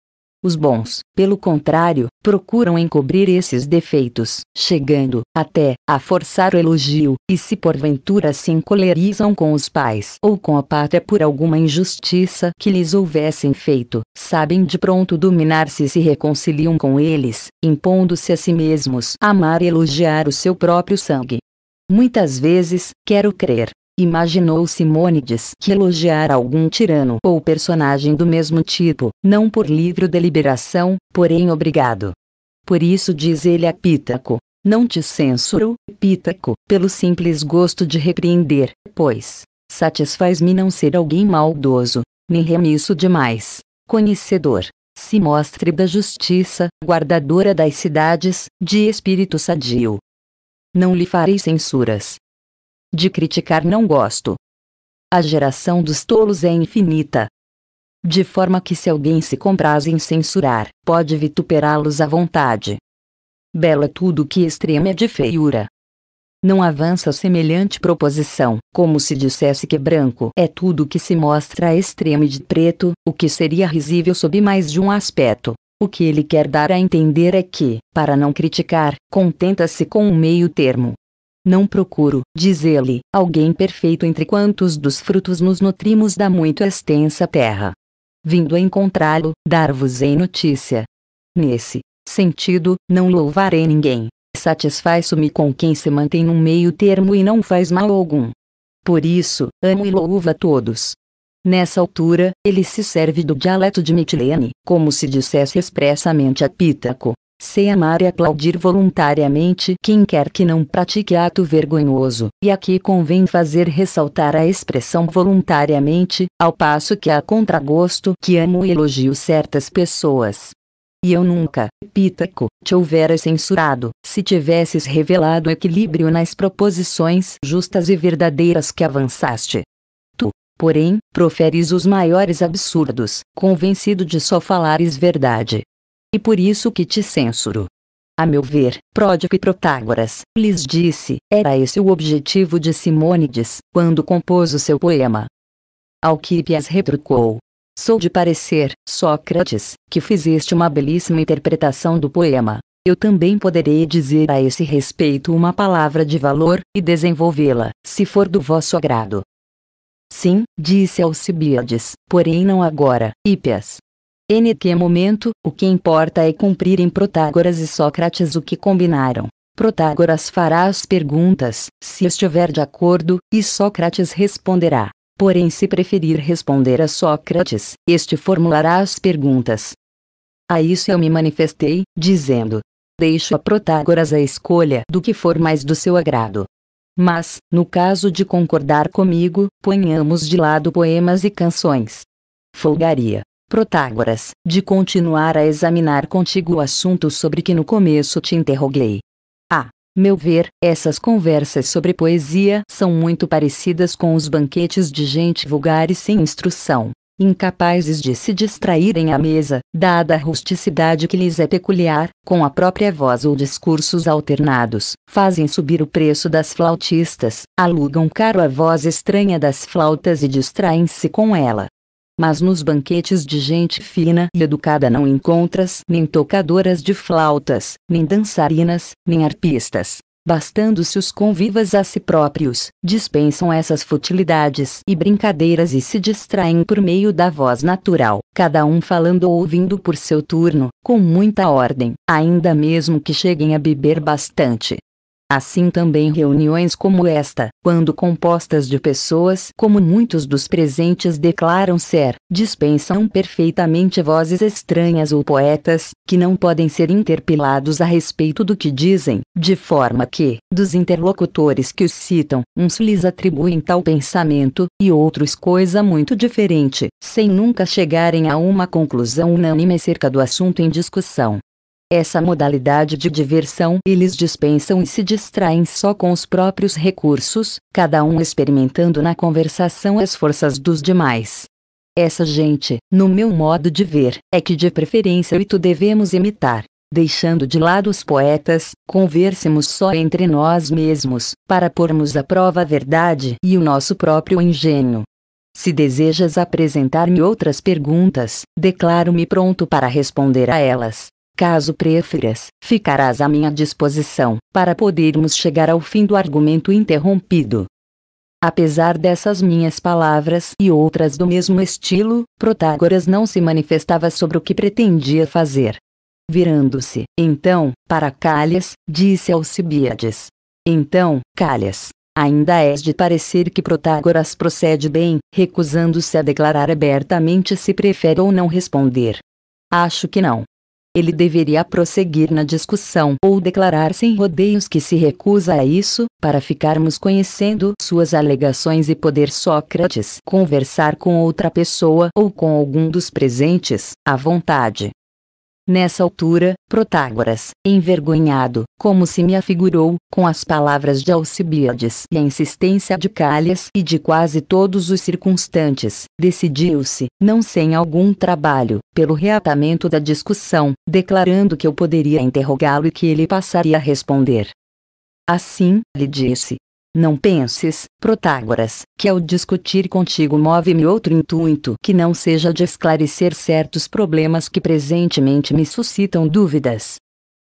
Os bons, pelo contrário, procuram encobrir esses defeitos, chegando, até, a forçar o elogio, e se porventura se encolerizam com os pais ou com a pátria por alguma injustiça que lhes houvessem feito, sabem de pronto dominar-se e se reconciliam com eles, impondo-se a si mesmos amar e elogiar o seu próprio sangue. Muitas vezes, quero crer, Imaginou Simônides que elogiar algum tirano ou personagem do mesmo tipo, não por livre deliberação, porém obrigado. Por isso diz ele a Pítaco: Não te censuro, Pítaco, pelo simples gosto de repreender, pois satisfaz-me não ser alguém maldoso, nem remisso demais, conhecedor. Se mostre da justiça, guardadora das cidades, de espírito sadio. Não lhe farei censuras, de criticar não gosto. A geração dos tolos é infinita. De forma que se alguém se compraz em censurar, pode vituperá-los à vontade. Bela tudo que extrema é de feiura. Não avança semelhante proposição, como se dissesse que branco é tudo que se mostra extremo de preto, o que seria risível sob mais de um aspecto. O que ele quer dar a entender é que, para não criticar, contenta-se com um meio termo. Não procuro, diz ele, alguém perfeito entre quantos dos frutos nos nutrimos da muito extensa terra. Vindo a encontrá-lo, dar-vos-ei notícia. Nesse sentido, não louvarei ninguém. Satisfaço-me com quem se mantém num meio termo e não faz mal algum. Por isso, amo e louvo a todos. Nessa altura, ele se serve do dialeto de Mitilene, como se dissesse expressamente a Pítaco, Sei amar e aplaudir voluntariamente quem quer que não pratique ato vergonhoso, e aqui convém fazer ressaltar a expressão voluntariamente, ao passo que a contragosto que amo e elogio certas pessoas. E eu nunca, Pítaco, te houvera censurado, se tivesses revelado equilíbrio nas proposições justas e verdadeiras que avançaste. Tu, porém, proferes os maiores absurdos, convencido de só falares verdade e por isso que te censuro. A meu ver, Pródico e Protágoras, lhes disse, era esse o objetivo de Simônides, quando compôs o seu poema. Alquípias retrucou. Sou de parecer, Sócrates, que fizeste uma belíssima interpretação do poema. Eu também poderei dizer a esse respeito uma palavra de valor, e desenvolvê-la, se for do vosso agrado. Sim, disse Alcibiades, porém não agora, Hípias, NT é momento, o que importa é cumprir em Protágoras e Sócrates o que combinaram. Protágoras fará as perguntas, se estiver de acordo, e Sócrates responderá. Porém, se preferir responder a Sócrates, este formulará as perguntas. A isso eu me manifestei, dizendo: Deixo a Protágoras a escolha do que for mais do seu agrado. Mas, no caso de concordar comigo, ponhamos de lado poemas e canções. Folgaria. Protágoras, de continuar a examinar contigo o assunto sobre que no começo te interroguei. A ah, meu ver, essas conversas sobre poesia são muito parecidas com os banquetes de gente vulgar e sem instrução, incapazes de se distraírem à mesa, dada a rusticidade que lhes é peculiar, com a própria voz ou discursos alternados, fazem subir o preço das flautistas, alugam caro a voz estranha das flautas e distraem-se com ela, mas nos banquetes de gente fina e educada não encontras nem tocadoras de flautas, nem dançarinas, nem arpistas. Bastando-se os convivas a si próprios, dispensam essas futilidades e brincadeiras e se distraem por meio da voz natural, cada um falando ou ouvindo por seu turno, com muita ordem, ainda mesmo que cheguem a beber bastante. Assim também reuniões como esta, quando compostas de pessoas como muitos dos presentes declaram ser, dispensam perfeitamente vozes estranhas ou poetas, que não podem ser interpelados a respeito do que dizem, de forma que, dos interlocutores que os citam, uns lhes atribuem tal pensamento, e outros coisa muito diferente, sem nunca chegarem a uma conclusão unânime acerca do assunto em discussão essa modalidade de diversão eles dispensam e se distraem só com os próprios recursos, cada um experimentando na conversação as forças dos demais. Essa gente, no meu modo de ver, é que de preferência eu e tu devemos imitar, deixando de lado os poetas, conversemos só entre nós mesmos, para pormos à prova a verdade e o nosso próprio engenho. Se desejas apresentar-me outras perguntas, declaro-me pronto para responder a elas, Caso prefiras, ficarás à minha disposição, para podermos chegar ao fim do argumento interrompido. Apesar dessas minhas palavras e outras do mesmo estilo, Protágoras não se manifestava sobre o que pretendia fazer. Virando-se, então, para Calhas, disse Alcibiades: Então, Calhas, ainda és de parecer que Protágoras procede bem, recusando-se a declarar abertamente se prefere ou não responder. Acho que não ele deveria prosseguir na discussão ou declarar sem rodeios que se recusa a isso, para ficarmos conhecendo suas alegações e poder Sócrates conversar com outra pessoa ou com algum dos presentes, à vontade. Nessa altura, Protágoras, envergonhado, como se me afigurou, com as palavras de Alcibiades e a insistência de Calhas e de quase todos os circunstantes, decidiu-se, não sem algum trabalho, pelo reatamento da discussão, declarando que eu poderia interrogá-lo e que ele passaria a responder. Assim, lhe disse, não penses, Protágoras, que ao discutir contigo move-me outro intuito que não seja de esclarecer certos problemas que presentemente me suscitam dúvidas.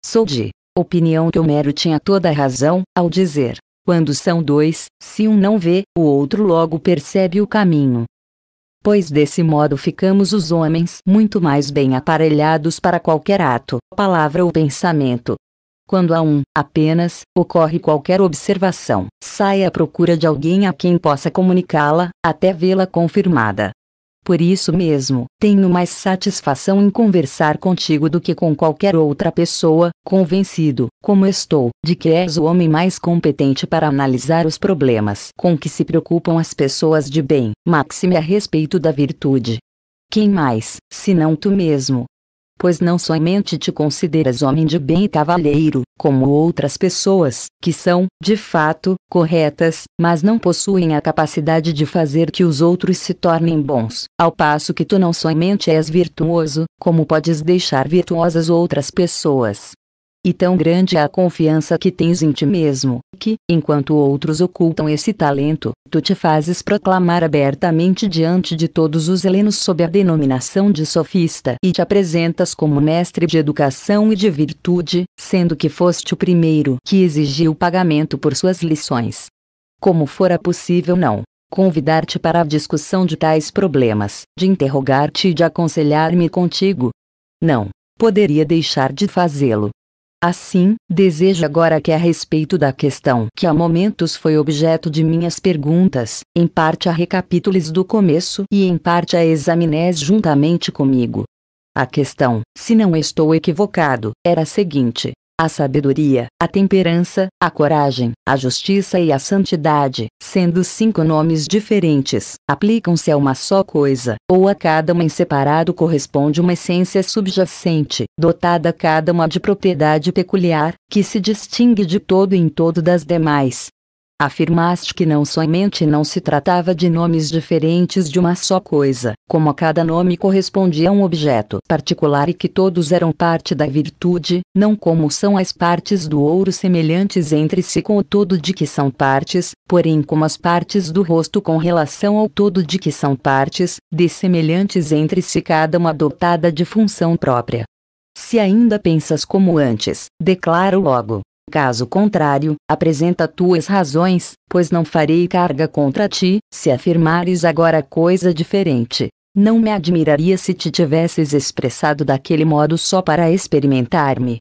Sou de opinião que Homero tinha toda a razão ao dizer: quando são dois, se um não vê, o outro logo percebe o caminho. Pois desse modo ficamos os homens muito mais bem aparelhados para qualquer ato, palavra ou pensamento, quando a um, apenas, ocorre qualquer observação, sai à procura de alguém a quem possa comunicá-la, até vê-la confirmada. Por isso mesmo, tenho mais satisfação em conversar contigo do que com qualquer outra pessoa, convencido, como estou, de que és o homem mais competente para analisar os problemas com que se preocupam as pessoas de bem, máxime a respeito da virtude. Quem mais, senão tu mesmo, pois não somente te consideras homem de bem e cavalheiro, como outras pessoas, que são, de fato, corretas, mas não possuem a capacidade de fazer que os outros se tornem bons, ao passo que tu não somente és virtuoso, como podes deixar virtuosas outras pessoas, e tão grande é a confiança que tens em ti mesmo, que, enquanto outros ocultam esse talento, tu te fazes proclamar abertamente diante de todos os helenos sob a denominação de sofista e te apresentas como mestre de educação e de virtude, sendo que foste o primeiro que exigiu pagamento por suas lições. Como fora possível não convidar-te para a discussão de tais problemas, de interrogar-te e de aconselhar-me contigo? Não poderia deixar de fazê-lo, Assim, desejo agora que a respeito da questão que há momentos foi objeto de minhas perguntas, em parte a recapitules do começo e em parte a examines juntamente comigo. A questão, se não estou equivocado, era a seguinte: a sabedoria, a temperança, a coragem, a justiça e a santidade, sendo cinco nomes diferentes, aplicam-se a uma só coisa, ou a cada uma em separado corresponde uma essência subjacente, dotada cada uma de propriedade peculiar, que se distingue de todo em todo das demais, Afirmaste que não somente não se tratava de nomes diferentes de uma só coisa, como a cada nome correspondia um objeto particular e que todos eram parte da virtude, não como são as partes do ouro semelhantes entre si com o todo de que são partes, porém como as partes do rosto com relação ao todo de que são partes, dessemelhantes entre si cada uma dotada de função própria. Se ainda pensas como antes, declaro logo, Caso contrário, apresenta tuas razões, pois não farei carga contra ti, se afirmares agora coisa diferente. Não me admiraria se te tivesses expressado daquele modo só para experimentar-me.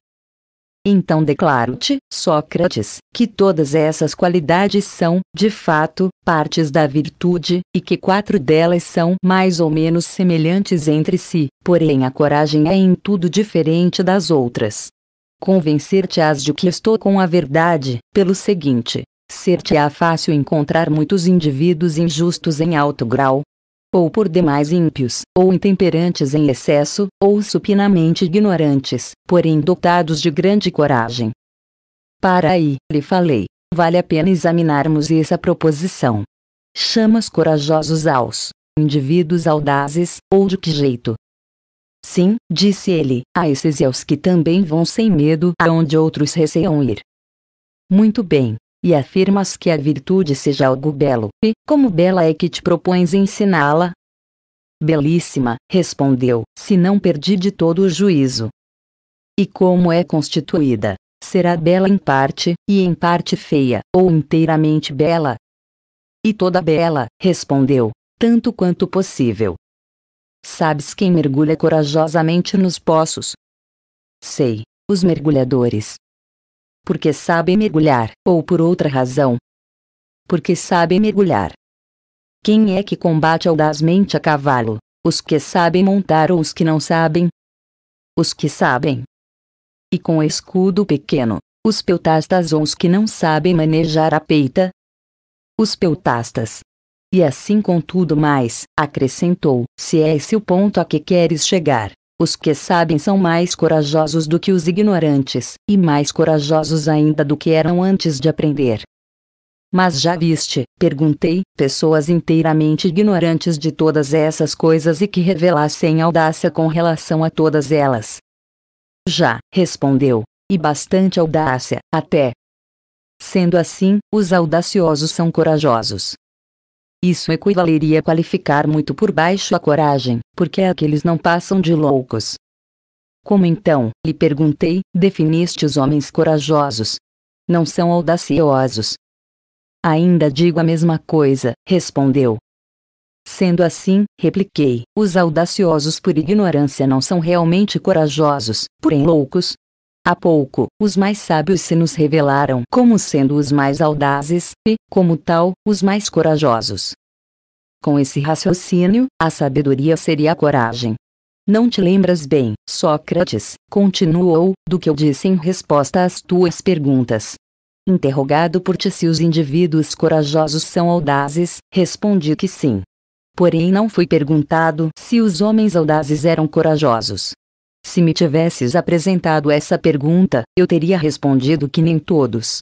Então declaro-te, Sócrates, que todas essas qualidades são, de fato, partes da virtude, e que quatro delas são mais ou menos semelhantes entre si, porém a coragem é em tudo diferente das outras. Convencer-te-ás de que estou com a verdade, pelo seguinte: ser-te-á fácil encontrar muitos indivíduos injustos em alto grau, ou por demais ímpios, ou intemperantes em excesso, ou supinamente ignorantes, porém dotados de grande coragem. Para aí, lhe falei, vale a pena examinarmos essa proposição. Chamas corajosos aos indivíduos audazes, ou de que jeito, Sim, disse ele, a esses e aos que também vão sem medo aonde outros receiam ir. Muito bem. E afirmas que a virtude seja algo belo, e, como bela é que te propões ensiná-la? Belíssima, respondeu, se não perdi de todo o juízo. E como é constituída? Será bela em parte, e em parte feia, ou inteiramente bela? E toda bela, respondeu, tanto quanto possível. Sabes quem mergulha corajosamente nos poços? Sei, os mergulhadores. Porque sabem mergulhar, ou por outra razão. Porque sabem mergulhar. Quem é que combate audazmente a cavalo? Os que sabem montar ou os que não sabem? Os que sabem. E com escudo pequeno, os peltastas ou os que não sabem manejar a peita? Os peltastas, e assim com tudo mais, acrescentou, se é esse o ponto a que queres chegar. Os que sabem são mais corajosos do que os ignorantes, e mais corajosos ainda do que eram antes de aprender. Mas já viste, perguntei, pessoas inteiramente ignorantes de todas essas coisas e que revelassem audácia com relação a todas elas. Já, respondeu, e bastante audácia, até. Sendo assim, os audaciosos são corajosos, isso equivaleria a qualificar muito por baixo a coragem, porque é aqueles não passam de loucos. Como então, lhe perguntei, definiste os homens corajosos? Não são audaciosos. Ainda digo a mesma coisa, respondeu. Sendo assim, repliquei, os audaciosos por ignorância não são realmente corajosos, porém loucos, Há pouco, os mais sábios se nos revelaram como sendo os mais audazes, e, como tal, os mais corajosos. Com esse raciocínio, a sabedoria seria a coragem. Não te lembras bem, Sócrates, continuou, do que eu disse em resposta às tuas perguntas. Interrogado por ti se os indivíduos corajosos são audazes, respondi que sim. Porém, não fui perguntado se os homens audazes eram corajosos. Se me tivesses apresentado essa pergunta, eu teria respondido que nem todos.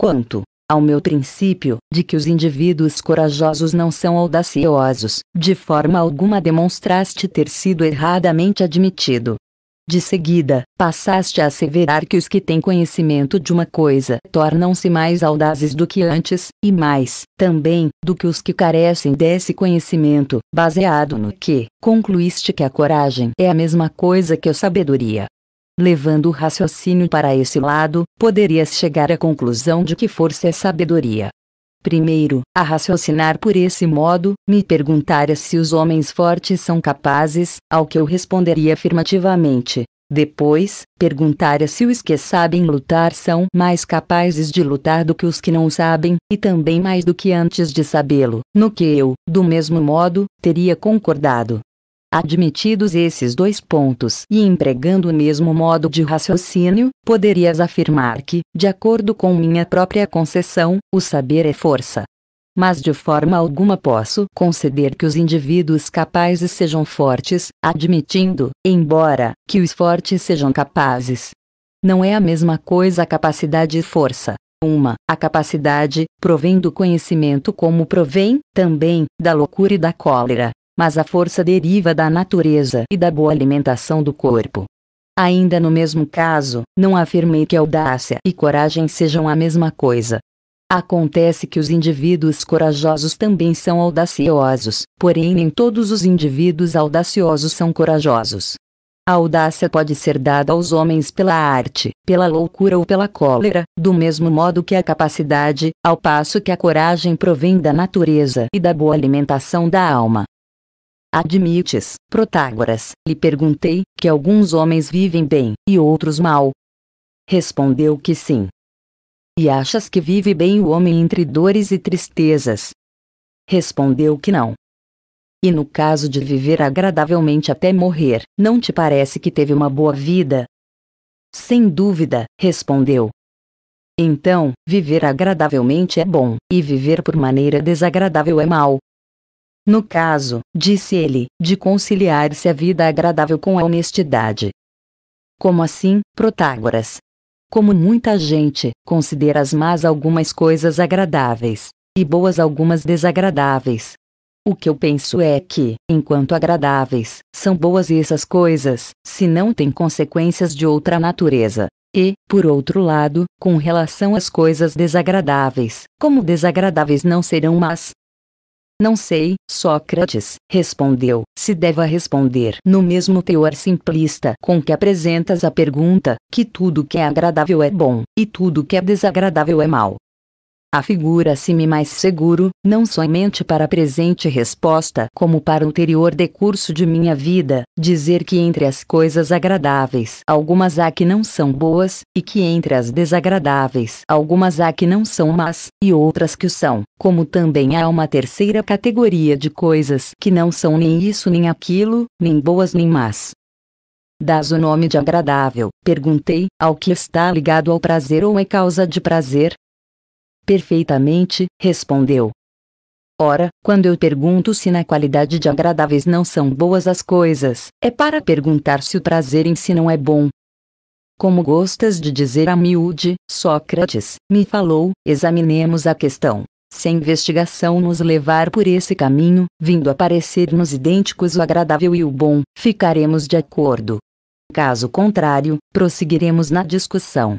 Quanto ao meu princípio de que os indivíduos corajosos não são audaciosos, de forma alguma demonstraste ter sido erradamente admitido. De seguida, passaste a asseverar que os que têm conhecimento de uma coisa tornam-se mais audazes do que antes, e mais, também, do que os que carecem desse conhecimento, baseado no que concluíste que a coragem é a mesma coisa que a sabedoria. Levando o raciocínio para esse lado, poderias chegar à conclusão de que força é sabedoria, Primeiro, a raciocinar por esse modo, me perguntaria se os homens fortes são capazes, ao que eu responderia afirmativamente. Depois, perguntaria se os que sabem lutar são mais capazes de lutar do que os que não sabem, e também mais do que antes de sabê-lo, no que eu, do mesmo modo, teria concordado. Admitidos esses dois pontos e empregando o mesmo modo de raciocínio, poderias afirmar que, de acordo com minha própria concessão, o saber é força. Mas de forma alguma posso conceder que os indivíduos capazes sejam fortes, admitindo, embora, que os fortes sejam capazes. Não é a mesma coisa capacidade e força. Uma, a capacidade, provém do conhecimento como provém, também, da loucura e da cólera, mas a força deriva da natureza e da boa alimentação do corpo. Ainda no mesmo caso, não afirmei que audácia e coragem sejam a mesma coisa. Acontece que os indivíduos corajosos também são audaciosos, porém nem todos os indivíduos audaciosos são corajosos. A audácia pode ser dada aos homens pela arte, pela loucura ou pela cólera, do mesmo modo que a capacidade, ao passo que a coragem provém da natureza e da boa alimentação da alma. Admites, Protágoras, lhe perguntei, que alguns homens vivem bem, e outros mal. Respondeu que sim. E achas que vive bem o homem entre dores e tristezas? Respondeu que não. E no caso de viver agradavelmente até morrer, não te parece que teve uma boa vida? Sem dúvida, respondeu. Então, viver agradavelmente é bom, e viver por maneira desagradável é mal. No caso, disse ele, de conciliar-se a vida agradável com a honestidade. Como assim, Protágoras? Como muita gente, consideras más algumas coisas agradáveis, e boas algumas desagradáveis. O que eu penso é que, enquanto agradáveis, são boas essas coisas, se não têm consequências de outra natureza. E, por outro lado, com relação às coisas desagradáveis, como desagradáveis não serão más, não sei, Sócrates, respondeu, se deva responder no mesmo teor simplista com que apresentas a pergunta, que tudo que é agradável é bom, e tudo que é desagradável é mal. Afigura-se-me mais seguro, não somente para a presente resposta, como para o anterior decurso de minha vida, dizer que entre as coisas agradáveis algumas há que não são boas, e que entre as desagradáveis algumas há que não são más, e outras que o são, como também há uma terceira categoria de coisas que não são nem isso nem aquilo, nem boas nem más. Dás o nome de agradável, perguntei, ao que está ligado ao prazer ou é causa de prazer, Perfeitamente, respondeu. Ora, quando eu pergunto se na qualidade de agradáveis não são boas as coisas, é para perguntar se o prazer em si não é bom. Como gostas de dizer a miúde, Sócrates, me falou, examinemos a questão. Se a investigação nos levar por esse caminho, vindo a parecer-nos idênticos o agradável e o bom, ficaremos de acordo. Caso contrário, prosseguiremos na discussão.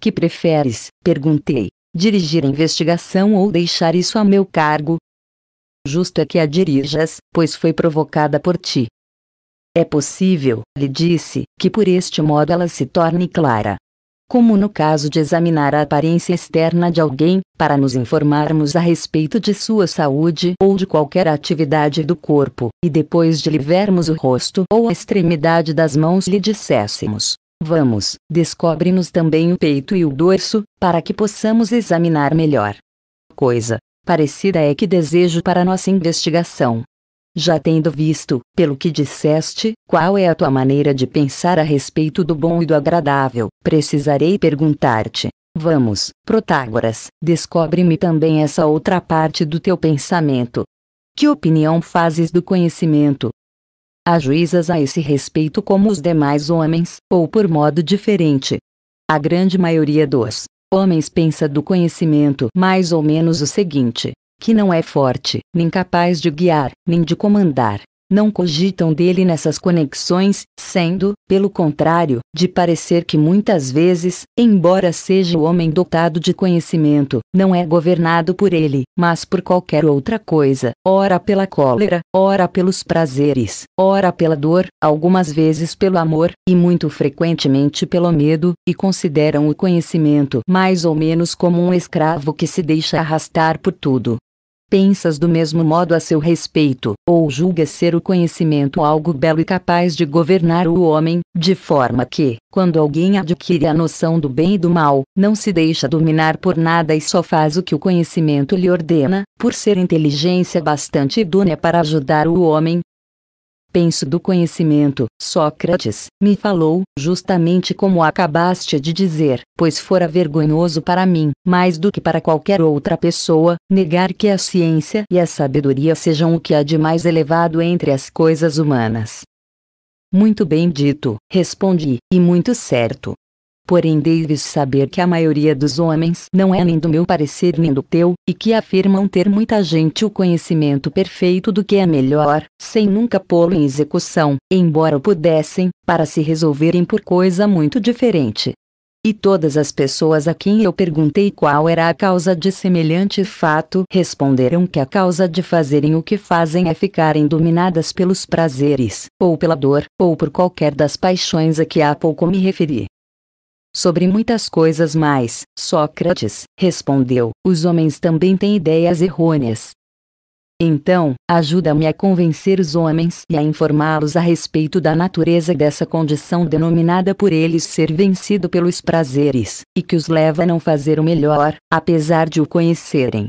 Que preferes? perguntei dirigir a investigação ou deixar isso a meu cargo. Justo é que a dirijas, pois foi provocada por ti. É possível, lhe disse, que por este modo ela se torne clara. Como no caso de examinar a aparência externa de alguém, para nos informarmos a respeito de sua saúde ou de qualquer atividade do corpo, e depois de lhe vermos o rosto ou a extremidade das mãos lhe disséssemos: Vamos, descobre-nos também o peito e o dorso, para que possamos examinar melhor. Coisa parecida é que desejo para nossa investigação. Já tendo visto, pelo que disseste, qual é a tua maneira de pensar a respeito do bom e do agradável, precisarei perguntar-te. Vamos, Protágoras, descobre-me também essa outra parte do teu pensamento. Que opinião fazes do conhecimento, há juízas a esse respeito como os demais homens, ou por modo diferente. A grande maioria dos homens pensa do conhecimento mais ou menos o seguinte: que não é forte, nem capaz de guiar, nem de comandar, não cogitam dele nessas conexões, sendo, pelo contrário, de parecer que muitas vezes, embora seja o homem dotado de conhecimento, não é governado por ele, mas por qualquer outra coisa, ora pela cólera, ora pelos prazeres, ora pela dor, algumas vezes pelo amor, e muito frequentemente pelo medo, e consideram o conhecimento mais ou menos como um escravo que se deixa arrastar por tudo pensas do mesmo modo a seu respeito, ou julgas ser o conhecimento algo belo e capaz de governar o homem, de forma que, quando alguém adquire a noção do bem e do mal, não se deixa dominar por nada e só faz o que o conhecimento lhe ordena, por ser inteligência bastante idônea para ajudar o homem, Penso do conhecimento, Sócrates, me falou, justamente como acabaste de dizer, pois fora vergonhoso para mim, mais do que para qualquer outra pessoa, negar que a ciência e a sabedoria sejam o que há de mais elevado entre as coisas humanas. Muito bem dito, respondi, e muito certo. Porém deves saber que a maioria dos homens não é nem do meu parecer nem do teu, e que afirmam ter muita gente o conhecimento perfeito do que é melhor, sem nunca pô-lo em execução, embora o pudessem, para se resolverem por coisa muito diferente. E todas as pessoas a quem eu perguntei qual era a causa de semelhante fato responderam que a causa de fazerem o que fazem é ficarem dominadas pelos prazeres, ou pela dor, ou por qualquer das paixões a que há pouco me referi sobre muitas coisas mais. Sócrates respondeu: Os homens também têm ideias errôneas. Então, ajuda-me a convencer os homens e a informá-los a respeito da natureza dessa condição denominada por eles ser vencido pelos prazeres, e que os leva a não fazer o melhor, apesar de o conhecerem.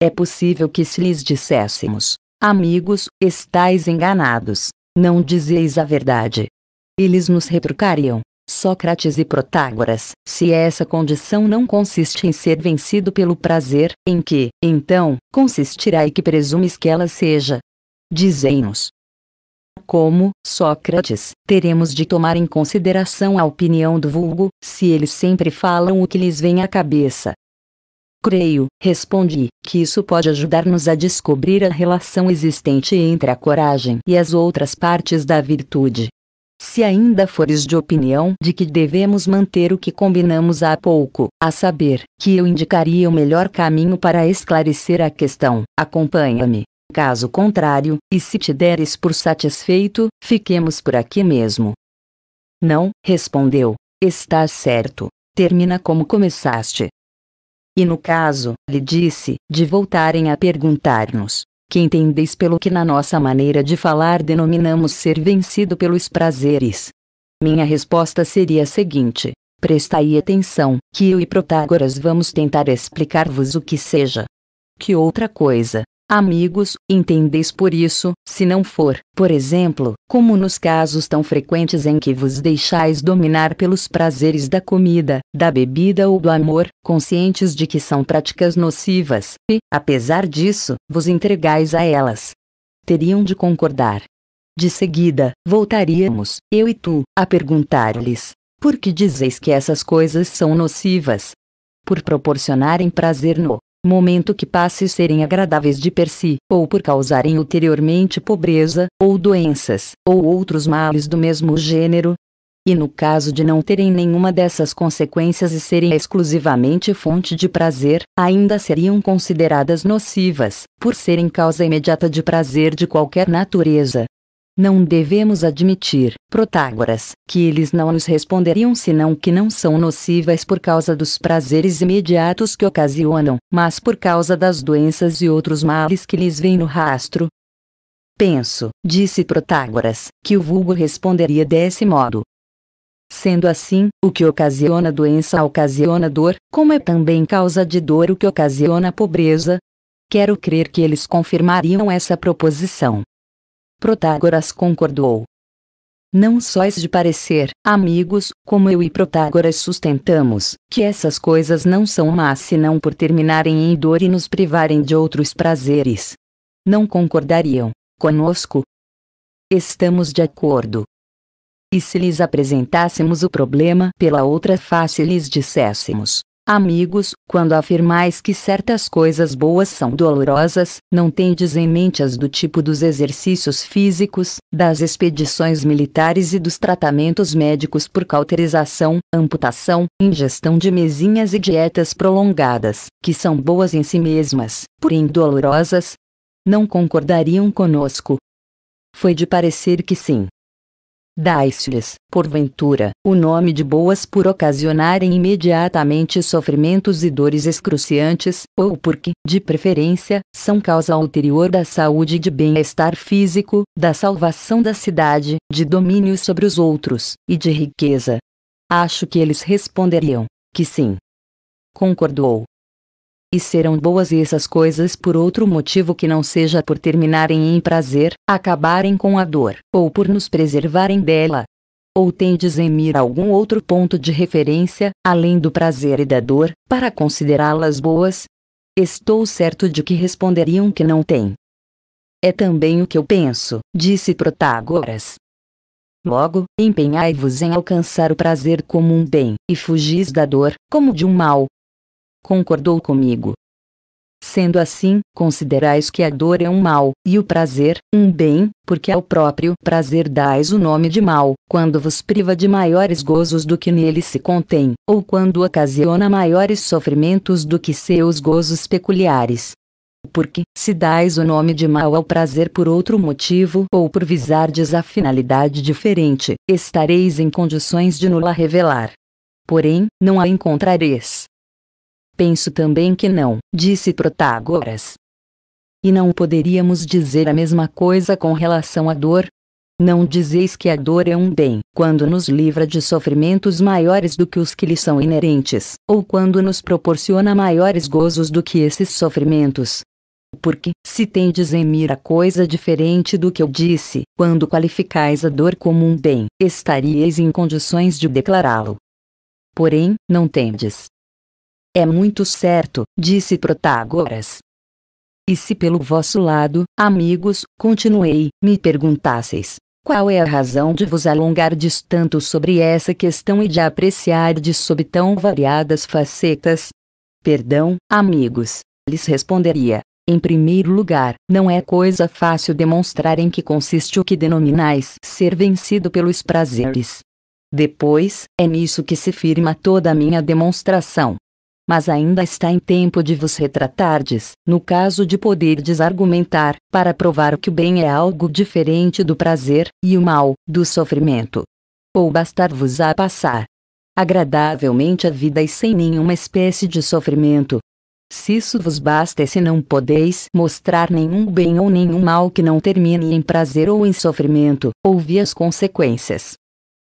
É possível que se lhes disséssemos: Amigos, estáis enganados, não dizeis a verdade. Eles nos retrucariam: Sócrates e Protágoras, se essa condição não consiste em ser vencido pelo prazer, em que, então, consistirá e que presumes que ela seja? Dizei-nos. Como, Sócrates, teremos de tomar em consideração a opinião do vulgo, se eles sempre falam o que lhes vem à cabeça? Creio, respondi, que isso pode ajudar-nos a descobrir a relação existente entre a coragem e as outras partes da virtude. Se ainda fores de opinião de que devemos manter o que combinamos há pouco, a saber, que eu indicaria o melhor caminho para esclarecer a questão, acompanha-me. Caso contrário, e se te deres por satisfeito, fiquemos por aqui mesmo. Não, respondeu. Está certo. Termina como começaste. E no caso, lhe disse, de voltarem a perguntar-nos, que entendeis pelo que na nossa maneira de falar denominamos ser vencido pelos prazeres. Minha resposta seria a seguinte: prestai atenção, que eu e Protágoras vamos tentar explicar-vos o que seja. Que outra coisa, Amigos, entendeis por isso, se não for, por exemplo, como nos casos tão frequentes em que vos deixais dominar pelos prazeres da comida, da bebida ou do amor, conscientes de que são práticas nocivas, e, apesar disso, vos entregais a elas. Teriam de concordar. De seguida, voltaríamos, eu e tu, a perguntar-lhes: por que dizeis que essas coisas são nocivas? Por proporcionarem prazer no momento que passe serem agradáveis de per si, ou por causarem ulteriormente pobreza, ou doenças, ou outros males do mesmo gênero, e no caso de não terem nenhuma dessas consequências e serem exclusivamente fonte de prazer, ainda seriam consideradas nocivas, por serem causa imediata de prazer de qualquer natureza, não devemos admitir, Protágoras, que eles não nos responderiam senão que não são nocivas por causa dos prazeres imediatos que ocasionam, mas por causa das doenças e outros males que lhes vêm no rastro. Penso, disse Protágoras, que o vulgo responderia desse modo. Sendo assim, o que ocasiona doença ocasiona dor, como é também causa de dor o que ocasiona pobreza? Quero crer que eles confirmariam essa proposição, Protágoras concordou. Não sóis de parecer, amigos, como eu e Protágoras sustentamos, que essas coisas não são más senão por terminarem em dor e nos privarem de outros prazeres. Não concordariam conosco? Estamos de acordo. E se lhes apresentássemos o problema pela outra face e lhes disséssemos: Amigos, quando afirmais que certas coisas boas são dolorosas, não tendes em mente as do tipo dos exercícios físicos, das expedições militares e dos tratamentos médicos por cauterização, amputação, ingestão de mesinhas e dietas prolongadas, que são boas em si mesmas, porém dolorosas? Não concordariam conosco? Foi de parecer que sim. Dais-lhes, porventura, o nome de boas por ocasionarem imediatamente sofrimentos e dores excruciantes, ou porque, de preferência, são causa ulterior da saúde e de bem-estar físico, da salvação da cidade, de domínio sobre os outros, e de riqueza. Acho que eles responderiam que sim. Concordou, e serão boas essas coisas por outro motivo que não seja por terminarem em prazer, acabarem com a dor, ou por nos preservarem dela. Ou tendes em mira algum outro ponto de referência, além do prazer e da dor, para considerá-las boas? Estou certo de que responderiam que não tem. É também o que eu penso, disse Protágoras. Logo, empenhai-vos em alcançar o prazer como um bem, e fugis da dor, como de um mal, concordou comigo. Sendo assim, considerais que a dor é um mal, e o prazer, um bem, porque ao próprio prazer dais o nome de mal, quando vos priva de maiores gozos do que nele se contém, ou quando ocasiona maiores sofrimentos do que seus gozos peculiares. Porque, se dais o nome de mal ao prazer por outro motivo ou por visardes a finalidade diferente, estareis em condições de nula revelar. Porém, não a encontrareis Penso também que não, disse Protágoras. E não poderíamos dizer a mesma coisa com relação à dor? Não dizeis que a dor é um bem, quando nos livra de sofrimentos maiores do que os que lhe são inerentes, ou quando nos proporciona maiores gozos do que esses sofrimentos. Porque, se tendes em mira coisa diferente do que eu disse, quando qualificais a dor como um bem, estaríeis em condições de declará-lo. Porém, não tendes. É muito certo, disse Protágoras. E se pelo vosso lado, amigos, continuei, me perguntasseis, qual é a razão de vos alongardes tanto sobre essa questão e de apreciardes sob tão variadas facetas? Perdão, amigos, lhes responderia. Em primeiro lugar, não é coisa fácil demonstrar em que consiste o que denominais ser vencido pelos prazeres. Depois, é nisso que se firma toda a minha demonstração mas ainda está em tempo de vos retratardes, no caso de poderdes argumentar, para provar que o bem é algo diferente do prazer, e o mal, do sofrimento. Ou bastar-vos-á passar agradavelmente a vida e sem nenhuma espécie de sofrimento, se isso vos basta e se não podeis mostrar nenhum bem ou nenhum mal que não termine em prazer ou em sofrimento, ouvi as consequências.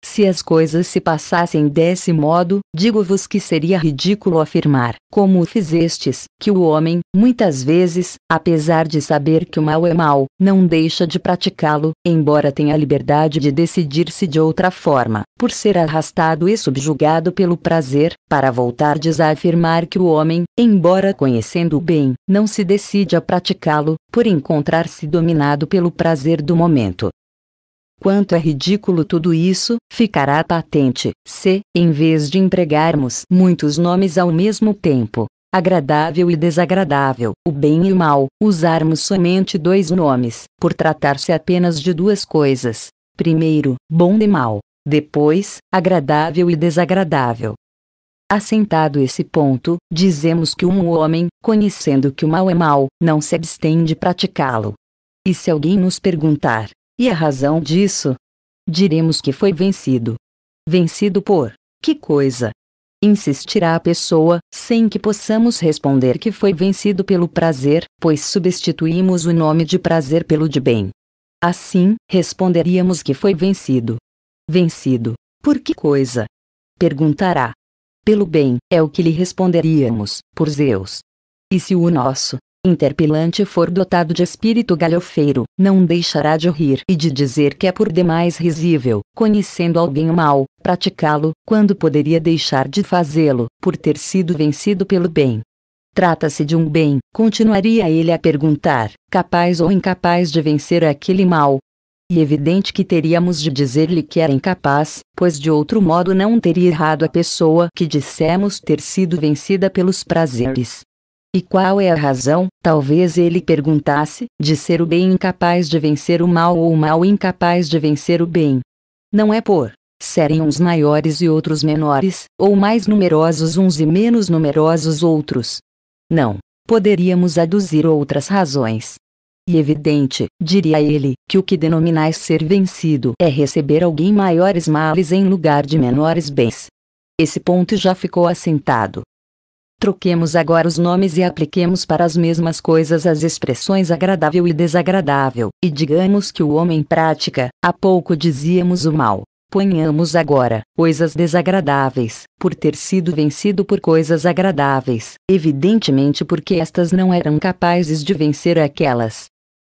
Se as coisas se passassem desse modo, digo-vos que seria ridículo afirmar, como o fizestes, que o homem, muitas vezes, apesar de saber que o mal é mal, não deixa de praticá-lo, embora tenha a liberdade de decidir-se de outra forma, por ser arrastado e subjugado pelo prazer, para voltardes a afirmar que o homem, embora conhecendo o bem, não se decide a praticá-lo, por encontrar-se dominado pelo prazer do momento, Quanto é ridículo tudo isso, ficará patente, se, em vez de empregarmos muitos nomes ao mesmo tempo, agradável e desagradável, o bem e o mal, usarmos somente dois nomes, por tratar-se apenas de duas coisas. Primeiro, bom e mal. Depois, agradável e desagradável. Assentado esse ponto, dizemos que um homem, conhecendo que o mal é mal, não se abstém de praticá-lo. E se alguém nos perguntar, e a razão disso? Diremos que foi vencido. Vencido por que coisa? Insistirá a pessoa, sem que possamos responder que foi vencido pelo prazer, pois substituímos o nome de prazer pelo de bem. Assim, responderíamos que foi vencido. Vencido. Por que coisa? Perguntará. Pelo bem, é o que lhe responderíamos, por Zeus. E se o nosso interpelante for dotado de espírito galhofeiro, não deixará de rir e de dizer que é por demais risível, conhecendo alguém mal, praticá-lo, quando poderia deixar de fazê-lo, por ter sido vencido pelo bem. Trata-se de um bem, continuaria ele a perguntar, capaz ou incapaz de vencer aquele mal. E evidente que teríamos de dizer-lhe que era incapaz, pois de outro modo não teria errado a pessoa que dissemos ter sido vencida pelos prazeres. E qual é a razão, talvez ele perguntasse, de ser o bem incapaz de vencer o mal ou o mal incapaz de vencer o bem? Não é por serem uns maiores e outros menores, ou mais numerosos uns e menos numerosos outros. Não. Poderíamos aduzir outras razões. E evidente, diria ele, que o que denominais ser vencido é receber alguém maiores males em lugar de menores bens. Esse ponto já ficou assentado, Troquemos agora os nomes e apliquemos para as mesmas coisas as expressões agradável e desagradável, e digamos que o homem pratica, há pouco dizíamos o mal. Ponhamos agora coisas desagradáveis, por ter sido vencido por coisas agradáveis, evidentemente porque estas não eram capazes de vencer aquelas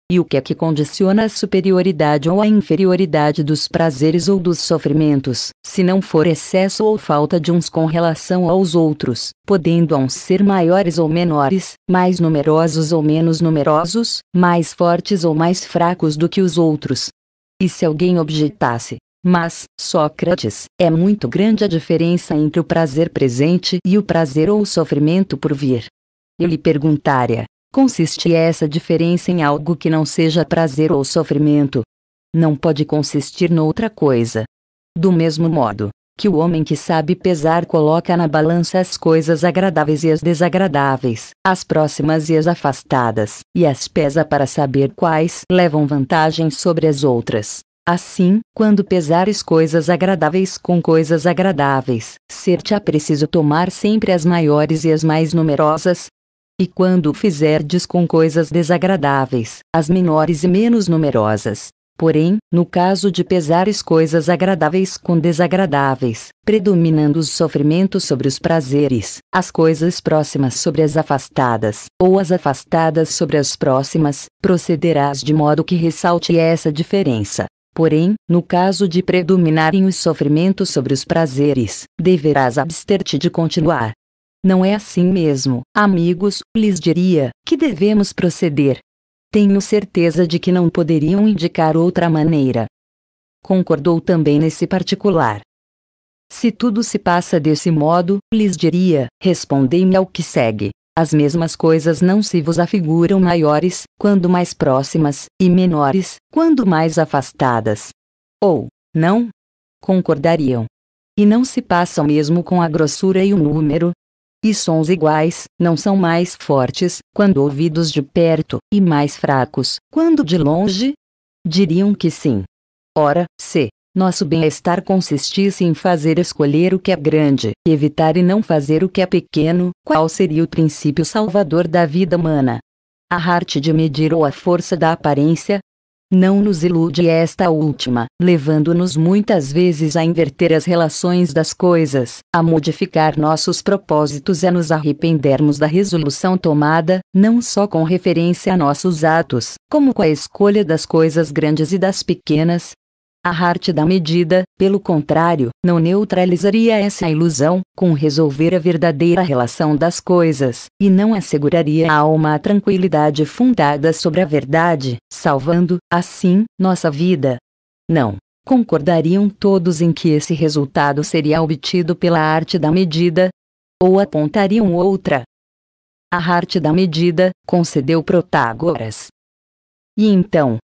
e o que é que condiciona a superioridade ou a inferioridade dos prazeres ou dos sofrimentos, se não for excesso ou falta de uns com relação aos outros, podendo a uns ser maiores ou menores, mais numerosos ou menos numerosos, mais fortes ou mais fracos do que os outros. E se alguém objetasse, mas, Sócrates, é muito grande a diferença entre o prazer presente e o prazer ou o sofrimento por vir. Eu lhe perguntaria, Consiste essa diferença em algo que não seja prazer ou sofrimento. Não pode consistir noutra coisa. Do mesmo modo, que o homem que sabe pesar coloca na balança as coisas agradáveis e as desagradáveis, as próximas e as afastadas, e as pesa para saber quais levam vantagem sobre as outras. Assim, quando pesares coisas agradáveis com coisas agradáveis, ser-te-á preciso tomar sempre as maiores e as mais numerosas, e quando fizerdes com coisas desagradáveis, as menores e menos numerosas. Porém, no caso de pesares coisas agradáveis com desagradáveis, predominando os sofrimentos sobre os prazeres, as coisas próximas sobre as afastadas, ou as afastadas sobre as próximas, procederás de modo que ressalte essa diferença. Porém, no caso de predominarem os sofrimentos sobre os prazeres, deverás abster-te de continuar, não é assim mesmo, amigos, lhes diria, que devemos proceder. Tenho certeza de que não poderiam indicar outra maneira. Concordou também nesse particular. Se tudo se passa desse modo, lhes diria, respondei-me ao que segue. As mesmas coisas não se vos afiguram maiores, quando mais próximas, e menores, quando mais afastadas. Ou, não? Concordariam. E não se passa o mesmo com a grossura e o número, e sons iguais, não são mais fortes, quando ouvidos de perto, e mais fracos, quando de longe? Diriam que sim. Ora, se nosso bem-estar consistisse em fazer escolher o que é grande, evitar e não fazer o que é pequeno, qual seria o princípio salvador da vida humana? A arte de medir ou a força da aparência, não nos ilude esta última, levando-nos muitas vezes a inverter as relações das coisas, a modificar nossos propósitos e a nos arrependermos da resolução tomada, não só com referência a nossos atos, como com a escolha das coisas grandes e das pequenas, a arte da medida, pelo contrário, não neutralizaria essa ilusão, com resolver a verdadeira relação das coisas, e não asseguraria à alma a tranquilidade fundada sobre a verdade, salvando, assim, nossa vida. Não. Concordariam todos em que esse resultado seria obtido pela arte da medida? Ou apontariam outra? A arte da medida, concedeu Protágoras. E então,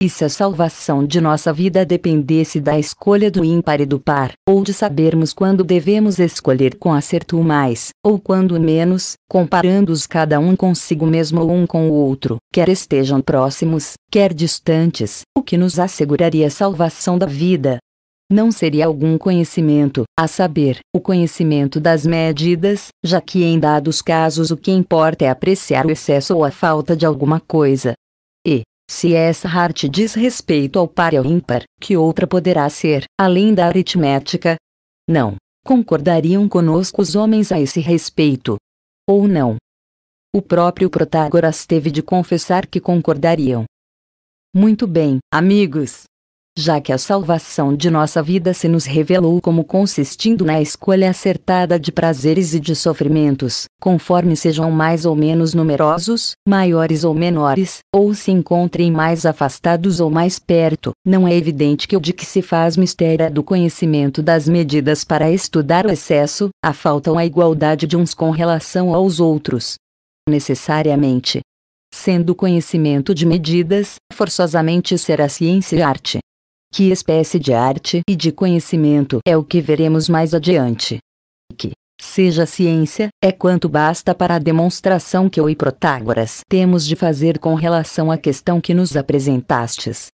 e se a salvação de nossa vida dependesse da escolha do ímpar e do par, ou de sabermos quando devemos escolher com acerto o mais, ou quando menos, comparando-os cada um consigo mesmo ou um com o outro, quer estejam próximos, quer distantes, o que nos asseguraria a salvação da vida, não seria algum conhecimento, a saber, o conhecimento das medidas, já que em dados casos o que importa é apreciar o excesso ou a falta de alguma coisa. E, se essa arte diz respeito ao par e ao ímpar, que outra poderá ser, além da aritmética? Não. Concordariam conosco os homens a esse respeito? Ou não? O próprio Protágoras teve de confessar que concordariam. Muito bem, amigos, já que a salvação de nossa vida se nos revelou como consistindo na escolha acertada de prazeres e de sofrimentos, conforme sejam mais ou menos numerosos, maiores ou menores, ou se encontrem mais afastados ou mais perto. Não é evidente que o de que se faz mistério é do conhecimento das medidas para estudar o excesso, a falta ou a igualdade de uns com relação aos outros. Necessariamente, sendo o conhecimento de medidas, forçosamente será ciência e arte. Que espécie de arte e de conhecimento é o que veremos mais adiante. Que seja ciência, é quanto basta para a demonstração que eu e Protágoras temos de fazer com relação à questão que nos apresentastes.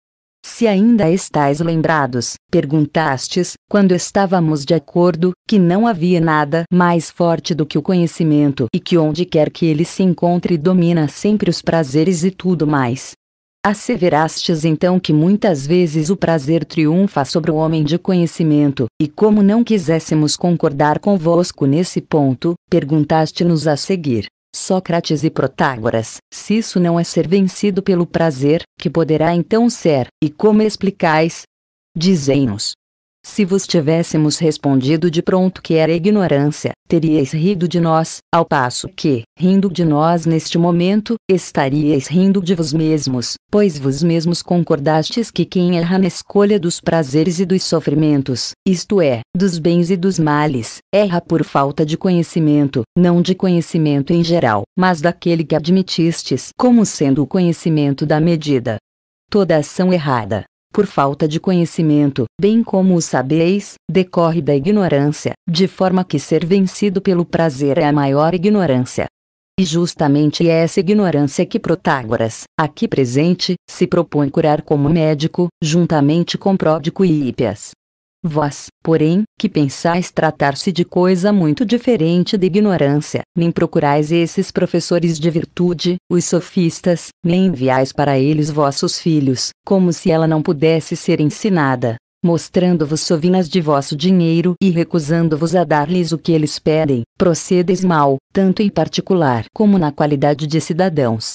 Se ainda estais lembrados, perguntastes, quando estávamos de acordo, que não havia nada mais forte do que o conhecimento e que onde quer que ele se encontre domina sempre os prazeres e tudo mais. Asseverastes então que muitas vezes o prazer triunfa sobre o homem de conhecimento, e como não quiséssemos concordar convosco nesse ponto, perguntaste-nos a seguir. Sócrates e Protágoras, se isso não é ser vencido pelo prazer, que poderá então ser, e como explicais? Dizei-nos, se vos tivéssemos respondido de pronto que era ignorância, teríeis rido de nós, ao passo que, rindo de nós neste momento, estaríeis rindo de vos mesmos, pois vos mesmos concordastes que quem erra na escolha dos prazeres e dos sofrimentos, isto é, dos bens e dos males, erra por falta de conhecimento, não de conhecimento em geral, mas daquele que admitistes como sendo o conhecimento da medida. Toda ação errada, por falta de conhecimento, bem como o sabeis, decorre da ignorância, de forma que ser vencido pelo prazer é a maior ignorância. E justamente é essa ignorância que Protágoras, aqui presente, se propõe curar como médico, juntamente com Pródico e Hípias. Vós, porém, que pensais tratar-se de coisa muito diferente da ignorância, nem procurais esses professores de virtude, os sofistas, nem enviais para eles vossos filhos, como se ela não pudesse ser ensinada, mostrando-vos sovinas de vosso dinheiro e recusando-vos a dar-lhes o que eles pedem, procedeis mal, tanto em particular como na qualidade de cidadãos.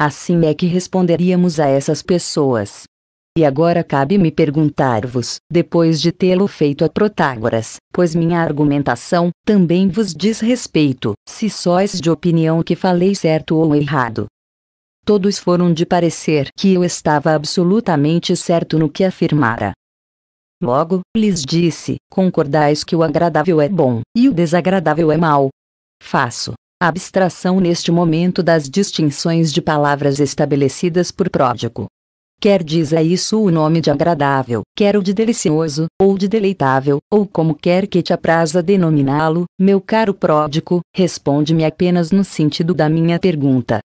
Assim é que responderíamos a essas pessoas, e agora cabe-me perguntar-vos, depois de tê-lo feito a Protágoras, pois minha argumentação também vos diz respeito, se sois de opinião que falei certo ou errado. Todos foram de parecer que eu estava absolutamente certo no que afirmara. Logo, lhes disse: concordais que o agradável é bom e o desagradável é mau? Faço abstração neste momento das distinções de palavras estabelecidas por Pródigo, Quer diz a isso o nome de agradável, quer o de delicioso, ou de deleitável, ou como quer que te apraza denominá-lo, meu caro pródigo, responde-me apenas no sentido da minha pergunta.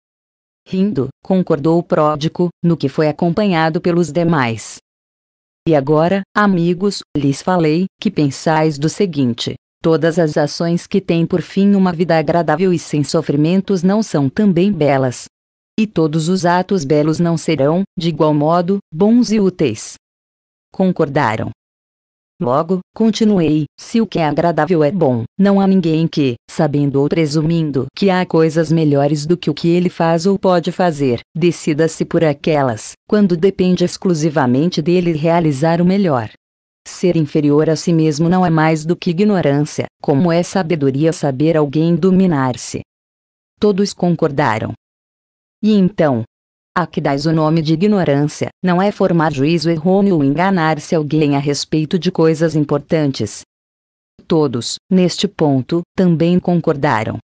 Rindo, concordou o pródigo, no que foi acompanhado pelos demais. E agora, amigos, lhes falei, que pensais do seguinte: Todas as ações que têm por fim uma vida agradável e sem sofrimentos não são também belas, e todos os atos belos não serão, de igual modo, bons e úteis. Concordaram. Logo, continuei: se o que é agradável é bom, não há ninguém que, sabendo ou presumindo que há coisas melhores do que o que ele faz ou pode fazer, decida-se por aquelas, quando depende exclusivamente dele realizar o melhor. Ser inferior a si mesmo não é mais do que ignorância, como é sabedoria saber alguém dominar-se. Todos concordaram. E então? A que dais o nome de ignorância, não é formar juízo errôneo ou enganar-se alguém a respeito de coisas importantes. Todos, neste ponto, também concordaram.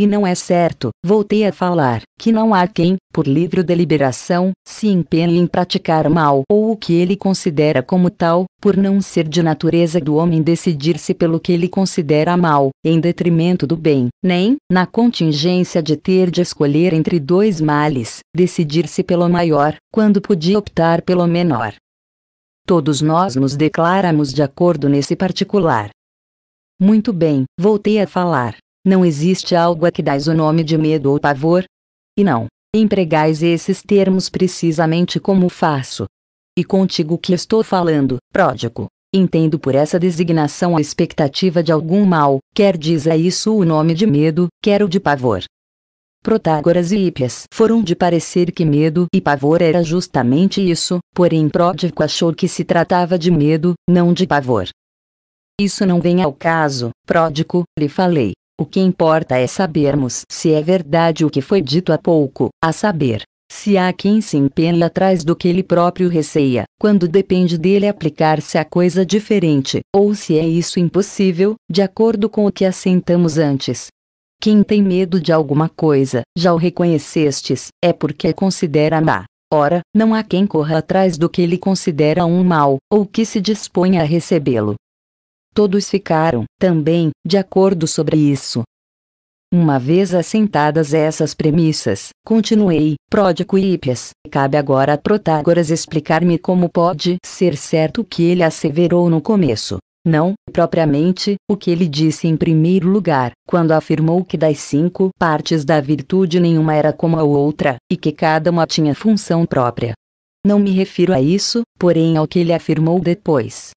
E não é certo, voltei a falar, que não há quem, por livre deliberação, se empenhe em praticar mal ou o que ele considera como tal, por não ser de natureza do homem decidir-se pelo que ele considera mal, em detrimento do bem, nem, na contingência de ter de escolher entre dois males, decidir-se pelo maior, quando podia optar pelo menor. Todos nós nos declaramos de acordo nesse particular. Muito bem, voltei a falar. Não existe algo a que dais o nome de medo ou pavor? E não empregais esses termos precisamente como faço. E contigo que estou falando, pródigo. Entendo por essa designação a expectativa de algum mal, quer diz a isso o nome de medo, quer o de pavor. Protágoras e Hípias foram de parecer que medo e pavor era justamente isso, porém Pródico achou que se tratava de medo, não de pavor. Isso não vem ao caso, Pródico, lhe falei. O que importa é sabermos se é verdade o que foi dito há pouco, a saber, se há quem se empenha atrás do que ele próprio receia, quando depende dele aplicar-se a coisa diferente, ou se é isso impossível, de acordo com o que assentamos antes. Quem tem medo de alguma coisa, já o reconhecestes, é porque a considera má. Ora, não há quem corra atrás do que ele considera um mal, ou que se disponha a recebê-lo. Todos ficaram, também, de acordo sobre isso. Uma vez assentadas essas premissas, continuei, pródigo Hippias, cabe agora a Protágoras explicar-me como pode ser certo o que ele asseverou no começo. Não, propriamente, o que ele disse em primeiro lugar, quando afirmou que das cinco partes da virtude nenhuma era como a outra, e que cada uma tinha função própria. Não me refiro a isso, porém ao que ele afirmou depois.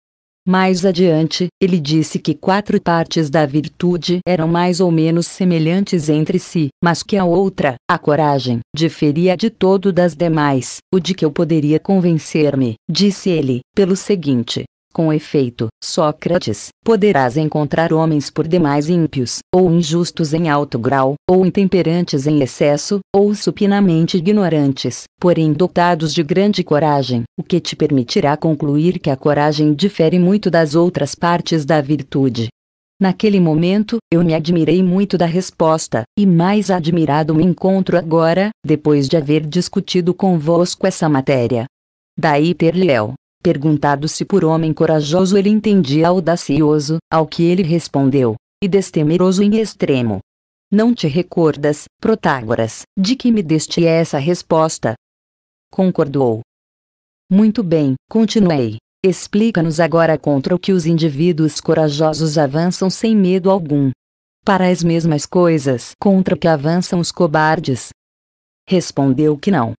Mais adiante, ele disse que quatro partes da virtude eram mais ou menos semelhantes entre si, mas que a outra, a coragem, diferia de todo das demais, o de que eu poderia convencer-me, disse ele, pelo seguinte: com efeito, Sócrates, poderás encontrar homens por demais ímpios, ou injustos em alto grau, ou intemperantes em excesso, ou supinamente ignorantes, porém dotados de grande coragem, o que te permitirá concluir que a coragem difere muito das outras partes da virtude. Naquele momento, eu me admirei muito da resposta, e mais admirado me encontro agora, depois de haver discutido convosco essa matéria. Daí ter Perguntado se por homem corajoso ele entendia audacioso, ao que ele respondeu, e destemeroso em extremo. Não te recordas, Protágoras, de que me deste essa resposta? Concordou. Muito bem, continuei. Explica-nos agora contra o que os indivíduos corajosos avançam sem medo algum. Para as mesmas coisas contra o que avançam os cobardes. Respondeu que não.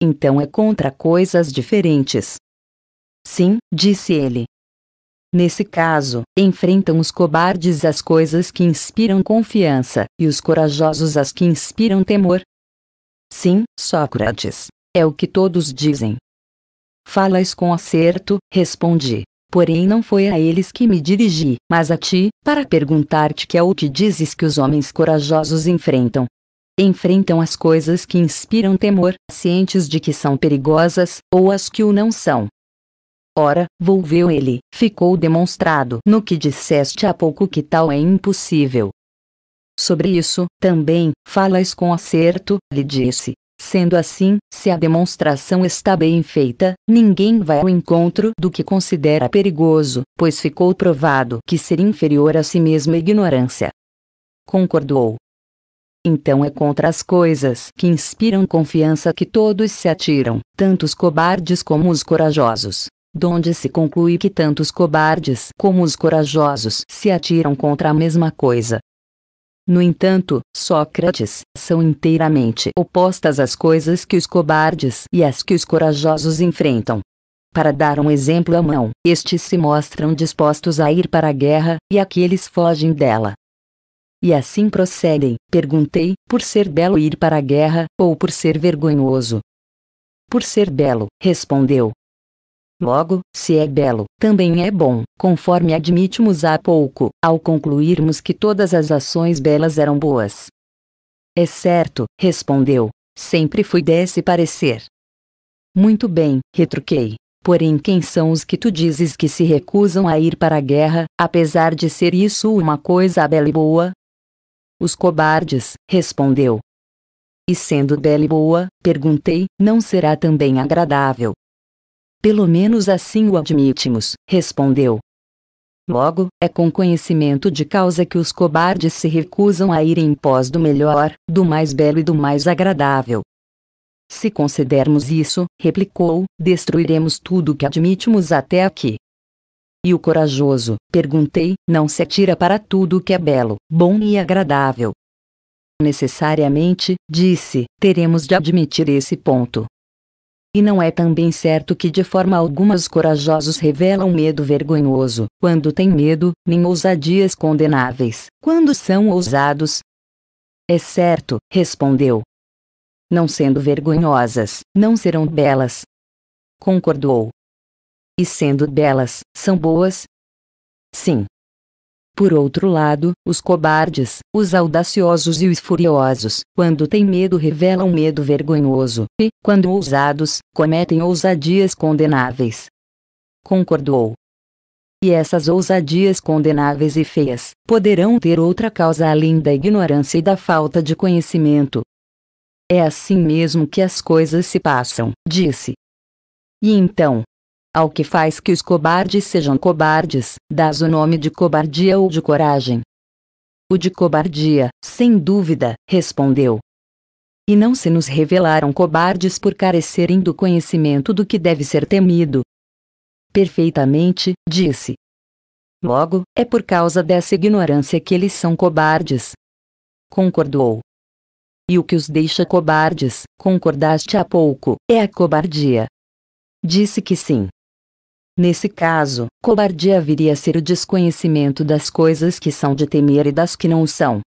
Então é contra coisas diferentes, Sim, disse ele. Nesse caso, enfrentam os cobardes as coisas que inspiram confiança, e os corajosos as que inspiram temor. Sim, Sócrates. É o que todos dizem. Falas com acerto, respondi. Porém, não foi a eles que me dirigi, mas a ti, para perguntar-te que é o que dizes que os homens corajosos enfrentam. Enfrentam as coisas que inspiram temor, cientes de que são perigosas, ou as que o não são, Ora, volveu ele, ficou demonstrado no que disseste há pouco que tal é impossível. Sobre isso, também, falas com acerto, lhe disse. Sendo assim, se a demonstração está bem feita, ninguém vai ao encontro do que considera perigoso, pois ficou provado que ser inferior a si mesmo é ignorância. Concordou. Então é contra as coisas que inspiram confiança que todos se atiram, tanto os cobardes como os corajosos donde se conclui que tanto os cobardes como os corajosos se atiram contra a mesma coisa. No entanto, Sócrates, são inteiramente opostas as coisas que os cobardes e as que os corajosos enfrentam. Para dar um exemplo à mão, estes se mostram dispostos a ir para a guerra, e aqueles fogem dela. E assim procedem, perguntei, por ser belo ir para a guerra, ou por ser vergonhoso? Por ser belo, respondeu, Logo, se é belo, também é bom, conforme admitimos há pouco, ao concluirmos que todas as ações belas eram boas. É certo, respondeu. Sempre fui desse parecer. Muito bem, retruquei. Porém, quem são os que tu dizes que se recusam a ir para a guerra, apesar de ser isso uma coisa bela e boa? Os cobardes, respondeu. E sendo bela e boa, perguntei, não será também agradável, pelo menos assim o admitimos, respondeu. Logo, é com conhecimento de causa que os cobardes se recusam a ir em pós do melhor, do mais belo e do mais agradável. Se concedermos isso, replicou, destruiremos tudo que admitimos até aqui. E o corajoso, perguntei, não se atira para tudo o que é belo, bom e agradável. Necessariamente, disse, teremos de admitir esse ponto. E não é também certo que de forma alguma os corajosos revelam medo vergonhoso, quando têm medo, nem ousadias condenáveis, quando são ousados. É certo, respondeu. Não sendo vergonhosas, não serão belas. Concordou. E sendo belas, são boas? Sim. Por outro lado, os cobardes, os audaciosos e os furiosos, quando têm medo revelam medo vergonhoso, e, quando ousados, cometem ousadias condenáveis. Concordou. E essas ousadias condenáveis e feias, poderão ter outra causa além da ignorância e da falta de conhecimento. É assim mesmo que as coisas se passam, disse. E então, ao que faz que os cobardes sejam cobardes, dás o nome de cobardia ou de coragem. O de cobardia, sem dúvida, respondeu. E não se nos revelaram cobardes por carecerem do conhecimento do que deve ser temido. Perfeitamente, disse. Logo, é por causa dessa ignorância que eles são cobardes. Concordou. E o que os deixa cobardes, concordaste há pouco, é a cobardia. Disse que sim. Nesse caso, cobardia viria a ser o desconhecimento das coisas que são de temer e das que não são.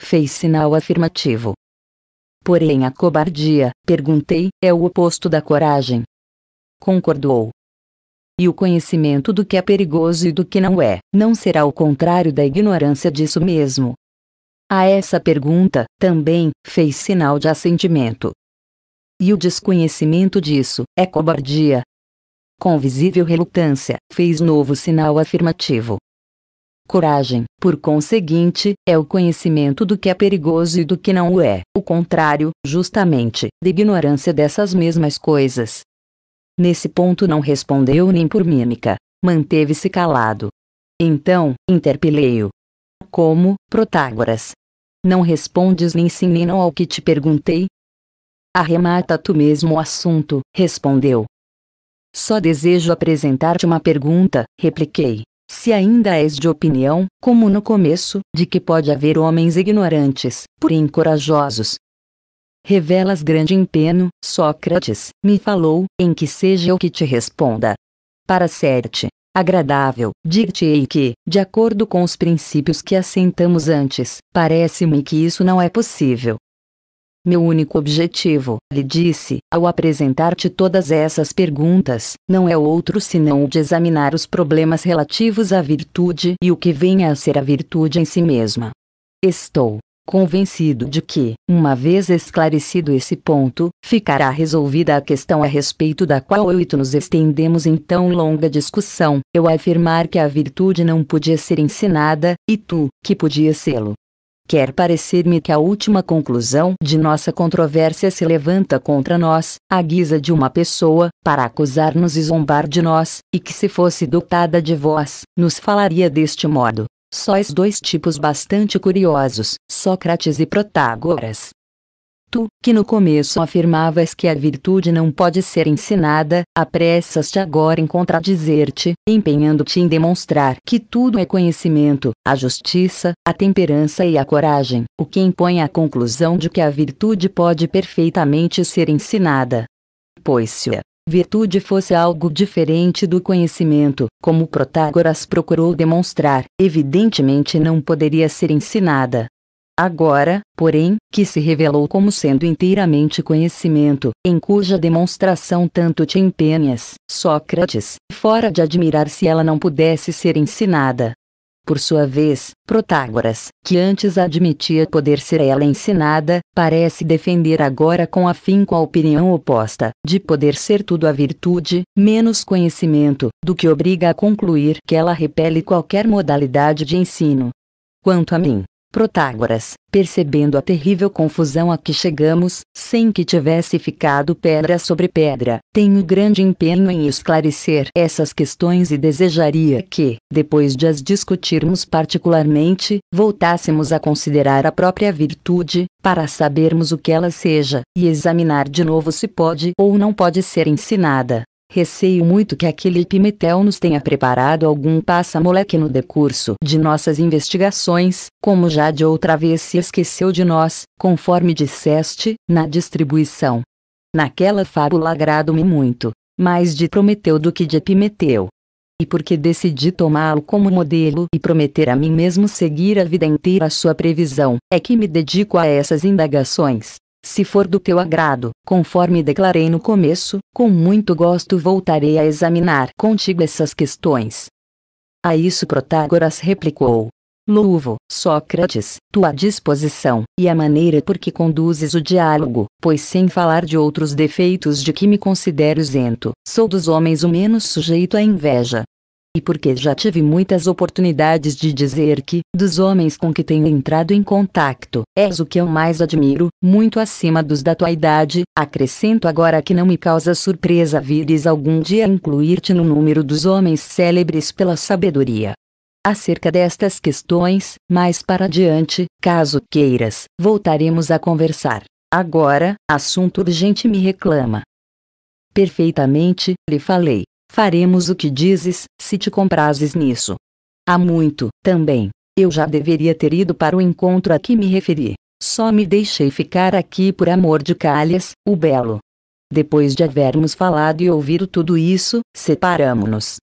Fez sinal afirmativo. Porém, a cobardia, perguntei, é o oposto da coragem. Concordou. E o conhecimento do que é perigoso e do que não é, não será o contrário da ignorância disso mesmo. A essa pergunta, também, fez sinal de assentimento. E o desconhecimento disso é cobardia, com visível relutância, fez novo sinal afirmativo. Coragem, por conseguinte, é o conhecimento do que é perigoso e do que não o é, o contrário, justamente, de ignorância dessas mesmas coisas. Nesse ponto não respondeu nem por mímica, manteve-se calado. Então, interpelei-o. Como, Protágoras? Não respondes nem sim nem não ao que te perguntei? Arremata tu mesmo o assunto, respondeu. Só desejo apresentar-te uma pergunta, repliquei. Se ainda és de opinião, como no começo, de que pode haver homens ignorantes, porém corajosos. Revelas grande empenho, Sócrates, me falou, em que seja o que te responda. Para ser-te agradável, dir-te-ei que, de acordo com os princípios que assentamos antes, parece-me que isso não é possível. Meu único objetivo, lhe disse, ao apresentar-te todas essas perguntas, não é outro senão o de examinar os problemas relativos à virtude e o que venha a ser a virtude em si mesma. Estou convencido de que, uma vez esclarecido esse ponto, ficará resolvida a questão a respeito da qual eu e tu nos estendemos em tão longa discussão, eu afirmar que a virtude não podia ser ensinada, e tu, que podia sê-lo. Quer parecer-me que a última conclusão de nossa controvérsia se levanta contra nós, à guisa de uma pessoa, para acusar-nos e zombar de nós, e que se fosse dotada de voz, nos falaria deste modo. Sóis dois tipos bastante curiosos, Sócrates e Protágoras, Tu, que no começo afirmavas que a virtude não pode ser ensinada, apressas-te agora em contradizer-te, empenhando-te em demonstrar que tudo é conhecimento, a justiça, a temperança e a coragem, o que impõe a conclusão de que a virtude pode perfeitamente ser ensinada. Pois se a virtude fosse algo diferente do conhecimento, como Protágoras procurou demonstrar, evidentemente não poderia ser ensinada. Agora, porém, que se revelou como sendo inteiramente conhecimento, em cuja demonstração tanto te empenhas, Sócrates, fora de admirar se ela não pudesse ser ensinada. Por sua vez, Protágoras, que antes admitia poder ser ela ensinada, parece defender agora com afinco a opinião oposta, de poder ser tudo a virtude, menos conhecimento, do que obriga a concluir que ela repele qualquer modalidade de ensino. Quanto a mim, Protágoras, percebendo a terrível confusão a que chegamos, sem que tivesse ficado pedra sobre pedra, tenho grande empenho em esclarecer essas questões e desejaria que, depois de as discutirmos particularmente, voltássemos a considerar a própria virtude, para sabermos o que ela seja, e examinar de novo se pode ou não pode ser ensinada. Receio muito que aquele Epimetel nos tenha preparado algum passa-moleque no decurso de nossas investigações, como já de outra vez se esqueceu de nós, conforme disseste, na distribuição. Naquela fábula agrado-me muito, mais de Prometeu do que de Epimeteu. E porque decidi tomá-lo como modelo e prometer a mim mesmo seguir a vida inteira a sua previsão, é que me dedico a essas indagações. Se for do teu agrado, conforme declarei no começo, com muito gosto voltarei a examinar contigo essas questões. A isso Protágoras replicou: Louvo, Sócrates, tua disposição, e a maneira por que conduzes o diálogo, pois sem falar de outros defeitos de que me considero isento, sou dos homens o menos sujeito à inveja, e porque já tive muitas oportunidades de dizer que, dos homens com que tenho entrado em contato, és o que eu mais admiro, muito acima dos da tua idade, acrescento agora que não me causa surpresa vires algum dia incluir-te no número dos homens célebres pela sabedoria. Acerca destas questões, mais para adiante, caso queiras, voltaremos a conversar. Agora, assunto urgente me reclama. Perfeitamente, lhe falei faremos o que dizes, se te comprases nisso. Há muito, também. Eu já deveria ter ido para o encontro a que me referi. Só me deixei ficar aqui por amor de Calhas, o belo. Depois de havermos falado e ouvido tudo isso, separamo-nos.